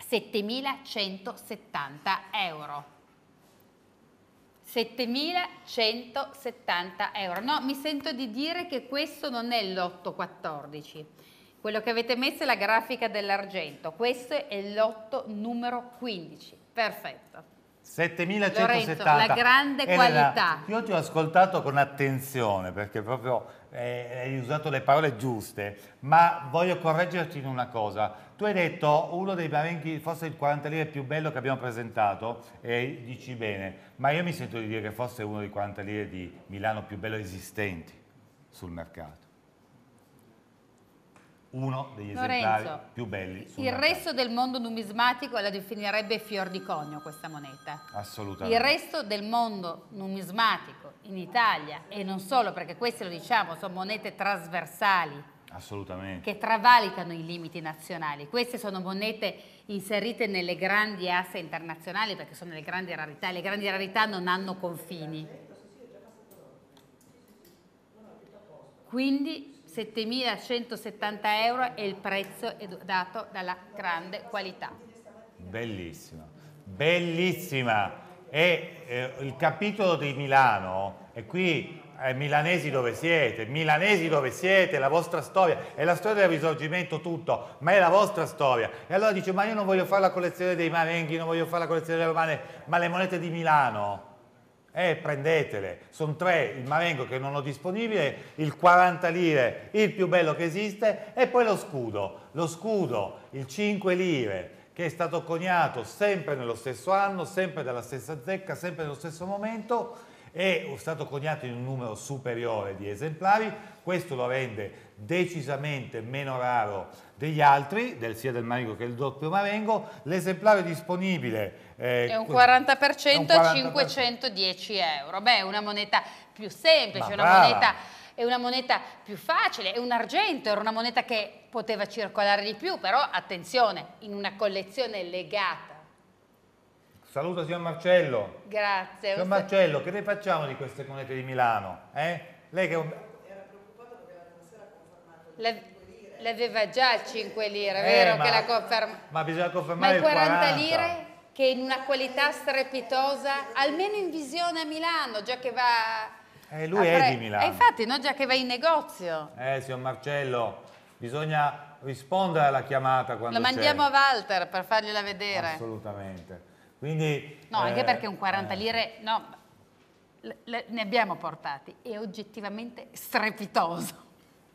7.170 euro. 7.170 euro. No, mi sento di dire che questo non è l'814. Quello che avete messo è la grafica dell'argento. Questo è l'otto numero 15. Perfetto. 7170. Lorenzo, la grande Elena, qualità. Io ti ho ascoltato con attenzione perché proprio eh, hai usato le parole giuste, ma voglio correggerti in una cosa. Tu hai detto uno dei parenchi, forse il 40 lire più bello che abbiamo presentato, e dici bene, ma io mi sento di dire che forse è uno dei 40 lire di Milano più bello esistenti sul mercato uno degli esemplari più belli. il Natale. resto del mondo numismatico la definirebbe fior di conio questa moneta. Assolutamente. Il resto del mondo numismatico in Italia, e non solo perché queste lo diciamo, sono monete trasversali. Assolutamente. Che travalicano i limiti nazionali. Queste sono monete inserite nelle grandi asse internazionali perché sono le grandi rarità. Le grandi rarità non hanno confini. Quindi 7.170 euro e il prezzo è dato dalla grande qualità. Bellissima, bellissima. E eh, il capitolo di Milano, e qui eh, milanesi dove siete, milanesi dove siete, la vostra storia, è la storia del risorgimento tutto, ma è la vostra storia. E allora dice, ma io non voglio fare la collezione dei marenghi, non voglio fare la collezione delle romane, ma le monete di Milano eh, prendetele, sono tre il Marengo che non ho disponibile, il 40 lire, il più bello che esiste, e poi lo scudo, lo scudo, il 5 lire, che è stato coniato sempre nello stesso anno, sempre dalla stessa zecca, sempre nello stesso momento, è stato coniato in un numero superiore di esemplari, questo lo rende decisamente meno raro degli altri, del, sia del marengo che del doppio marengo, l'esemplare disponibile eh, è un 40%, è un 40%. 510 euro. Beh, è una moneta più semplice, una moneta, è una moneta più facile, è un argento, era una moneta che poteva circolare di più, però attenzione, in una collezione legata. Saluto signor Marcello. Grazie. Signor Marcello, che ne facciamo di queste monete di Milano? Eh? Lei che... Era preoccupata perché la sera ha confermato le... L'aveva già 5 lire, eh, vero ma, che la conferma. Ma bisogna confermare ma 40, 40 lire? che in una qualità strepitosa, almeno in visione a Milano, già che va... Eh, lui è di Milano. Eh, infatti, no? già che va in negozio. Eh, signor Marcello, bisogna rispondere alla chiamata quando Lo mandiamo a Walter per fargliela vedere. Assolutamente. Quindi, no, eh, anche perché un 40 eh. lire... No, le, le, ne abbiamo portati. È oggettivamente strepitoso.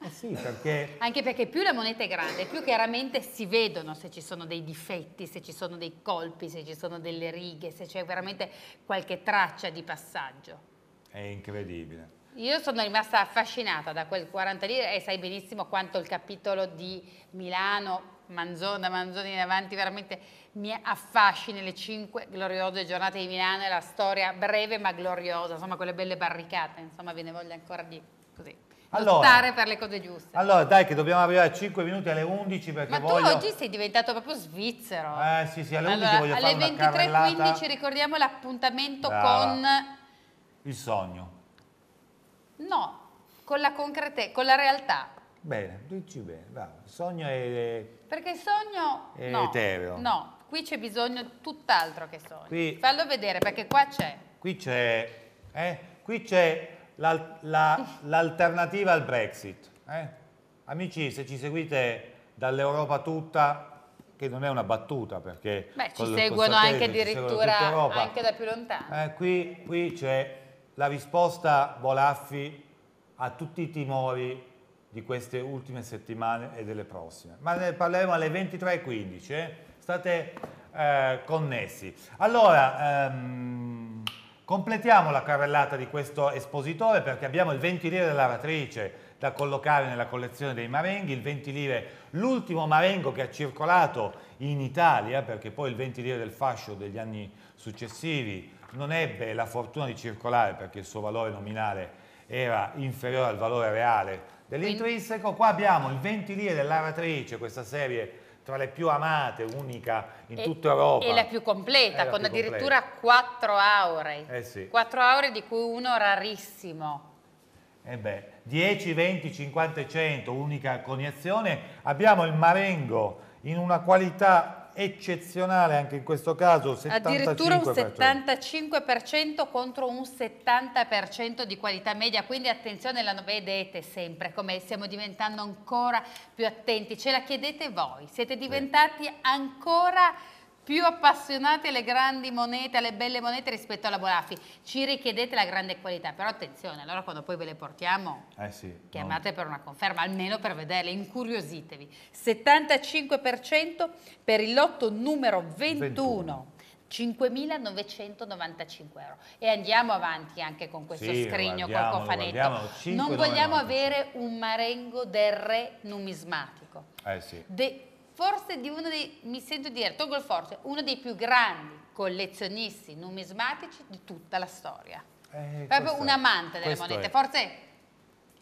Eh sì, perché... Anche perché più la moneta è grande, più chiaramente si vedono se ci sono dei difetti, se ci sono dei colpi, se ci sono delle righe, se c'è veramente qualche traccia di passaggio. È incredibile. Io sono rimasta affascinata da quel 40 lire e sai benissimo quanto il capitolo di Milano, Manzona, Manzoni in avanti, veramente mi affascina le cinque gloriose giornate di Milano e la storia breve ma gloriosa, insomma quelle belle barricate, insomma ve ne voglio ancora di così allora, lottare per le cose giuste. Allora, dai, che dobbiamo arrivare a 5 minuti alle 11 perché Ma voglio... tu oggi sei diventato proprio svizzero. Eh, sì, sì, alle 11 allora, voglio alle fare Alle 23.15 ricordiamo l'appuntamento con... Il sogno. No, con la concretezza, con la realtà. Bene, dici bene, bravo. Il sogno è... Perché il sogno... È no, etereo. No, qui c'è bisogno tutt'altro che sogno. Qui... Fallo vedere perché qua c'è. Qui c'è... Eh? Qui c'è l'alternativa la, al Brexit. Eh? Amici, se ci seguite dall'Europa tutta, che non è una battuta perché... Beh, ci seguono anche addirittura seguono anche da più lontano. Eh, qui, qui c'è la risposta Bolaffi a tutti i timori di queste ultime settimane e delle prossime. Ma ne parleremo alle 23.15, eh? state eh, connessi. Allora, ehm, Completiamo la carrellata di questo espositore perché abbiamo il 20 lire dell'aratrice da collocare nella collezione dei marenghi, il 20 lire, l'ultimo marengo che ha circolato in Italia, perché poi il 20 lire del fascio degli anni successivi non ebbe la fortuna di circolare perché il suo valore nominale era inferiore al valore reale dell'intrinseco. Qua abbiamo il 20 lire dell'aratrice, questa serie tra le più amate, unica in e, tutta Europa. E la più completa, la con più addirittura completa. quattro aure. Eh sì. Quattro aure di cui uno rarissimo. Eh beh, 10, 20, 50 e 100, unica coniazione. Abbiamo il Marengo in una qualità eccezionale anche in questo caso, 75%. Addirittura un 75% contro un 70% di qualità media, quindi attenzione, la vedete sempre, come stiamo diventando ancora più attenti, ce la chiedete voi, siete diventati ancora più appassionate alle grandi monete, alle belle monete rispetto alla Bonafi. Ci richiedete la grande qualità, però attenzione, allora quando poi ve le portiamo, eh sì, chiamate no. per una conferma, almeno per vederle, incuriositevi. 75% per il lotto numero 21. 21. 5.995 euro e andiamo avanti anche con questo sì, scrigno col cofanetto non vogliamo avere un marengo del re numismatico eh sì. De forse di uno dei, mi sento dire, tolgo il forse, uno dei più grandi collezionisti numismatici di tutta la storia. Eh, Proprio un amante delle monete, è. forse,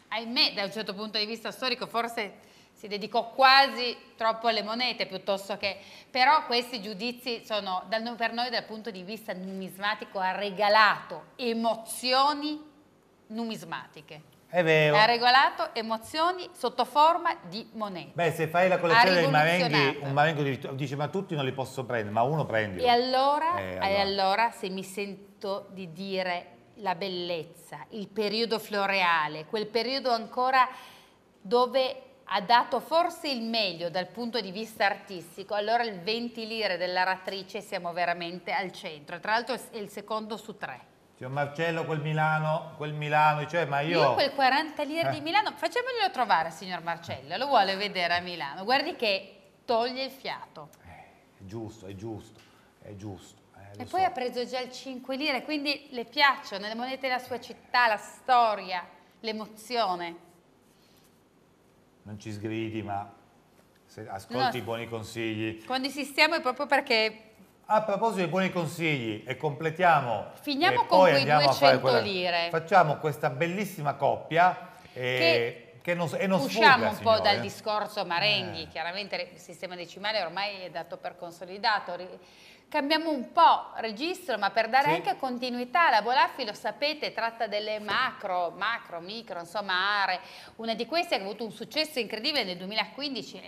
ahimè, da un certo punto di vista storico, forse si dedicò quasi troppo alle monete piuttosto che... Però questi giudizi sono, dal, per noi dal punto di vista numismatico, ha regalato emozioni numismatiche. È vero. Ha regolato emozioni sotto forma di moneta. Beh, se fai la collezione dei marenghi, un marengo dice ma tutti non li posso prendere, ma uno prendilo. E allora, eh, allora. E allora se mi sento di dire la bellezza, il periodo floreale, quel periodo ancora dove ha dato forse il meglio dal punto di vista artistico, allora il 20 lire dell'aratrice siamo veramente al centro. Tra l'altro è il secondo su tre. Signor Marcello quel Milano, quel Milano, cioè ma io... Io quel 40 lire eh. di Milano, facciamoglielo trovare signor Marcello, lo vuole vedere a Milano, guardi che toglie il fiato. Eh, è giusto, è giusto, è giusto. Eh, e poi so. ha preso già il 5 lire, quindi le piacciono le monete della sua città, la storia, l'emozione. Non ci sgridi, ma ascolti no, i buoni consigli. Quando insistiamo è proprio perché a proposito di buoni consigli e completiamo... Finiamo e con quei 200 quella... lire. Facciamo questa bellissima coppia e... Che... Che non, e non Usciamo sfuga, un signore. po' dal eh. discorso Marenghi, eh. chiaramente il sistema decimale ormai è dato per consolidato, cambiamo un po' registro, ma per dare sì. anche continuità, la Bolaffi lo sapete, tratta delle macro, macro, micro, insomma aree, una di queste che ha avuto un successo incredibile nel 2015,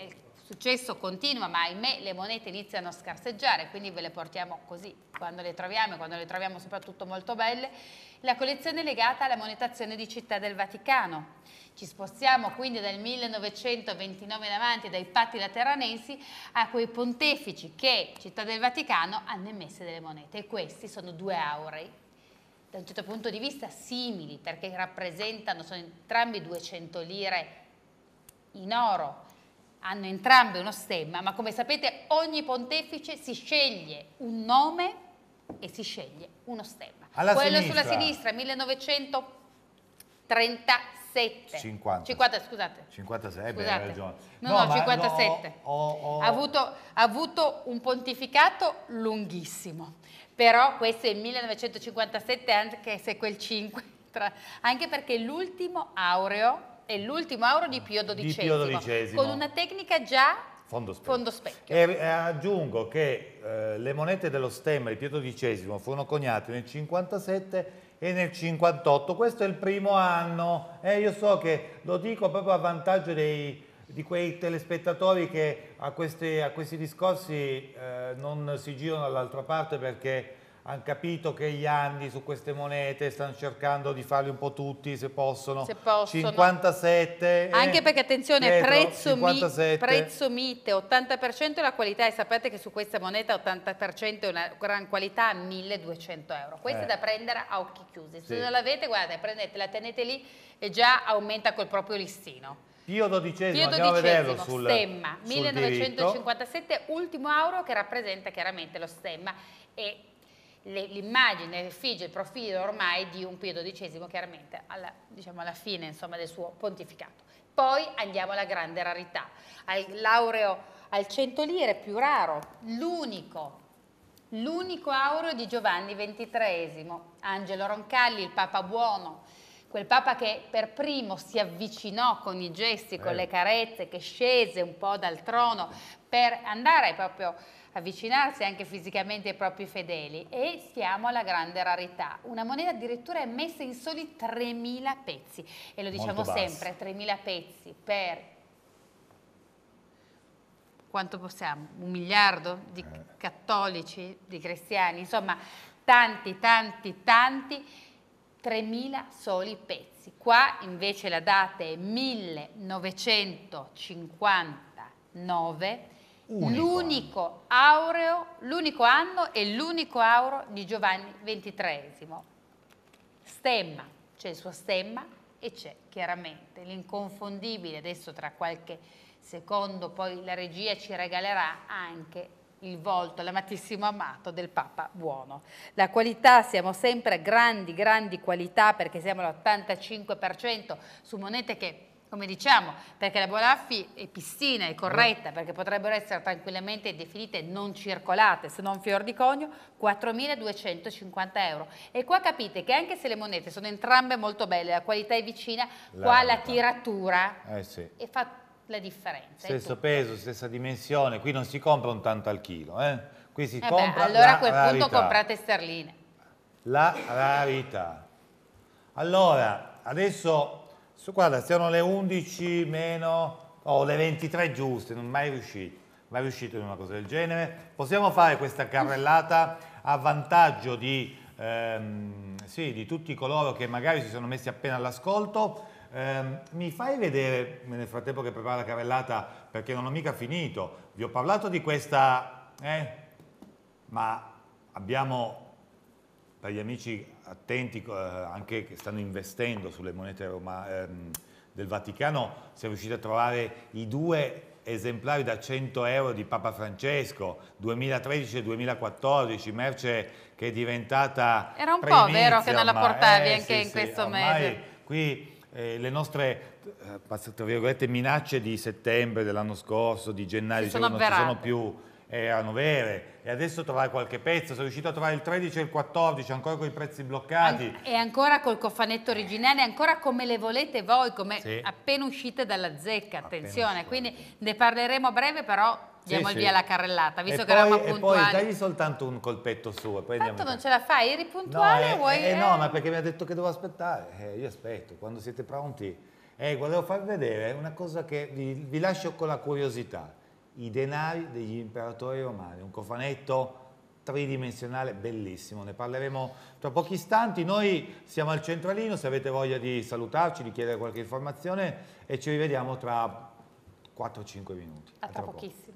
successo continua, ma ahimè le monete iniziano a scarseggiare, quindi ve le portiamo così quando le troviamo, quando le troviamo soprattutto molto belle. La collezione è legata alla monetazione di Città del Vaticano. Ci spostiamo quindi dal 1929 in avanti, dai patti lateranesi, a quei pontefici che Città del Vaticano hanno emesse delle monete. E questi sono due aurei, da un certo punto di vista simili, perché rappresentano, sono entrambi 200 lire in oro, hanno entrambe uno stemma, ma come sapete ogni pontefice si sceglie un nome e si sceglie uno stemma. Alla Quello sinistra. sulla sinistra, 1937. 50. 50. scusate. 56, scusate. beh, hai ragione. No, no, no 57. No, oh, oh. Ha, avuto, ha, avuto, un pontificato lunghissimo, però questo è il 1957, anche se quel 5, tra, anche perché l'ultimo aureo è l'ultimo euro di Pio XII, di Pio XII con una tecnica già fondo specchio. Fondo specchio. E eh, aggiungo che eh, le monete dello stemma di Pio XII furono coniate nel 57 e nel 58, questo è il primo anno, eh, io so che lo dico proprio a vantaggio dei, di quei telespettatori che a, queste, a questi discorsi eh, non si girano dall'altra parte perché hanno capito che gli anni su queste monete stanno cercando di farli un po' tutti se possono, se possono. 57 eh, anche eh, perché attenzione dietro, prezzo, mi, prezzo mite 80% è la qualità e sapete che su questa moneta 80% è una gran qualità 1200 euro questa eh. è da eh. prendere a occhi chiusi se sì. non l'avete guardate prendetela tenete lì e già aumenta col proprio listino Pio XII, Pio XII vederlo sul, stemma, sul 1957, diritto. ultimo euro che rappresenta chiaramente lo stemma e l'immagine, l'effigie, il profilo ormai di un Pio XII chiaramente alla, diciamo alla fine insomma, del suo pontificato. Poi andiamo alla grande rarità, al laureo al 100 lire più raro, l'unico, l'unico aureo di Giovanni XXIII, Angelo Roncalli, il Papa Buono, quel Papa che per primo si avvicinò con i gesti, con eh. le carezze, che scese un po' dal trono per andare proprio avvicinarsi anche fisicamente ai propri fedeli e siamo alla grande rarità. Una moneta addirittura è messa in soli 3.000 pezzi e lo diciamo sempre, 3.000 pezzi per quanto possiamo? Un miliardo di eh. cattolici, di cristiani, insomma tanti, tanti, tanti 3.000 soli pezzi. Qua invece la data è 1959, l'unico aureo, l'unico anno e l'unico auro di Giovanni XXIII. Stemma, c'è il suo stemma e c'è chiaramente l'inconfondibile, adesso tra qualche secondo poi la regia ci regalerà anche il volto, l'amatissimo amato del Papa buono. La qualità, siamo sempre grandi, grandi qualità perché siamo all'85% su monete che come diciamo, perché la Bolaffi è pistina, è corretta, mm. perché potrebbero essere tranquillamente definite non circolate, se non fior di conio, 4.250 euro. E qua capite che anche se le monete sono entrambe molto belle, la qualità è vicina, la qua la tiratura eh sì. è fatta le differenze. Stesso peso, stessa dimensione, qui non si compra un tanto al chilo, eh? qui si eh compra beh, Allora a quel rarità. punto comprate sterline. La rarità. Allora, adesso, su guarda, siano le 11 meno, o oh, le 23 giuste, non mai riuscito, mai riuscito in una cosa del genere. Possiamo fare questa carrellata a vantaggio di, ehm, sì, di tutti coloro che magari si sono messi appena all'ascolto, eh, mi fai vedere, nel frattempo che prepara la carrellata, perché non ho mica finito, vi ho parlato di questa, eh, ma abbiamo, per gli amici attenti, eh, anche che stanno investendo sulle monete Roma, ehm, del Vaticano, se riusciti a trovare i due esemplari da 100 euro di Papa Francesco, 2013 e 2014, merce che è diventata... Era un premizia, po' vero che non la portavi eh, anche sì, in questo sì, mese. Qui eh, le nostre eh, minacce di settembre dell'anno scorso, di gennaio, diciamo, non ci sono più, erano vere e adesso trovare qualche pezzo, sono riuscito a trovare il 13 e il 14 ancora con i prezzi bloccati An e ancora col cofanetto originale, ancora come le volete voi, come sì. appena uscite dalla zecca, attenzione, quindi ne parleremo a breve però Diamo sì, il via alla carrellata, visto e che poi, eravamo puntuali. E poi dagli soltanto un colpetto su e poi Tanto non ce la fai, eri puntuale no, eh, vuoi... Eh, no, eh? ma perché mi ha detto che devo aspettare. Eh, io aspetto, quando siete pronti. Eh, volevo far vedere una cosa che vi, vi lascio con la curiosità. I denari degli imperatori romani, un cofanetto tridimensionale bellissimo, ne parleremo tra pochi istanti. Noi siamo al centralino, se avete voglia di salutarci, di chiedere qualche informazione e ci rivediamo tra 4-5 minuti. A tra, tra pochissimo.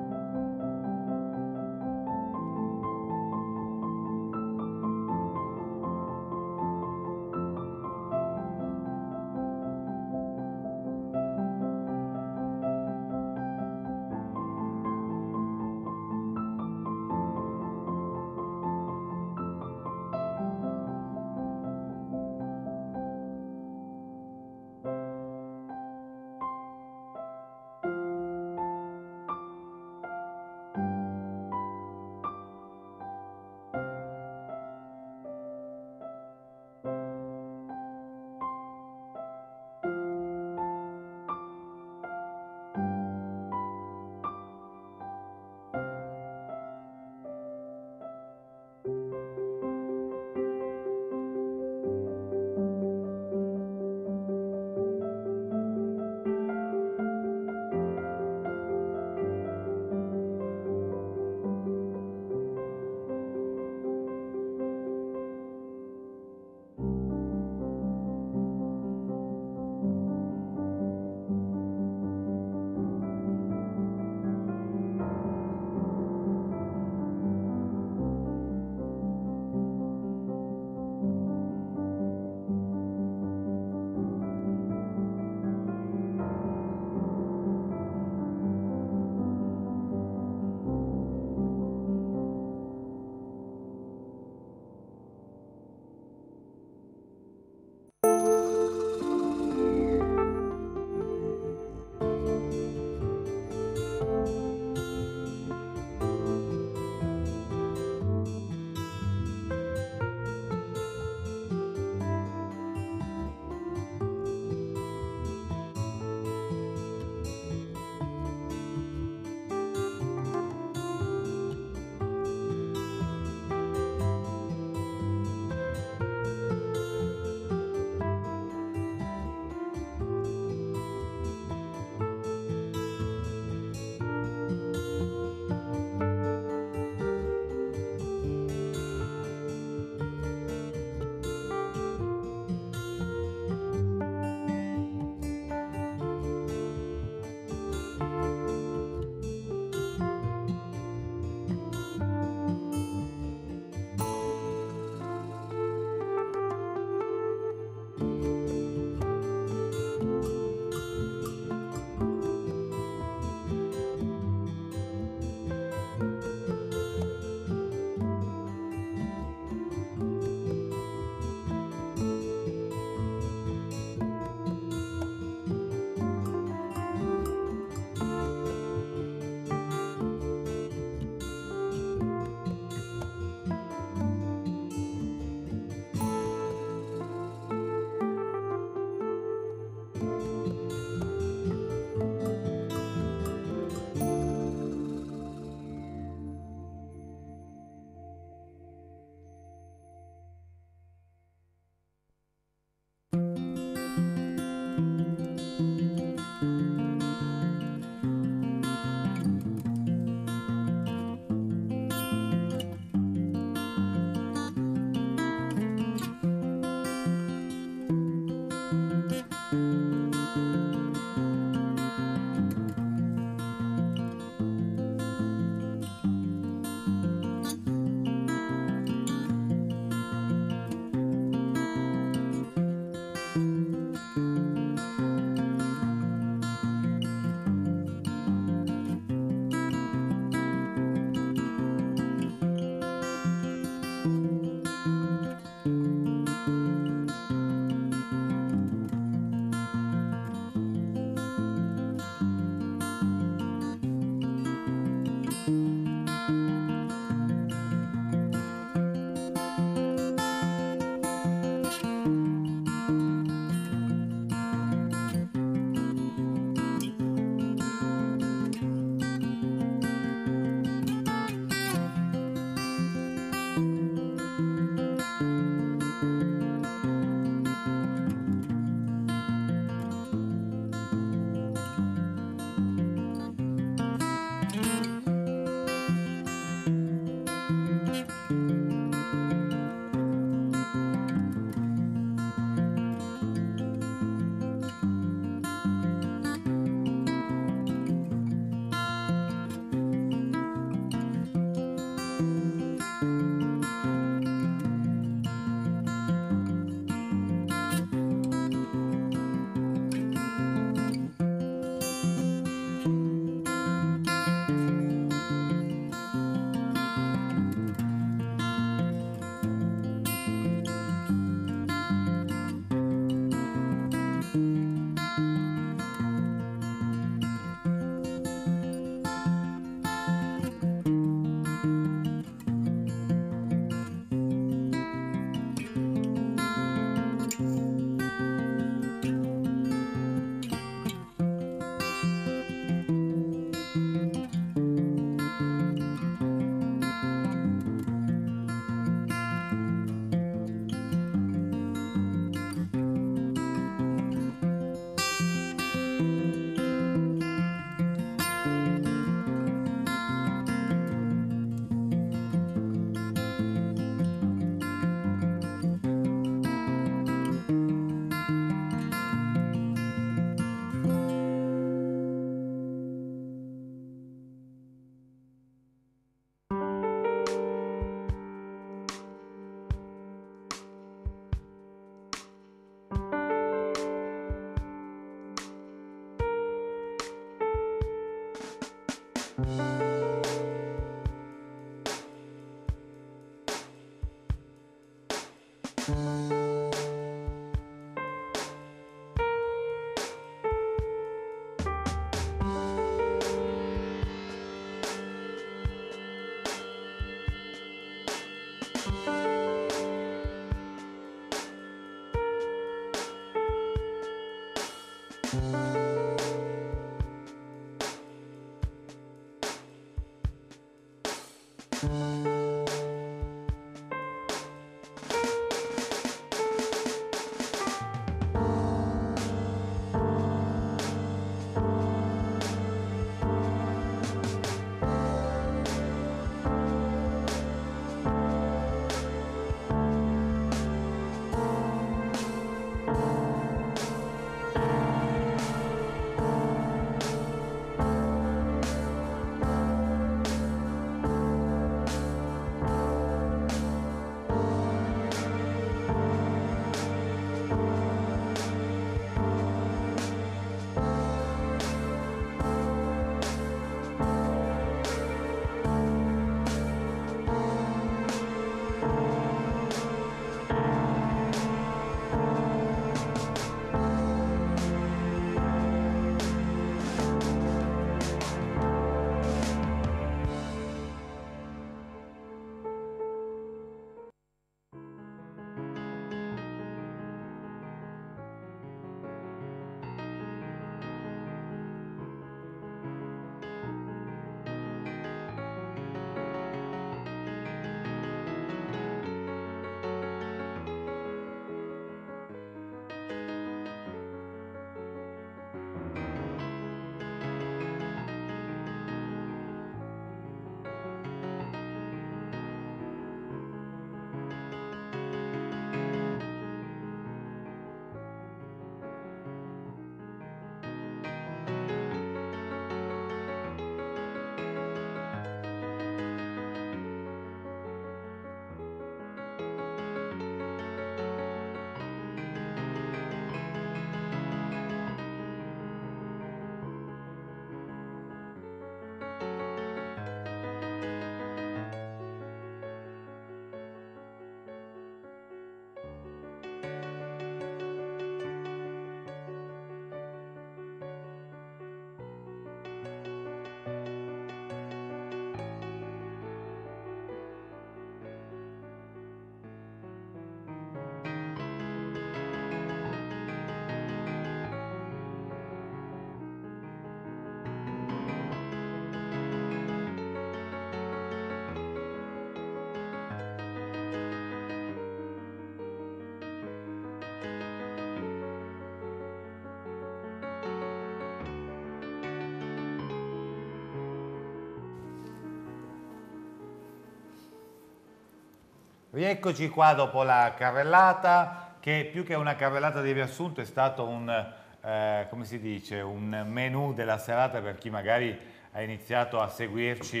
Rieccoci qua dopo la carrellata, che più che una carrellata di riassunto è stato un, eh, come si dice, un menù della serata per chi magari ha iniziato a seguirci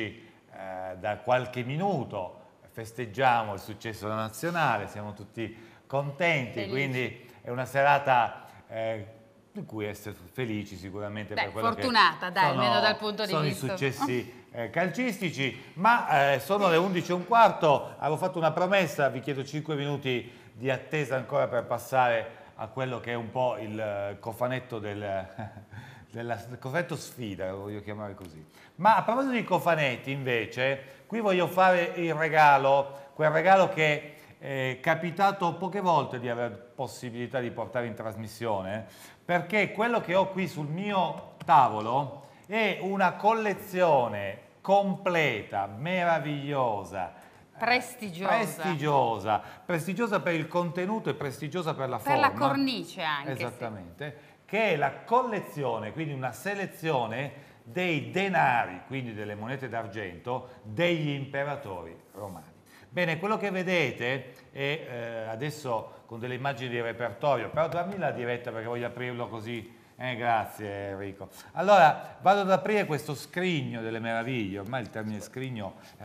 eh, da qualche minuto. Festeggiamo il successo della nazionale, siamo tutti contenti, Felici. quindi è una serata... Eh, di cui essere felici sicuramente Beh, per quello fortunata, che dai, sono, almeno dal punto di sono vista. i successi *laughs* Eh, calcistici, ma eh, sono le 11.15, avevo fatto una promessa, vi chiedo 5 minuti di attesa ancora per passare a quello che è un po' il eh, cofanetto del, *laughs* della cofanetto sfida, lo voglio chiamare così. Ma a proposito di cofanetti invece, qui voglio fare il regalo, quel regalo che è capitato poche volte di avere possibilità di portare in trasmissione, perché quello che ho qui sul mio tavolo è una collezione completa, meravigliosa, eh, Prestigiosa. prestigiosa. prestigiosa, per il contenuto e prestigiosa per la per forma. Per la cornice anche. Esattamente, sì. che è la collezione, quindi una selezione dei denari, quindi delle monete d'argento, degli imperatori romani. Bene, quello che vedete è eh, adesso con delle immagini di repertorio, però dammi la diretta perché voglio aprirlo così eh, grazie Enrico. Allora vado ad aprire questo scrigno delle meraviglie, ormai il termine scrigno è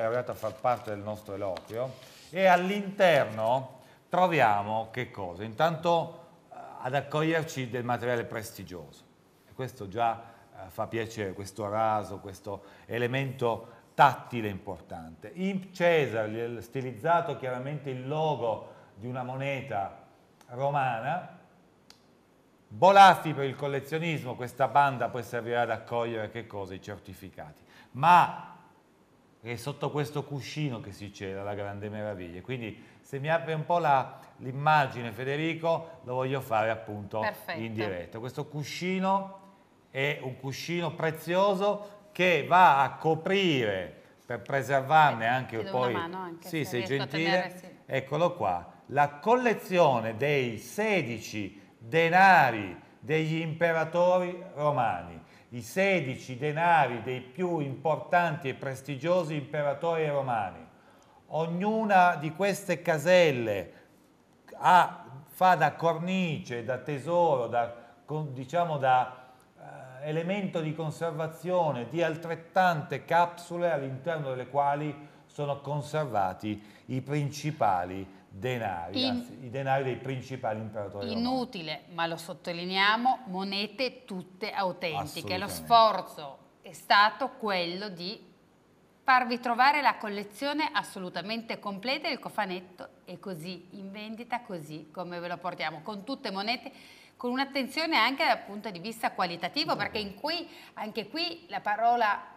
arrivato a far parte del nostro eloquio e all'interno troviamo che cosa? Intanto eh, ad accoglierci del materiale prestigioso e questo già eh, fa piacere, questo raso, questo elemento tattile importante. In Cesare, stilizzato chiaramente il logo di una moneta romana, Bolaffi per il collezionismo, questa banda poi servirà ad accogliere che cosa? I certificati. Ma è sotto questo cuscino che si cela la grande meraviglia. Quindi se mi apre un po' l'immagine Federico, lo voglio fare appunto Perfetto. in diretta. Questo cuscino è un cuscino prezioso che va a coprire, per preservarne eh, anche poi... Anche sì, se sei gentile. Tenere, sì. Eccolo qua, la collezione dei 16 denari degli imperatori romani, i 16 denari dei più importanti e prestigiosi imperatori romani. Ognuna di queste caselle ha, fa da cornice, da tesoro, da, diciamo da eh, elemento di conservazione di altrettante capsule all'interno delle quali sono conservati i principali denari, In, anzi, i denari dei principali imperatori Inutile, romani. ma lo sottolineiamo, monete tutte autentiche. Lo sforzo è stato quello di farvi trovare la collezione assolutamente completa, il cofanetto è così in vendita, così come ve lo portiamo, con tutte monete, con un'attenzione anche dal punto di vista qualitativo, perché in cui, anche qui la parola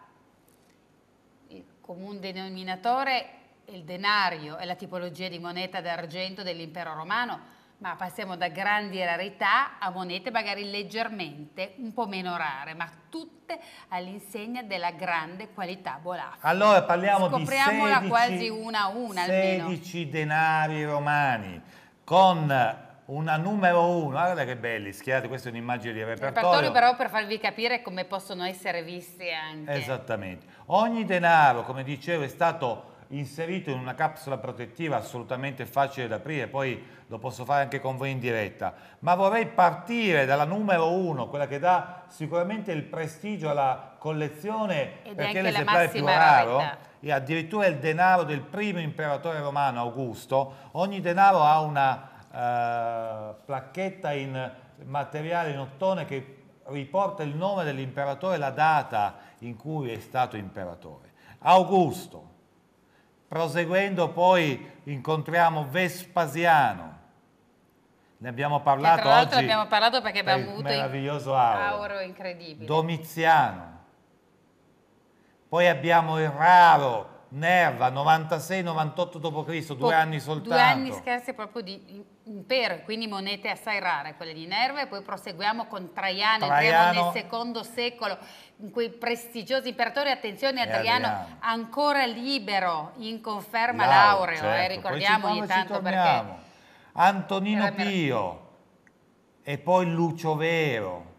comune denominatore il denario è la tipologia di moneta d'argento dell'impero romano, ma passiamo da grandi rarità a monete magari leggermente un po' meno rare, ma tutte all'insegna della grande qualità volata. Allora parliamo Scopriamola di 16, quasi una a una 16 almeno. denari romani con una numero 1, guarda che belli, schiate, questa è un'immagine di repertorio. Repertorio però per farvi capire come possono essere visti anche. Esattamente. Ogni denaro, come dicevo, è stato inserito in una capsula protettiva assolutamente facile da aprire, poi lo posso fare anche con voi in diretta, ma vorrei partire dalla numero uno, quella che dà sicuramente il prestigio alla collezione Ed perché l'esemplare più raro e addirittura il denaro del primo imperatore romano Augusto, ogni denaro ha una eh, placchetta in materiale in ottone che riporta il nome dell'imperatore e la data in cui è stato imperatore. Augusto, Proseguendo poi incontriamo Vespasiano. Ne abbiamo parlato tra l'altro abbiamo parlato perché abbiamo per avuto meraviglioso auro. auro incredibile. Domiziano. Poi abbiamo il raro Nerva, 96-98 d.C., due anni soltanto. Due anni scherzi proprio di impero, quindi monete assai rare quelle di Nerva e poi proseguiamo con Traiano, Traiano. nel secondo secolo, in quei prestigiosi imperatori, attenzione eh, a Adriano. ancora libero, in conferma Lau, laureo, eh, certo. eh, ricordiamo ogni tanto perché... Antonino Pio e poi Lucio Vero,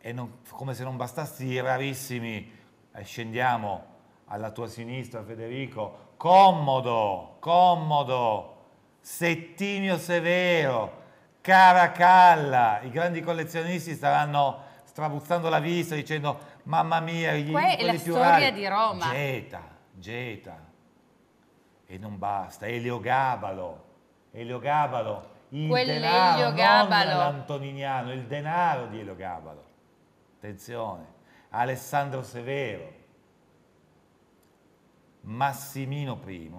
e non, come se non bastassi rarissimi, eh, scendiamo alla tua sinistra Federico, comodo, comodo, Settimio Severo, Caracalla, i grandi collezionisti staranno strabuzzando la vista dicendo mamma mia, gli Qua è la storia rari. di Roma. Geta, Geta, e non basta, Eliogabalo, Eliogabalo, il denaro, l'antoniniano, il denaro di Eliogabalo, attenzione, Alessandro Severo, Massimino I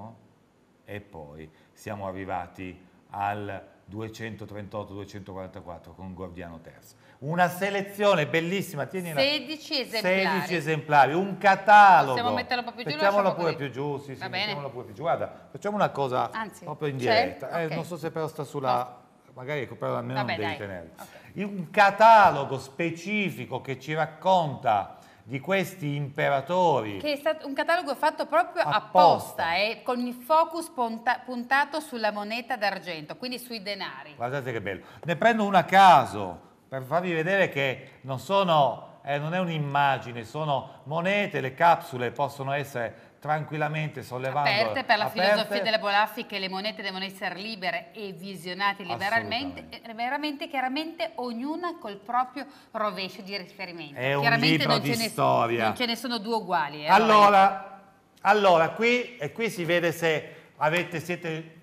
e poi siamo arrivati al 238-244 con Gordiano III. Una selezione bellissima, tieni 16 esemplari. 16 esemplari, un catalogo. Possiamo metterlo proprio giù? Mettiamolo pure più giù, sì, sì, mettiamolo pure più giù. Guarda, facciamo una cosa Anzi, proprio in cioè? diretta. Eh, okay. Eh, non so se però sta sulla... Magari però almeno Vabbè, non devi dai. tenerlo. Okay. Un catalogo specifico che ci racconta di questi imperatori. Che è stato un catalogo fatto proprio apposta, apposta eh, con il focus punta puntato sulla moneta d'argento, quindi sui denari. Guardate che bello. Ne prendo una a caso per farvi vedere che non sono, eh, non è un'immagine, sono monete, le capsule possono essere tranquillamente sollevando aperte per la aperte. filosofia della Bolaffi che le monete devono essere libere e visionate liberamente veramente chiaramente ognuna col proprio rovescio di riferimento è un libro di storia non ce ne sono due uguali eh, allora, allora qui, e qui si vede se avete, siete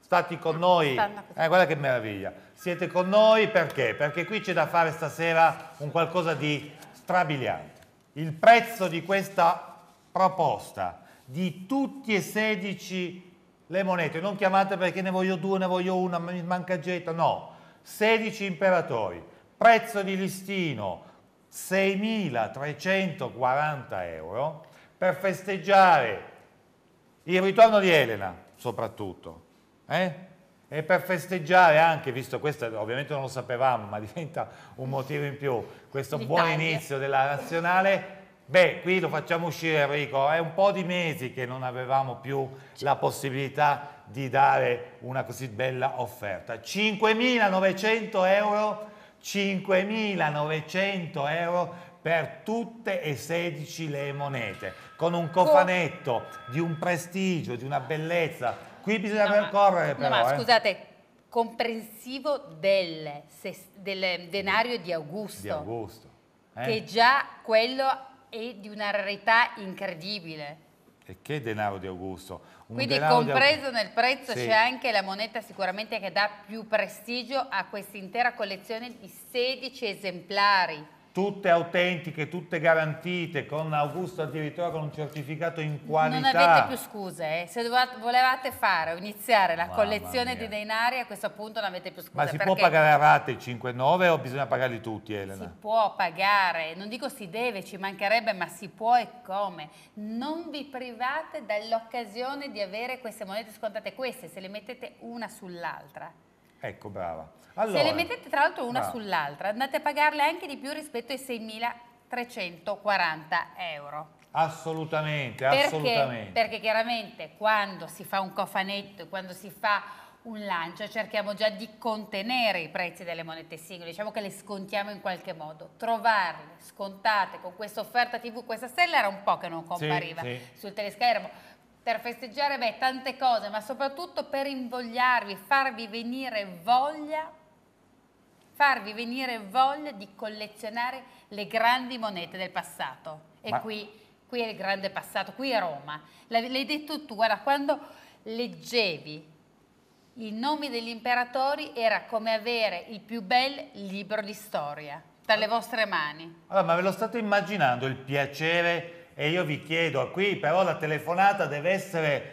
stati con noi eh, guarda che meraviglia siete con noi perché? perché qui c'è da fare stasera un qualcosa di strabiliante il prezzo di questa proposta di tutti e 16 le monete, non chiamate perché ne voglio due, ne voglio una, mi manca getta, no, 16 imperatori, prezzo di listino 6.340 euro per festeggiare il ritorno di Elena soprattutto eh? e per festeggiare anche, visto questo ovviamente non lo sapevamo ma diventa un motivo in più, questo buon inizio della nazionale Beh, qui lo facciamo uscire Enrico, è un po' di mesi che non avevamo più la possibilità di dare una così bella offerta. 5.900 euro, 5.900 euro per tutte e 16 le monete, con un cofanetto di un prestigio, di una bellezza. Qui bisogna no, percorrere però. No, ma eh. scusate, comprensivo del, del denario di Augusto. Di Augusto. Eh? Che già quello e di una rarità incredibile. E che denaro di Augusto? Un Quindi compreso nel prezzo sì. c'è anche la moneta sicuramente che dà più prestigio a quest'intera collezione di 16 esemplari tutte autentiche, tutte garantite, con Augusto addirittura con un certificato in qualità. Non avete più scuse, eh? se dovevate, volevate fare o iniziare la Mamma collezione mia. di denari a questo punto non avete più scuse. Ma si perché... può pagare a rate i 5,9 o bisogna pagarli tutti Elena? Si può pagare, non dico si deve, ci mancherebbe, ma si può e come. Non vi private dell'occasione di avere queste monete scontate, queste se le mettete una sull'altra Ecco, brava. Allora, Se le mettete tra l'altro una sull'altra, andate a pagarle anche di più rispetto ai 6.340 euro. Assolutamente, perché, assolutamente. Perché chiaramente quando si fa un cofanetto, quando si fa un lancio, cerchiamo già di contenere i prezzi delle monete singole, diciamo che le scontiamo in qualche modo. Trovarle scontate con questa offerta TV, questa stella era un po' che non compariva sì, sì. sul teleschermo per festeggiare beh, tante cose, ma soprattutto per invogliarvi, farvi venire voglia, farvi venire voglia di collezionare le grandi monete del passato. E ma... qui, qui, è il grande passato, qui è Roma. L'hai detto tu, guarda, quando leggevi i nomi degli imperatori era come avere il più bel libro di storia dalle ah. vostre mani. Allora, ma ve lo state immaginando il piacere e io vi chiedo, qui però la telefonata deve essere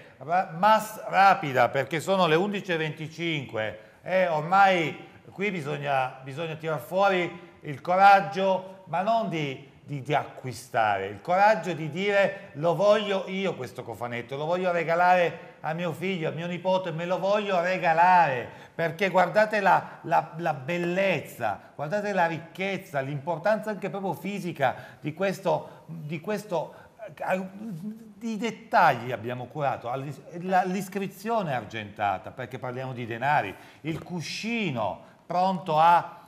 mass rapida perché sono le 11.25 e ormai qui bisogna, bisogna tirar fuori il coraggio, ma non di, di, di, acquistare, il coraggio di dire lo voglio io questo cofanetto, lo voglio regalare a mio figlio, a mio nipote, me lo voglio regalare perché guardate la, la, la bellezza, guardate la ricchezza, l'importanza anche proprio fisica di questo, di questo eh, i dettagli abbiamo curato, l'iscrizione argentata, perché parliamo di denari, il cuscino pronto a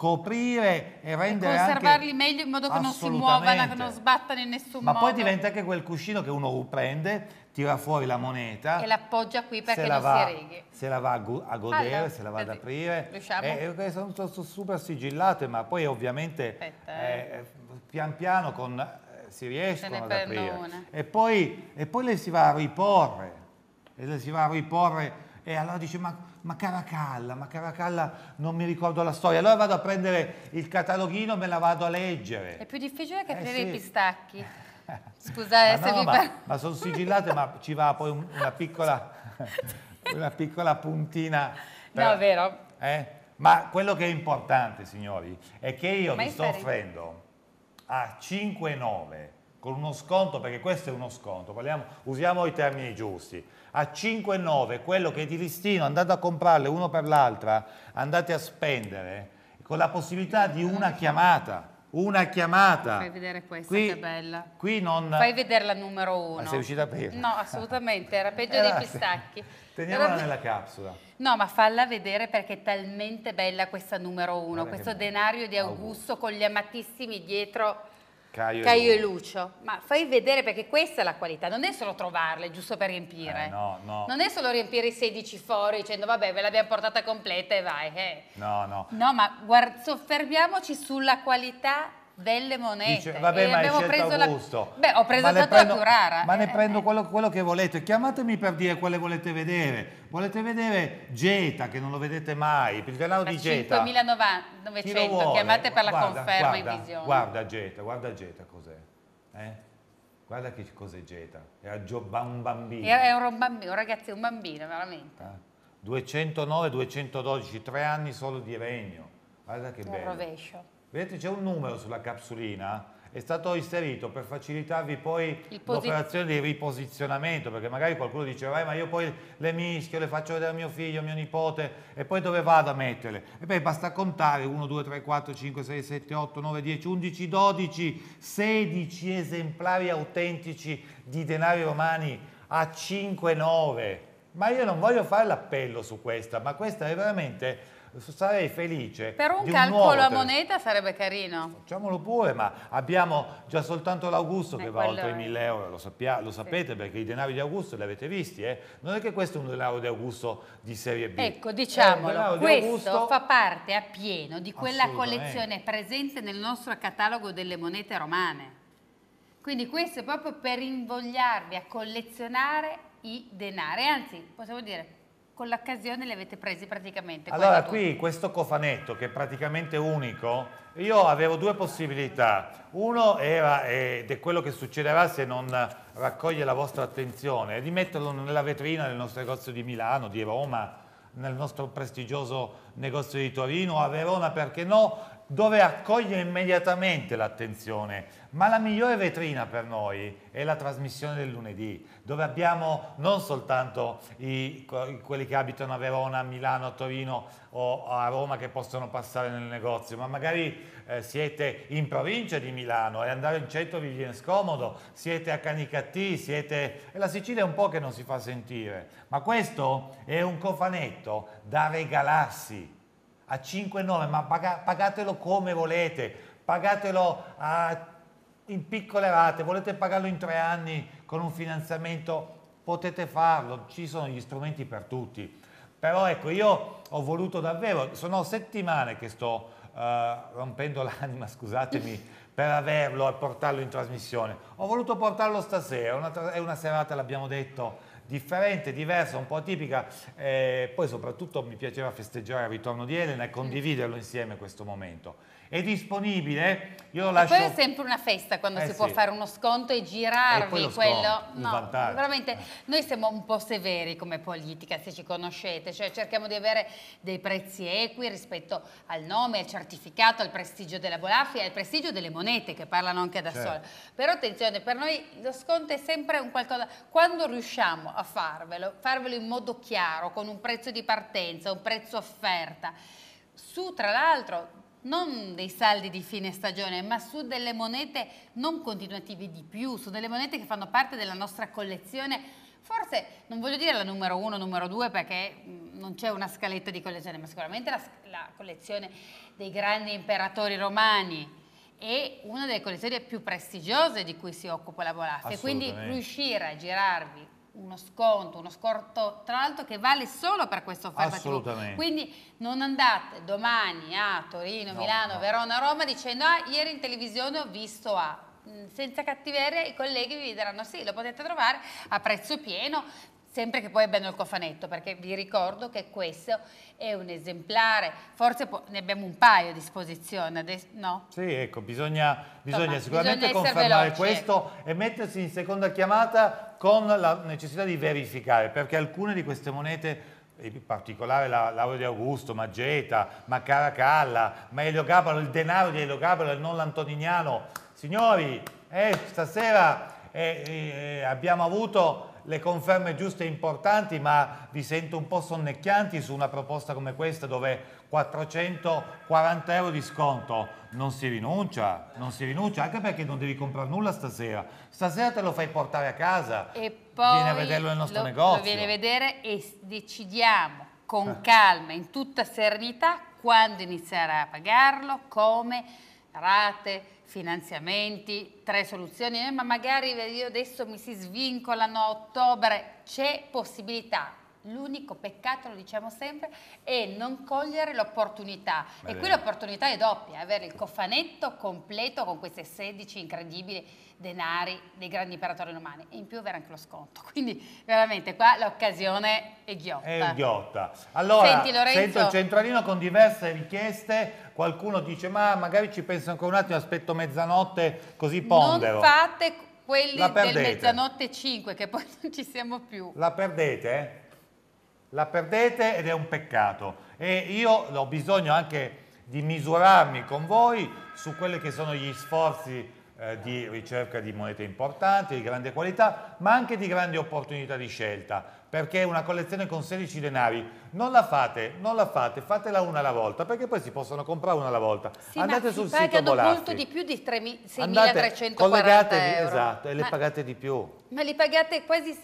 coprire e rendere e conservarli anche, meglio in modo che non si muovano, che non sbattano in nessun Ma modo. Ma poi diventa anche quel cuscino che uno prende, tira fuori la moneta e l'appoggia qui perché la non va, si righi. Se la va a, godere, allora, se la va ad aprire. E, e eh, eh, sono, sono, super sigillate, ma poi ovviamente eh, eh, pian piano con, si riescono ad aprire. E poi, e poi, le si va a riporre. E le si va a riporre e allora dice ma ma Caracalla, ma Caracalla non mi ricordo la storia, allora vado a prendere il cataloghino e me la vado a leggere. È più difficile che eh, sì. i pistacchi. *laughs* Scusate ma eh, se no, vi... Ma, ma sono sigillate, ma ci va poi una piccola, *laughs* una piccola puntina. Per, no, vero. Eh? Ma quello che è importante, signori, è che io ma vi sto offrendo a 5,9 con uno sconto, perché questo è uno sconto, parliamo, usiamo i termini giusti a 5,9 quello che di listino andate a comprarle uno per l'altra, andate a spendere con la possibilità di una chiamata. Una chiamata. Fai vedere questa qui, che bella. Qui non... Fai vedere la numero uno. Ma sei riuscita a bere? No, assolutamente, era peggio era... Eh, dei pistacchi. Teniamola era... nella capsula. No, ma falla vedere perché è talmente bella questa numero uno, questo denario di Augusto, Augusto con gli amatissimi dietro Caio, Caio e, Lucio. e, Lucio. Ma fai vedere perché questa è la qualità, non è solo trovarle giusto per riempire. Eh, no, no. Non è solo riempire i 16 fori dicendo vabbè ve l'abbiamo portata completa e vai. Eh. No, no. No, ma guarda, soffermiamoci sulla qualità Belle monete. Dice, vabbè, e ma abbiamo preso Augusto. La... Beh, ho preso tanto prendo... più rara. Ma ne eh, prendo eh. Quello, quello, che volete. Chiamatemi per dire quale volete vedere. Volete vedere Geta, che non lo vedete mai, il canale ma di Geta. 5.900, chiamate per la guarda, conferma guarda, in visione. Guarda Geta, guarda Geta cos'è. Eh? Guarda che cos'è Geta. Era un bambino. Era un bambino, ragazzi, un bambino, veramente. 209, ah, 212, tre anni solo di regno. Guarda che bello. Un rovescio. Vedete c'è un numero sulla capsulina, è stato inserito per facilitarvi poi l'operazione di riposizionamento, perché magari qualcuno dice vai ma io poi le mischio, le faccio vedere a mio figlio, a mio nipote e poi dove vado a metterle? E beh basta contare 1, 2, 3, 4, 5, 6, 7, 8, 9, 10, 11, 12, 16 esemplari autentici di denari romani a 5,9. Ma io non voglio fare l'appello su questa, ma questa è veramente sarei felice. Per un, un calcolo a moneta sarebbe carino. Facciamolo pure, ma abbiamo già soltanto l'Augusto eh, che va oltre i 1000 euro, lo, sappia, lo sapete sì. perché i denari di Augusto li avete visti, eh? Non è che questo è un denaro di Augusto di serie B. Ecco, eh, diciamolo, questo Augusto... fa parte a pieno di quella collezione presente nel nostro catalogo delle monete romane. Quindi questo è proprio per invogliarvi a collezionare i denari, anzi possiamo dire con l'occasione li avete presi praticamente. Allora qui questo cofanetto che è praticamente unico, io avevo due possibilità. Uno era, eh, ed è quello che succederà se non raccoglie la vostra attenzione, di metterlo nella vetrina del nostro negozio di Milano, di Roma, nel nostro prestigioso negozio di Torino, a Verona perché no, dove accoglie immediatamente l'attenzione, ma la migliore vetrina per noi è la trasmissione del lunedì, dove abbiamo non soltanto i, quelli che abitano a Verona, a Milano, a Torino o a Roma che possono passare nel negozio, ma magari eh, siete in provincia di Milano e andare in centro vi viene scomodo, siete a Canicattì, siete... e la Sicilia è un po' che non si fa sentire, ma questo è un cofanetto da regalarsi a 5,9, ma paga, pagatelo come volete, pagatelo a, in piccole rate, volete pagarlo in tre anni con un finanziamento, potete farlo, ci sono gli strumenti per tutti. Però ecco, io ho voluto davvero, sono settimane che sto eh, rompendo l'anima, scusatemi, *laughs* per averlo e portarlo in trasmissione. Ho voluto portarlo stasera, una, è una serata, l'abbiamo detto, differente, diversa, un po' atipica. Eh, poi soprattutto mi piaceva festeggiare il ritorno di Elena e condividerlo insieme questo momento è disponibile. Io lascio... Poi è sempre una festa quando eh si sì. può fare uno sconto e girarvi e quello. Sconto, no, veramente eh. noi siamo un po' severi come politica, se ci conoscete, cioè cerchiamo di avere dei prezzi equi rispetto al nome, al certificato, al prestigio della Bolaffi e al prestigio delle monete che parlano anche da certo. sole. Però attenzione, per noi lo sconto è sempre un qualcosa. Quando riusciamo a farvelo, farvelo in modo chiaro, con un prezzo di partenza, un prezzo offerta su tra l'altro non dei saldi di fine stagione, ma su delle monete non continuative di più, su delle monete che fanno parte della nostra collezione. Forse non voglio dire la numero uno, numero due, perché mm, non c'è una scaletta di collezione, ma sicuramente la, la collezione dei grandi imperatori romani è una delle collezioni più prestigiose di cui si occupa la E Quindi riuscire a girarvi uno sconto, uno sconto tra l'altro che vale solo per questo offerta Assolutamente. TV. Quindi non andate domani a Torino, no, Milano, no. Verona, Roma dicendo ah ieri in televisione ho visto A. Mm, senza cattiveria i colleghi vi diranno sì, lo potete trovare a prezzo pieno, sempre che poi abbiano il cofanetto, perché vi ricordo che questo è un esemplare, forse ne abbiamo un paio a disposizione, no? Sì, ecco, bisogna, bisogna Insomma, sicuramente bisogna confermare veloce, ecco. questo e mettersi in seconda chiamata con la necessità di verificare, perché alcune di queste monete in particolare l'Aureo di Augusto, Maggeta, Maccaracalla, ma Eliogabalo, il denaro di Eliogabalo e non l'Antonignano. Signori, eh, stasera eh, eh, abbiamo avuto le conferme giuste e importanti, ma vi sento un po' sonnecchianti su una proposta come questa dove 440 euro di sconto non si rinuncia, non si rinuncia, anche perché non devi comprare nulla stasera. Stasera te lo fai portare a casa. E poi vieni a vederlo nel nostro lo, negozio. Lo vieni a vedere e decidiamo con eh. calma, in tutta serenità, quando iniziare a pagarlo, come, rate, finanziamenti, tre soluzioni, eh, ma magari io adesso mi si svincolano a ottobre, c'è possibilità. L'unico peccato, lo diciamo sempre, è non cogliere l'opportunità. E qui l'opportunità è doppia, avere il cofanetto completo con queste 16 incredibili denari dei grandi imperatori romani e in più avere anche lo sconto. *laughs* Quindi veramente qua l'occasione è ghiotta. È ghiotta. Allora, Senti, Lorenzo... sento il centralino con diverse richieste, qualcuno dice ma magari ci penso ancora un attimo, aspetto mezzanotte così pondero. Non fate quelli del mezzanotte 5 che poi *laughs* non ci siamo più. La perdete? Eh? La perdete ed è un peccato. E io ho bisogno anche di misurarmi con voi su quelli che sono gli sforzi eh, di ricerca di monete importanti, di grande qualità, ma anche di grandi opportunità di scelta, perché una collezione con 16 denari non la fate, non la fate, fatela una alla volta, perché poi si possono comprare una alla volta. Sì, Andate sul sito Bolaffi. molto di più di 6.340 euro. Esatto, e ma, le pagate di più. Ma li pagate quasi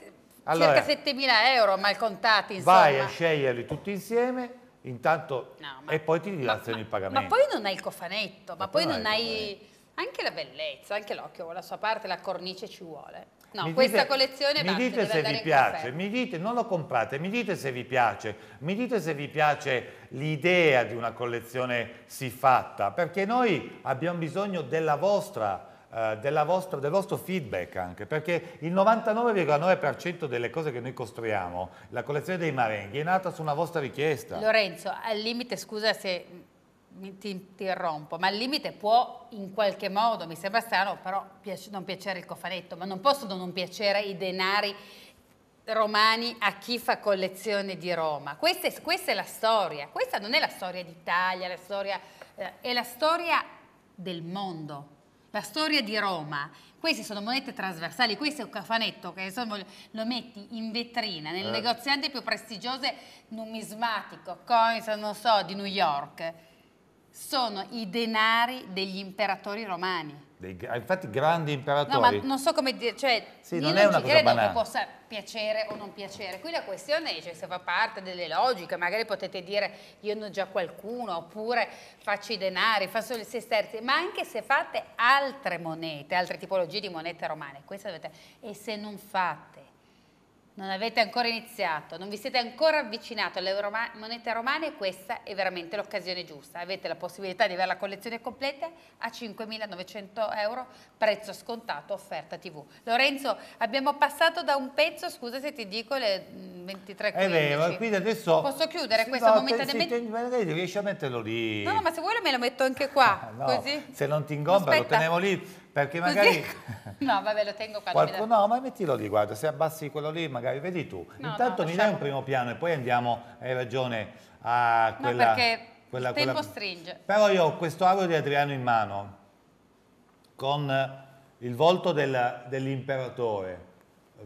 allora, circa 7.000 euro malcontati, insomma. Vai a sceglierli tutti insieme intanto no, ma, e poi ti dilazzano il pagamento. Ma poi non hai il cofanetto, ma, ma poi, poi non hai anche la bellezza, anche l'occhio con la sua parte, la cornice ci vuole. No, mi questa dite, collezione mi dite se vi piace, mi dite, non lo comprate, mi dite se vi piace, mi dite se vi piace l'idea di una collezione siffatta, perché noi abbiamo bisogno della vostra eh, vostra, del vostro feedback anche, perché il 99,9% delle cose che noi costruiamo, la collezione dei marenghi, è nata su una vostra richiesta. Lorenzo, al limite, scusa se ti interrompo, ma il limite può in qualche modo, mi sembra strano, però non piacere il cofanetto, ma non possono non piacere i denari romani a chi fa collezione di Roma. Questa è, questa è la storia, questa non è la storia d'Italia, la storia, eh, è la storia del mondo, la storia di Roma. Queste sono monete trasversali, questo è un cofanetto che insomma, lo metti in vetrina nel eh. negoziante più prestigioso numismatico, coins, non so, di New York sono i denari degli imperatori romani. Dei, ah, infatti grandi imperatori. No, ma non so come dire, cioè, sì, non, è una cosa banale. che possa piacere o non piacere. Qui la questione è cioè, se fa parte delle logiche, magari potete dire io ne ho già qualcuno, oppure faccio i denari, faccio le sesterzi, ma anche se fate altre monete, altre tipologie di monete romane, questa dovete, e se non fate non avete ancora iniziato, non vi siete ancora avvicinati alle monete romane questa è veramente l'occasione giusta. Avete la possibilità di avere la collezione completa a 5.900 euro, prezzo scontato, offerta TV. Lorenzo, abbiamo passato da un pezzo, scusa se ti dico le 23.15. Mm, è vero, quindi adesso... Posso chiudere sì, questo no, momentaneamente? Sì, riesci a metterlo lì. No, ma se vuoi me lo metto anche qua, *laughs* no, così. Se non ti ingombra lo teniamo lì perché magari... Ecco. no, vabbè, lo tengo qua. Qualcuno... No, ma mettilo lì, guarda, se abbassi quello lì magari vedi tu. No, Intanto no, mi dai un primo piano e poi andiamo, hai ragione, a quella... No, perché quella, il tempo quella... stringe. Però io ho questo ago di Adriano in mano, con il volto del, dell'imperatore,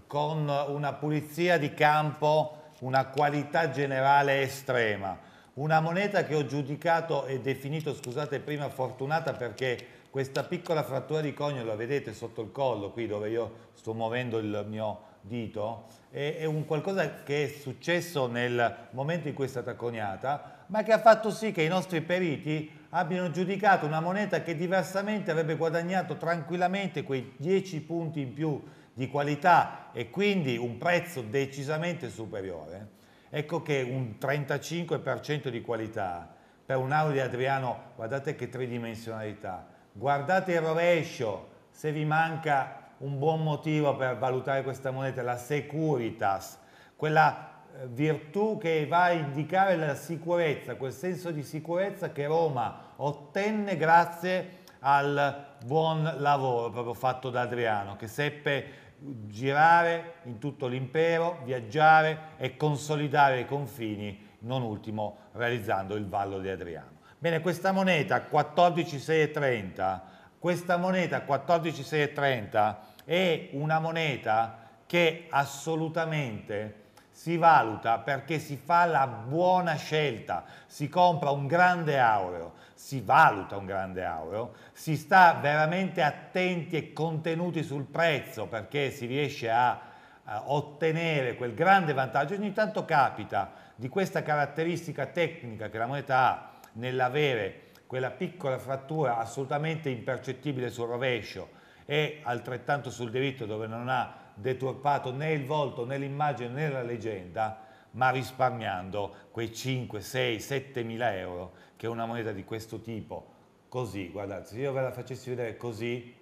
con una pulizia di campo, una qualità generale estrema. Una moneta che ho giudicato e definito, scusate prima, fortunata perché questa piccola frattura di conio, la vedete sotto il collo qui dove io sto muovendo il mio dito, è, è un qualcosa che è successo nel momento in cui è stata coniata, ma che ha fatto sì che i nostri periti abbiano giudicato una moneta che diversamente avrebbe guadagnato tranquillamente quei 10 punti in più di qualità e quindi un prezzo decisamente superiore. Ecco che un 35% di qualità per un aureo Adriano, guardate che tridimensionalità, guardate il rovescio, se vi manca un buon motivo per valutare questa moneta, la securitas, quella eh, virtù che va a indicare la sicurezza, quel senso di sicurezza che Roma ottenne grazie al buon lavoro proprio fatto da Adriano, che seppe girare in tutto l'impero, viaggiare e consolidare i confini, non ultimo realizzando il Vallo di Adriano. Bene, questa moneta 14,630, questa moneta 14,630 è una moneta che assolutamente si valuta perché si fa la buona scelta, si compra un grande aureo, si valuta un grande aureo, si sta veramente attenti e contenuti sul prezzo perché si riesce a, a ottenere quel grande vantaggio. Ogni tanto capita di questa caratteristica tecnica che la moneta ha, nell'avere quella piccola frattura assolutamente impercettibile sul rovescio e altrettanto sul diritto dove non ha deturpato né il volto né l'immagine né la leggenda, ma risparmiando quei 5, 6, 7 mila euro che una moneta di questo tipo, così, guardate, se io ve la facessi vedere così,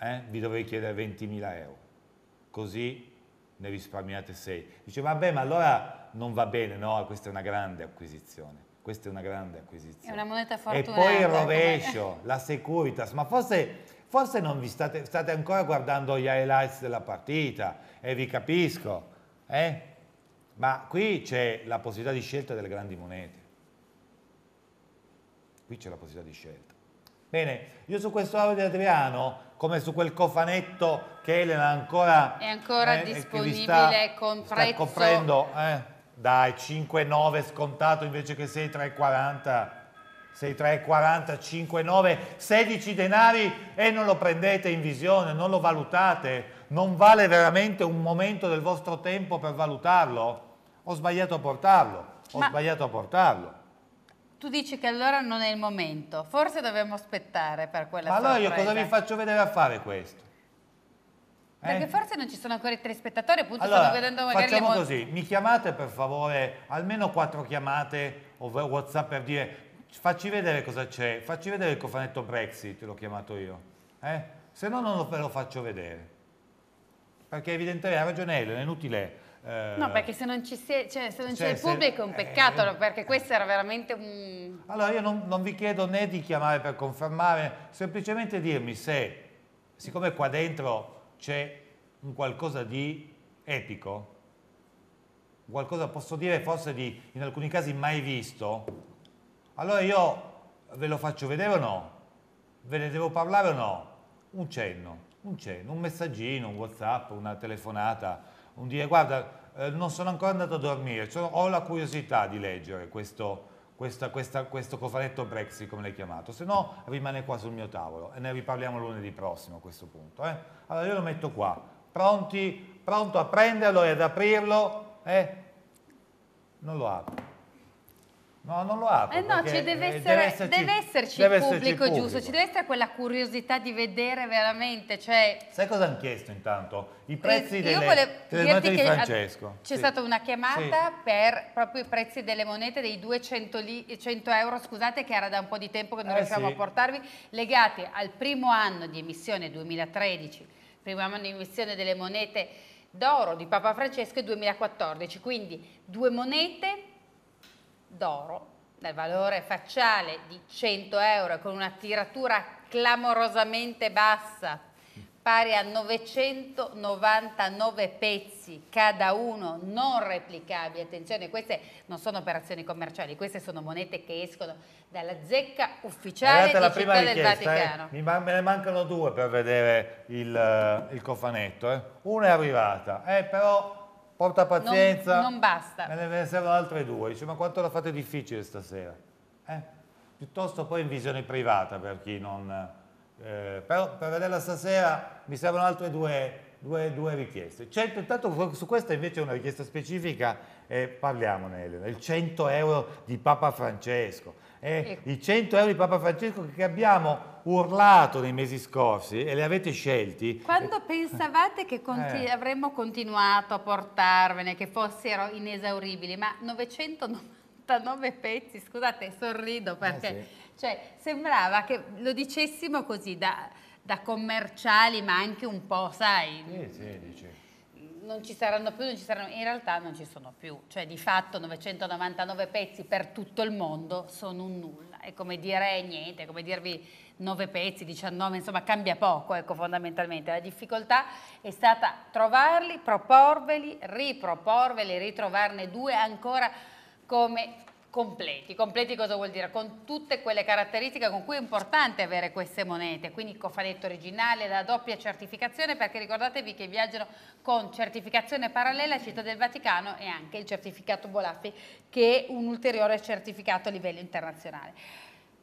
eh, vi dovrei chiedere 20 mila euro, così ne risparmiate 6. Dice, vabbè, ma allora non va bene, no, questa è una grande acquisizione. Questa è una grande acquisizione. È una moneta fortunata. E poi il rovescio, come... la Securitas, ma forse, forse non vi state, state ancora guardando gli highlights della partita e vi capisco, eh? ma qui c'è la possibilità di scelta delle grandi monete. Qui c'è la possibilità di scelta. Bene, io su questo audio di Adriano come su quel cofanetto che Elena ancora, è ancora eh, eh disponibile sta, con prezzo sta coprendo, eh. Dai, 5,9 scontato invece che 6-3-40. 6,340. 6,340, 5,9, 16 denari e non lo prendete in visione, non lo valutate. Non vale veramente un momento del vostro tempo per valutarlo? Ho sbagliato a portarlo, ho Ma sbagliato a portarlo. Tu dici che allora non è il momento, forse dobbiamo aspettare per quella Ma sorpresa. allora io cosa vi faccio vedere a fare questo? Perché eh? forse non ci sono ancora i telespettatori, appunto allora, stanno vedendo magari facciamo le così, mi chiamate per favore, almeno quattro chiamate o Whatsapp per dire facci vedere cosa c'è, facci vedere il cofanetto Brexit, l'ho chiamato io. Eh? Se no non lo, ve lo faccio vedere. Perché evidentemente ha ragione Elena, è inutile. Eh, no, perché se non, cioè, c'è cioè, cioè, il pubblico è un eh, peccato, eh, perché eh. questo era veramente un... Allora io non, non, vi chiedo né di chiamare per confermare, semplicemente dirmi se, siccome qua dentro c'è un qualcosa di epico, qualcosa posso dire forse di, in alcuni casi mai visto, allora io ve lo faccio vedere o no? Ve ne devo parlare o no? Un cenno, un cenno, un messaggino, un whatsapp, una telefonata, un dire guarda eh, non sono ancora andato a dormire, sono, ho la curiosità di leggere questo, questa, questa, questo cofanetto Brexit, come l'hai chiamato, se no rimane qua sul mio tavolo e ne riparliamo lunedì prossimo a questo punto. Eh? Allora io lo metto qua, Pronti, pronto a prenderlo e ad aprirlo, eh? non lo apro. No, non lo apro. Eh no, ci eh, deve, essere, deve, esserci, deve esserci deve il pubblico, pubblico giusto, ci deve essere quella curiosità di vedere veramente. Cioè... Sai cosa hanno chiesto intanto? I prezzi eh, delle, delle monete di eh, Francesco. C'è sì. stata una chiamata sì. per proprio i prezzi delle monete dei 200 li, 100 euro, scusate, che era da un po' di tempo che non eh riusciamo sì. a portarvi, legati al primo anno di emissione 2013, primo anno di emissione delle monete d'oro di Papa Francesco e 2014. Quindi due monete d'oro dal valore facciale di 100 euro con una tiratura clamorosamente bassa pari a 999 pezzi, cada uno non replicabili. Attenzione, queste non sono operazioni commerciali, queste sono monete che escono dalla zecca ufficiale della Città del eh. Vaticano. Eh? Mi, me ne mancano due per vedere il, eh, il cofanetto. Eh? Una è arrivata, eh, però porta pazienza. Non, non basta. Me ne servono altre due. Dice, ma quanto la fate difficile stasera? Eh? Piuttosto poi in visione privata per chi non... Eh, però per vederla stasera mi servono altre due, due, due richieste. Certo, intanto su questa invece è una richiesta specifica eh, parliamone Elena, il 100 euro di Papa Francesco, eh, ecco. i 100 euro di Papa Francesco che abbiamo urlato nei mesi scorsi e li avete scelti. Quando eh. pensavate che conti eh. avremmo continuato a portarvene, che fossero inesauribili, ma 999 pezzi, scusate, sorrido eh, perché eh sì. cioè, sembrava che lo dicessimo così da, da commerciali, ma anche un po', sai? Sì, sì, dice non ci saranno più, non ci saranno, in realtà non ci sono più, cioè di fatto 999 pezzi per tutto il mondo sono un nulla, è come dire niente, è come dirvi 9 pezzi, 19, insomma cambia poco, ecco fondamentalmente, la difficoltà è stata trovarli, proporveli, riproporveli, ritrovarne due ancora come completi. Completi cosa vuol dire? Con tutte quelle caratteristiche con cui è importante avere queste monete, quindi il cofanetto originale, la doppia certificazione, perché ricordatevi che viaggiano con certificazione parallela Città del Vaticano e anche il certificato Bolaffi, che è un ulteriore certificato a livello internazionale.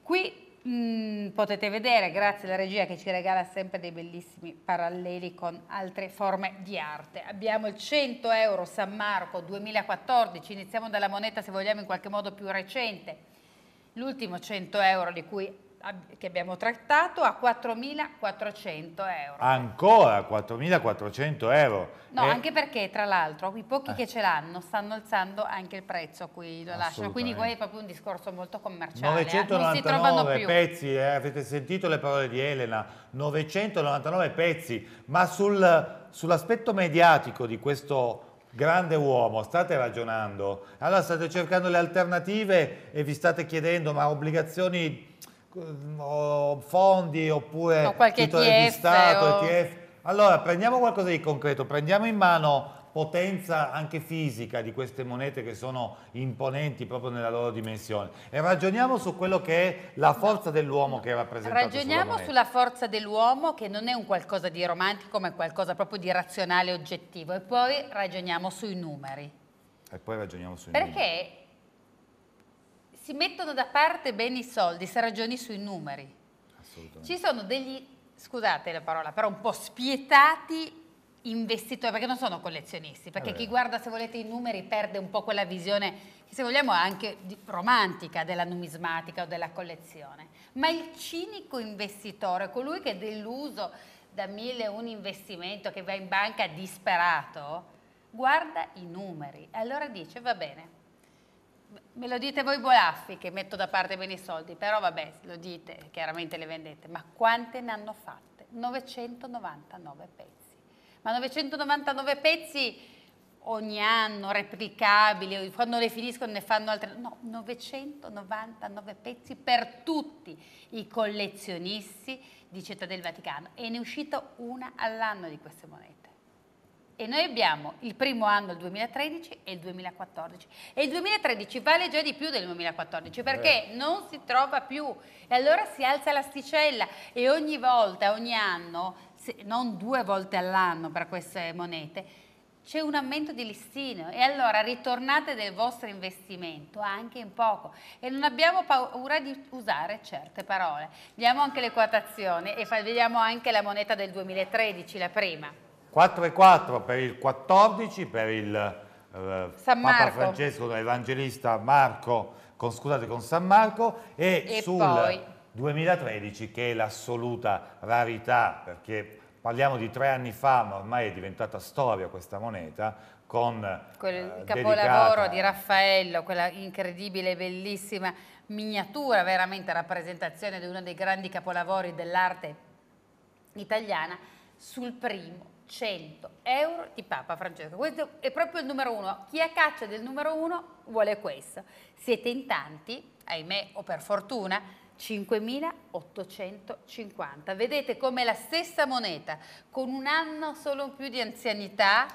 Qui Mm, potete vedere, grazie alla regia che ci regala sempre dei bellissimi paralleli con altre forme di arte. Abbiamo il 100 euro San Marco 2014, iniziamo dalla moneta se vogliamo in qualche modo più recente, l'ultimo 100 euro di cui che abbiamo trattato a 4.400 euro. Ancora 4.400 euro? No, e... Eh, anche perché tra l'altro i pochi eh. che ce l'hanno stanno alzando anche il prezzo a cui lo lasciano, quindi poi è proprio un discorso molto commerciale. 999 eh. pezzi, eh, avete sentito le parole di Elena, 999 pezzi, ma sul, sull'aspetto mediatico di questo... Grande uomo, state ragionando, allora state cercando le alternative e vi state chiedendo ma obbligazioni fondi oppure no, titoli ETF, di Stato, o... ETF. Allora prendiamo qualcosa di concreto, prendiamo in mano potenza anche fisica di queste monete che sono imponenti proprio nella loro dimensione e ragioniamo su quello che è la forza dell'uomo che è rappresentata ragioniamo sulla, sulla forza dell'uomo che non è un qualcosa di romantico ma è qualcosa proprio di razionale oggettivo e poi ragioniamo sui numeri e poi ragioniamo sui perché numeri perché si mettono da parte bene i soldi, si ragioni sui numeri. Assolutamente. Ci sono degli, scusate la parola, però un po' spietati investitori, perché non sono collezionisti, perché chi guarda se volete i numeri perde un po' quella visione se vogliamo anche romantica della numismatica o della collezione, ma il cinico investitore, colui che è deluso da mille un investimento che va in banca disperato, guarda i numeri e allora dice va bene, Me lo dite voi Bolaffi che metto da parte bene i soldi, però vabbè, lo dite, chiaramente le vendete, ma quante ne hanno fatte? 999 pezzi. Ma 999 pezzi ogni anno replicabili, quando le finiscono ne fanno altre, no, 999 pezzi per tutti i collezionisti di Città del Vaticano e ne è uscita una all'anno di queste monete e noi abbiamo il primo anno il 2013 e il 2014 e il 2013 vale già di più del 2014 perché eh. non si trova più e allora si alza l'asticella e ogni volta, ogni anno, se, non due volte all'anno per queste monete, c'è un aumento di listino e allora ritornate del vostro investimento anche in poco e non abbiamo paura di usare certe parole. Diamo anche le quotazioni e vediamo anche la moneta del 2013, la prima. 4 e 4 per il 14, per il eh, Papa Francesco, evangelista Marco, con, scusate, con San Marco, e, e sul poi... 2013 che è l'assoluta rarità, perché parliamo di tre anni fa, ma ormai è diventata storia questa moneta, con eh, quel eh, capolavoro dedicata... di Raffaello, quella incredibile, bellissima miniatura, veramente rappresentazione di uno dei grandi capolavori dell'arte italiana, sul primo 100 euro di Papa Francesco. Questo è proprio il numero uno. Chi ha caccia del numero uno vuole questo. Siete in tanti, ahimè o per fortuna, 5.850. Vedete come la stessa moneta, con un anno solo più di anzianità,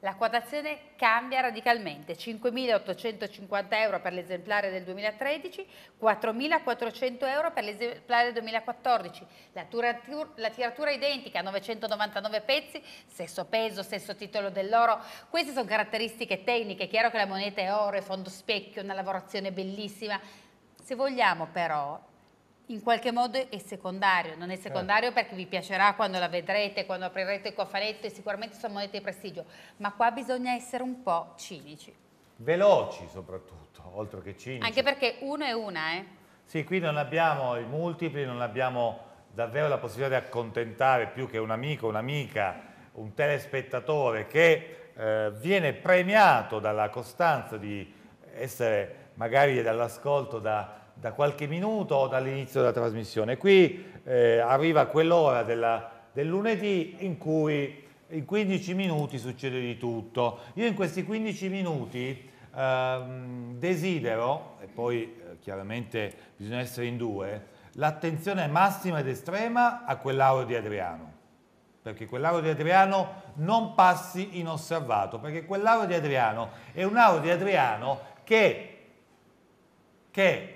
la quotazione cambia radicalmente, 5.850 euro per l'esemplare del 2013, 4.400 euro per l'esemplare del 2014. La, tiratura, la tiratura identica, 999 pezzi, stesso peso, stesso titolo dell'oro. Queste sono caratteristiche tecniche, è chiaro che la moneta è oro, è fondo specchio, una lavorazione bellissima. Se vogliamo però in qualche modo è secondario, non è certo. secondario certo. perché vi piacerà quando la vedrete, quando aprirete il cofanetto e sicuramente sono monete di prestigio, ma qua bisogna essere un po' cinici. Veloci soprattutto, oltre che cinici. Anche perché uno è una, eh? Sì, qui non abbiamo i multipli, non abbiamo davvero la possibilità di accontentare più che un amico, un'amica, un telespettatore che eh, viene premiato dalla costanza di essere magari dall'ascolto da da qualche minuto dall'inizio della trasmissione. Qui eh, arriva quell'ora del lunedì in cui in 15 minuti succede di tutto. Io in questi 15 minuti ehm, desidero, e poi eh, chiaramente bisogna essere in due, l'attenzione massima ed estrema a quell'auro di Adriano, perché quell'auro di Adriano non passi inosservato, perché quell'auro di Adriano è un di Adriano che, che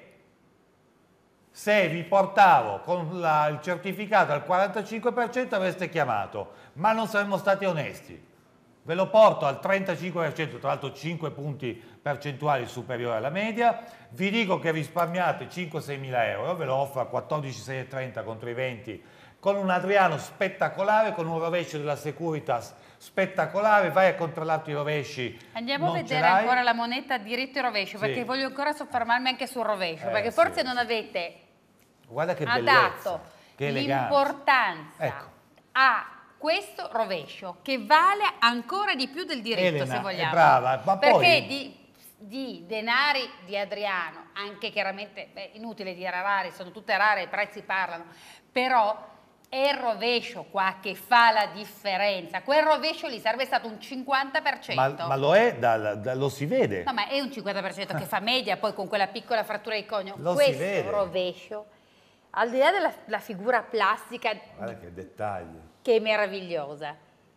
se vi portavo con la, il certificato al 45% avreste chiamato, ma non saremmo stati onesti. Ve lo porto al 35%, tra l'altro 5 punti percentuali superiore alla media, vi dico che risparmiate 5-6 mila euro, ve lo offro a 14,630 contro i 20, con un Adriano spettacolare, con un rovescio della Securitas spettacolare, vai a controllarti i rovesci. Andiamo a vedere ancora la moneta diritto e rovescio, sì. perché voglio ancora soffermarmi anche sul rovescio, eh, perché forse sì. non avete Guarda che bellezza, l'importanza ecco. a questo rovescio, che vale ancora di più del diritto, Elena, se vogliamo. brava, ma perché poi... di di denari di Adriano, anche chiaramente beh, inutile dire rari, sono tutte rare, i prezzi parlano, però è il rovescio qua che fa la differenza. Quel rovescio lì sarebbe stato un 50%. Ma, ma lo è, dal, da, lo si vede. No, ma è un 50% che fa media poi con quella piccola frattura di conio. Lo Questo si vede. rovescio, al di là della figura plastica... Guarda che dettaglio. Che è meravigliosa.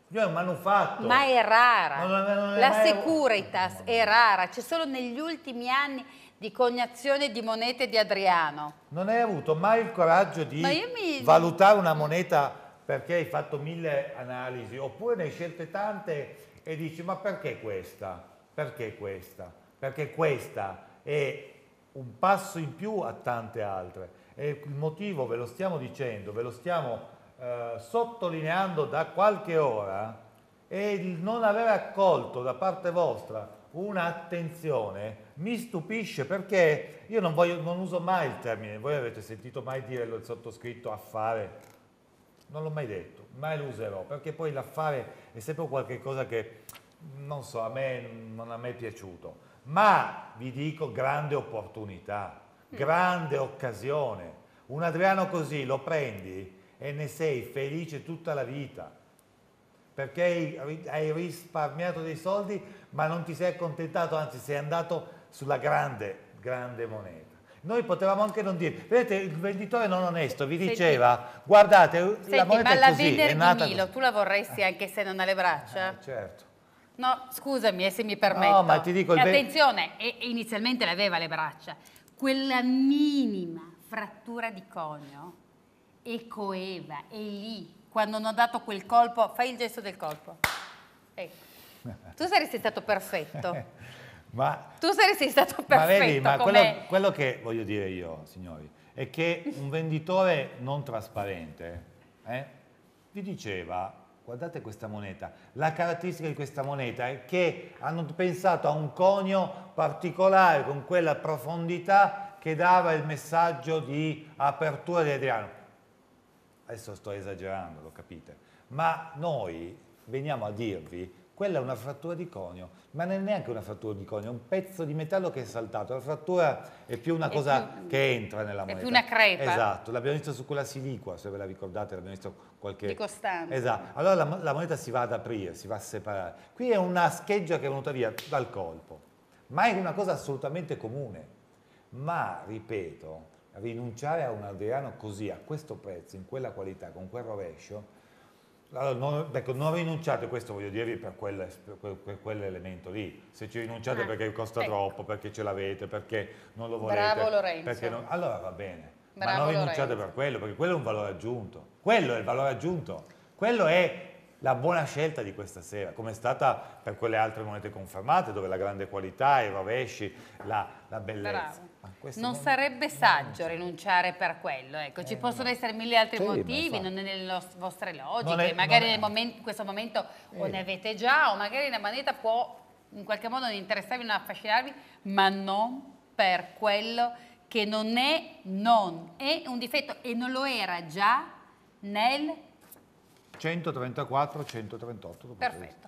Io è un manufatto. Ma è rara. Non, non è la mai... Securitas è rara. C'è solo negli ultimi anni di cognazione di monete di Adriano. Non hai avuto mai il coraggio di mi... valutare una moneta perché hai fatto mille analisi, oppure ne hai scelte tante e dici ma perché questa? Perché questa? Perché questa è un passo in più a tante altre. E il motivo ve lo stiamo dicendo, ve lo stiamo eh, sottolineando da qualche ora, è il non aver accolto da parte vostra un'attenzione mi stupisce perché io non, voglio, non uso mai il termine, voi avete sentito mai dire il sottoscritto affare? Non l'ho mai detto, mai lo userò, perché poi l'affare è sempre qualcosa che, non so, a me non a me è piaciuto. Ma vi dico grande opportunità, mm. grande occasione. Un Adriano così lo prendi e ne sei felice tutta la vita perché hai risparmiato dei soldi ma non ti sei accontentato, anzi sei andato sulla grande, grande moneta. Noi potevamo anche non dire, vedete il venditore non onesto vi diceva senti, guardate senti, la moneta ma la è così, è nata Milo, così. tu la vorresti anche se non ha le braccia? Eh, certo. No, scusami eh, se mi permetto. No, ma ti dico... E attenzione, e inizialmente l'aveva le braccia. Quella minima frattura di conio e coeva, e lì, quando hanno dato quel colpo, fai il gesto del colpo. Ecco. *laughs* Tu saresti stato perfetto. *laughs* Ma, tu saresti stato perfetto. Ma, vedi, ma quello, quello, che voglio dire io, signori, è che un venditore non trasparente eh, vi diceva, guardate questa moneta, la caratteristica di questa moneta è che hanno pensato a un conio particolare con quella profondità che dava il messaggio di apertura di Adriano. Adesso sto esagerando, lo capite, ma noi veniamo a dirvi quella è una frattura di conio, ma non è neanche una frattura di conio, è un pezzo di metallo che è saltato. La frattura è più una è cosa più, che entra nella moneta. È più una crepa. Esatto, l'abbiamo visto su quella siliqua, se ve la ricordate, l'abbiamo visto qualche... Di Costanza. Esatto, allora la, la moneta si va ad aprire, si va a separare. Qui è una scheggia che è venuta via dal colpo, ma è una cosa assolutamente comune. Ma, ripeto, rinunciare a un aldeano così, a questo prezzo, in quella qualità, con quel rovescio, allora, non, ecco, non rinunciate, questo voglio dirvi per, quelle, per quell'elemento lì, se ci rinunciate ah, perché costa ecco. troppo, perché ce l'avete, perché non lo volete. Bravo Lorenzo. Non, allora va bene, Bravo ma non rinunciate Lorenzo. per quello, perché quello è un valore aggiunto, quello è il valore aggiunto, quello è la buona scelta di questa sera, come è stata per quelle altre monete confermate, dove la grande qualità, i rovesci, la, la bellezza. Bravo. Non sarebbe saggio rinunciare per quello, ecco. ci eh, possono no. essere mille altri sì, motivi, non è nelle vostre logiche, è, magari momento, in questo momento eh. o ne avete già o magari la moneta può in qualche modo non interessarvi, non affascinarvi, ma non per quello che non è, non è un difetto e non lo era già nel 134-138. Perfetto.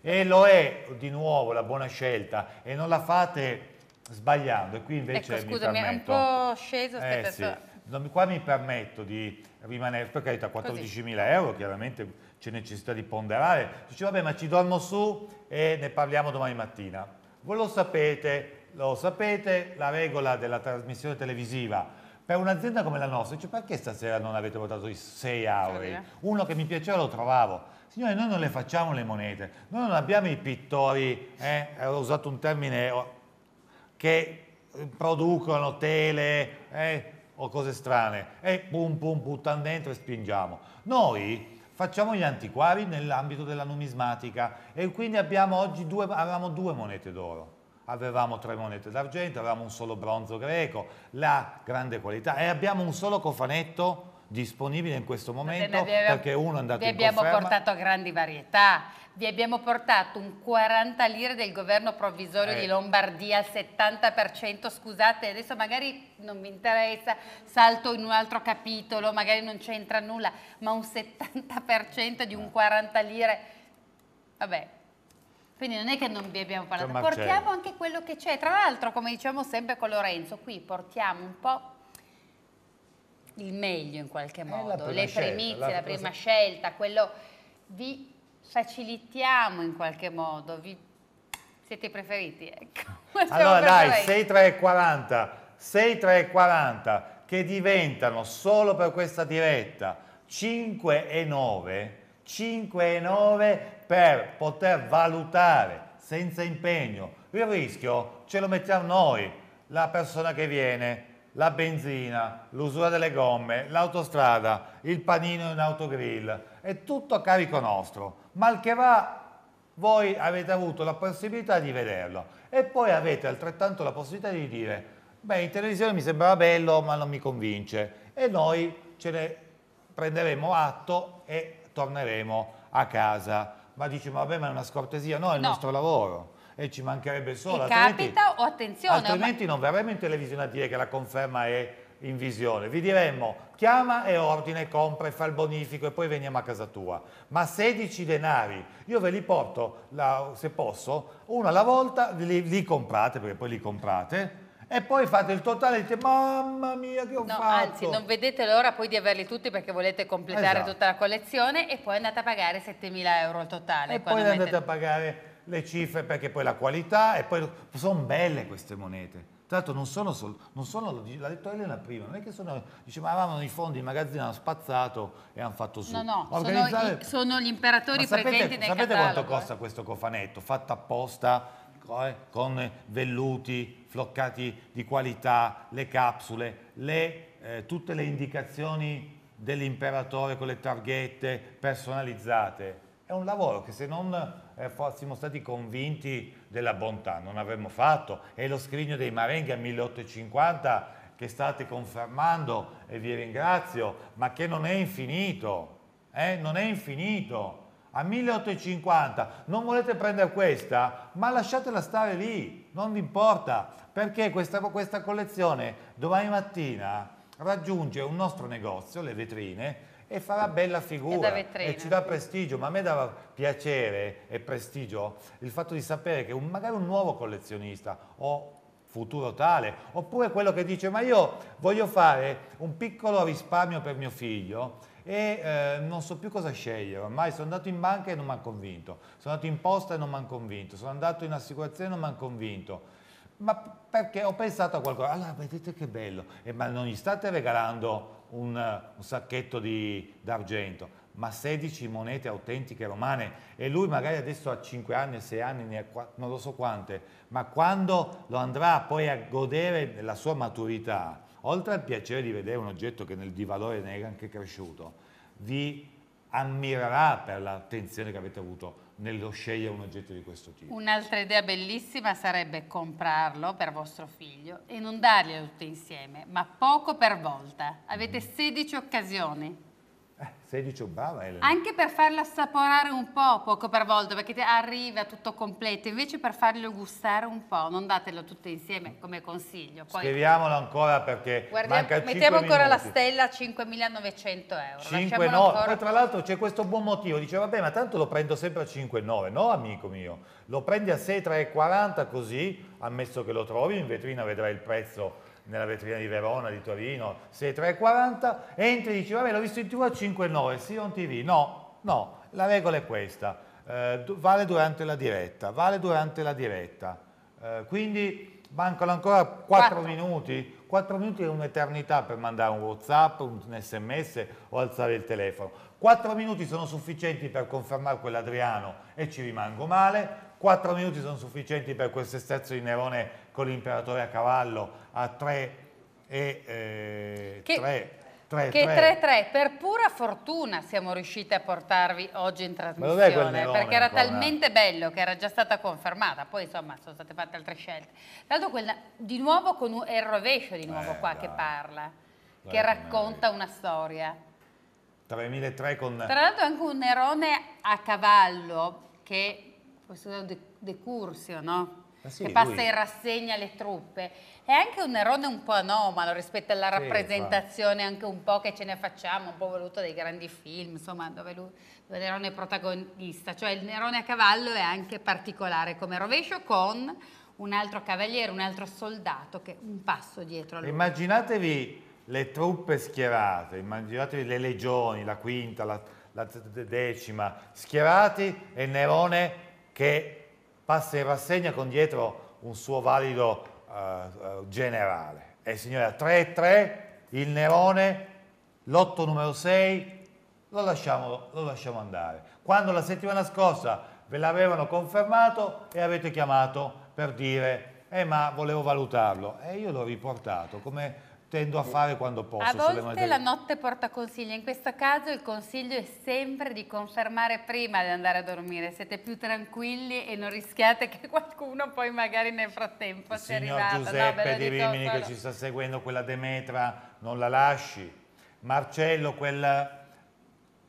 E lo è di nuovo la buona scelta e non la fate sbagliando e qui invece ecco, scusami, mi permetto... è un po' sceso, aspetta, eh, sì. No, qua mi permetto di rimanere, per carità 14.000 euro, chiaramente c'è necessità di ponderare. Dice, vabbè, ma ci dormo su e ne parliamo domani mattina. Voi lo sapete, lo sapete, la regola della trasmissione televisiva per un'azienda come la nostra, dice, perché stasera non avete votato i 6 auri? Uno che mi piaceva lo trovavo. Signore, noi non le facciamo le monete, noi non abbiamo i pittori, eh? ho usato un termine che producono tele eh, o cose strane e pum pum buttano dentro e spingiamo. Noi facciamo gli antiquari nell'ambito della numismatica e quindi abbiamo oggi due, avevamo due monete d'oro. Avevamo tre monete d'argento, avevamo un solo bronzo greco, la grande qualità e abbiamo un solo cofanetto disponibile in questo momento abbiamo, perché uno è andato in conferma. Vi abbiamo portato grandi varietà, vi abbiamo portato un 40 lire del governo provvisorio eh. di Lombardia al 70%, scusate, adesso magari non mi interessa, salto in un altro capitolo, magari non c'entra nulla, ma un 70% di un 40 eh. lire, vabbè, quindi non è che non vi abbiamo parlato, cioè, portiamo anche quello che c'è. Tra l'altro, come diciamo sempre con Lorenzo, qui portiamo un po' il meglio in qualche modo, le primizie, la, la, prima cosa... scelta, quello vi facilitiamo in qualche modo, vi... siete i preferiti, ecco. *laughs* Allora dai, 6.340, 6.340 che diventano solo per questa diretta 5.9, 9 per poter valutare senza impegno. Il rischio ce lo mettiamo noi, la persona che viene la benzina, l'usura delle gomme, l'autostrada, il panino in autogrill, è tutto a carico nostro, Mal che va voi avete avuto la possibilità di vederlo e poi avete altrettanto la possibilità di dire beh in televisione mi sembrava bello ma non mi convince e noi ce ne prenderemo atto e torneremo a casa ma dici ma vabbè ma è una scortesia no è il no. nostro lavoro e ci mancherebbe solo. E capita o attenzione. Altrimenti non verremo in televisione a dire che la conferma è in visione. Vi diremmo chiama e ordina e compra e fa il bonifico e poi veniamo a casa tua. Ma 16 denari, io ve li porto, la, se posso, uno alla volta, li, li comprate, perché poi li comprate, e poi fate il totale e dite mamma mia che ho no, fatto anzi non vedete l'ora poi di averli tutti perché volete completare esatto. tutta la collezione e poi andate a pagare 7.000 euro il totale e poi andate mette... a pagare le cifre perché poi la qualità e poi sono belle queste monete. Tra l'altro non sono solo, non sono, l'ha detto Elena prima, non è che sono, dice ma avevano i fondi in magazzino, hanno spazzato e hanno fatto su. No, no, Organizzare... sono, i, sono, gli imperatori sapete, presenti nel Sapete quanto eh. costa questo cofanetto, fatto apposta eh, con velluti, floccati di qualità, le capsule, le, eh, tutte le indicazioni dell'imperatore con le targhette personalizzate. È un lavoro che se non eh, fossimo stati convinti della bontà, non avremmo fatto. È lo scrigno dei Marenghi a 1850 che state confermando e vi ringrazio, ma che non è infinito, eh? non è infinito. A 1850 non volete prendere questa, ma lasciatela stare lì, non vi importa, perché questa, questa collezione domani mattina raggiunge un nostro negozio, le vetrine, e farà bella figura vetrina, e ci dà prestigio, ma a me dava piacere e prestigio il fatto di sapere che un, magari un nuovo collezionista o futuro tale, oppure quello che dice ma io voglio fare un piccolo risparmio per mio figlio e eh, non so più cosa scegliere, ormai sono andato in banca e non mi hanno convinto, sono andato in posta e non mi hanno convinto, sono andato in assicurazione e non mi hanno convinto, ma perché ho pensato a qualcosa, allora vedete che bello, eh, ma non gli state regalando un, un sacchetto d'argento, ma 16 monete autentiche romane e lui magari adesso ha 5 anni, 6 anni, ne ha, non lo so quante, ma quando lo andrà poi a godere della sua maturità, oltre al piacere di vedere un oggetto che nel di valore ne è anche cresciuto, vi ammirerà per l'attenzione che avete avuto nello scegliere un oggetto di questo tipo. Un'altra idea bellissima sarebbe comprarlo per vostro figlio e non darglielo tutte insieme, ma poco per volta. Avete 16 occasioni 16 eh, brava Elena. Anche per farla assaporare un po', poco per volta, perché arriva tutto completo, invece per farlo gustare un po', non datelo tutto insieme come consiglio. Poi Scriviamolo ancora perché guardiamo, Mettiamo ancora minuti. la stella a 5.900 euro. 5, no. ancora... tra l'altro c'è questo buon motivo, dice vabbè ma tanto lo prendo sempre a 5.9, no amico mio, lo prendi a 6.340 così, ammesso che lo trovi, in vetrina vedrai il prezzo nella vetrina di Verona, di Torino, 6,340, entri e dici, vabbè, l'ho visto in tv a 5,9, sì o on tv, no, no, la regola è questa, eh, vale durante la diretta, vale durante la diretta, eh, quindi mancano ancora 4, 4 minuti, 4 minuti è un'eternità per mandare un whatsapp, un sms o alzare il telefono, 4 minuti sono sufficienti per confermare quell'Adriano e ci rimango male, quattro minuti sono sufficienti per questo sterzo di Nerone con l'imperatore a cavallo a 3 e eh, che, tre, 3, che 3-3, per pura fortuna siamo riusciti a portarvi oggi in trasmissione, perché era ancora. talmente bello che era già stata confermata, poi insomma sono state fatte altre scelte. Tanto quella, di nuovo con un, è il rovescio di nuovo eh, qua dai. che parla, dai, che racconta una storia. 3003 con... Tra l'altro anche un Nerone a cavallo che questo è un decursio, no? sì, che passa lui. in rassegna le truppe. È anche un erode un po' anomalo rispetto alla rappresentazione anche un po' che ce ne facciamo, un po' voluto dei grandi film, insomma, dove, lui, dove Nerone è protagonista. Cioè il Nerone a cavallo è anche particolare come rovescio con un altro cavaliere, un altro soldato che un passo dietro a lui. Immaginatevi le truppe schierate, immaginatevi le legioni, la quinta, la, la decima, schierati e Nerone che passa in rassegna con dietro un suo valido uh, generale. E signora, 3-3, il Nerone, lotto numero 6, lo lasciamo, lo lasciamo andare. Quando la settimana scorsa ve l'avevano confermato e avete chiamato per dire eh ma volevo valutarlo e io l'ho riportato come tendo a fare quando posso. A volte la notte porta consigli, in questo caso il consiglio è sempre di confermare prima di andare a dormire, siete più tranquilli e non rischiate che *laughs* qualcuno poi magari nel frattempo il sia arrivato. Giuseppe no, di Rimini solo. che ci sta seguendo, quella Demetra non la lasci, Marcello quel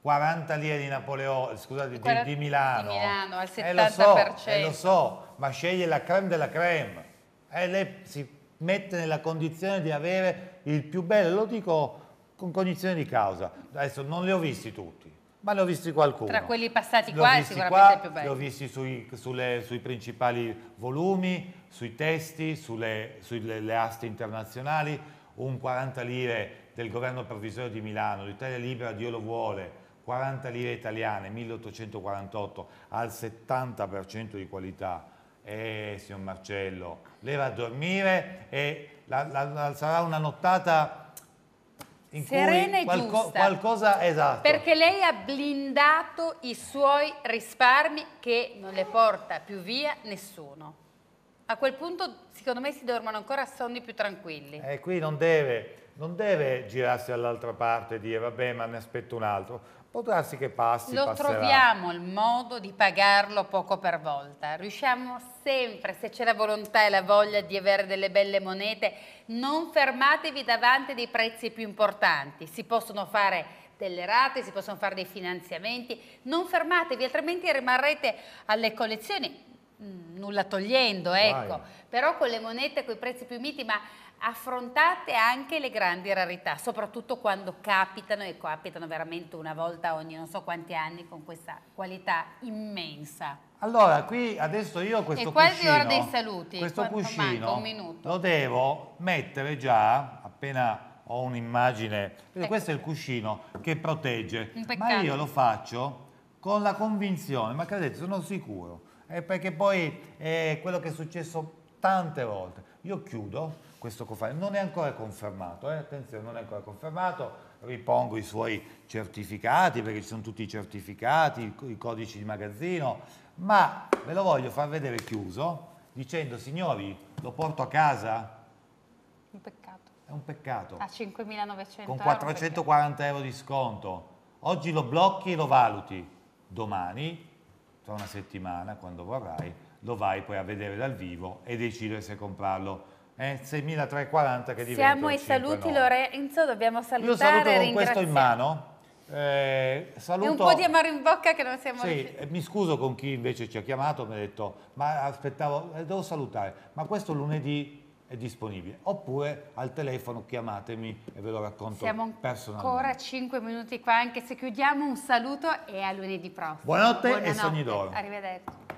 40 lire di Napoleone, scusate, di, di, Milano. Di Milano al 70%. Eh, lo so, eh, lo so ma sceglie la creme della creme e eh, lei si mette nella condizione di avere il più bello, lo dico con cognizione di causa. Adesso non li ho visti tutti, ma ne ho visti qualcuno. Tra quelli passati qua è sicuramente qua, il più bello. Li ho visti sui, sulle, sui principali volumi, sui testi, sulle, sulle aste internazionali, un 40 lire del governo provvisorio di Milano, l'Italia libera, Dio lo vuole, 40 lire italiane, 1848, al 70% di qualità. Eh, signor Marcello, leva a dormire e la, la, sarà una nottata in Serena cui qualco, qualcosa esatto. Perché lei ha blindato i suoi risparmi che non le porta più via nessuno. A quel punto, secondo me, si dormono ancora sonni più tranquilli. E eh, qui non deve, non deve girarsi dall'altra parte e dire vabbè, ma ne aspetto un altro. Può darsi che passi, Lo passerà. troviamo il modo di pagarlo poco per volta. Riusciamo sempre, se c'è la volontà e la voglia di avere delle belle monete, non fermatevi davanti dei prezzi più importanti. Si possono fare delle rate, si possono fare dei finanziamenti. Non fermatevi, altrimenti rimarrete alle collezioni, mm, nulla togliendo, ecco. Vai. Però con le monete, con i prezzi più miti, ma affrontate anche le grandi rarità, soprattutto quando capitano e capitano veramente una volta ogni non so quanti anni con questa qualità immensa. Allora, qui adesso io questo cuscino, saluti, questo cuscino lo devo mettere già, appena ho un'immagine, ecco. questo è il cuscino che protegge, ma io lo faccio con la convinzione, ma credete, sono sicuro, eh, perché poi è quello che è successo tante volte. Io chiudo, questo cofano. Non è ancora confermato, eh? attenzione, non è ancora confermato, ripongo i suoi certificati perché ci sono tutti i certificati, i codici di magazzino, ma ve lo voglio far vedere chiuso dicendo signori lo porto a casa? Un peccato. È un peccato. A 5.900 Con 440 euro, euro di sconto. Oggi lo blocchi e lo valuti, domani, tra una settimana, quando vorrai, lo vai poi a vedere dal vivo e decidere se comprarlo 6.340 che diventano Siamo ai saluti Lorenzo, dobbiamo salutare, Io saluto con questo in mano. Eh, saluto... E un po' di amaro in bocca che non siamo sì, riusciti. Mi scuso con chi invece ci ha chiamato, mi ha detto, ma aspettavo, eh, devo salutare, ma questo lunedì è disponibile. Oppure al telefono chiamatemi e ve lo racconto Siamo personalmente. ancora 5 minuti qua, anche se chiudiamo un saluto e a lunedì prossimo. Buonanotte, Buonanotte e sogni d'oro. Arrivederci.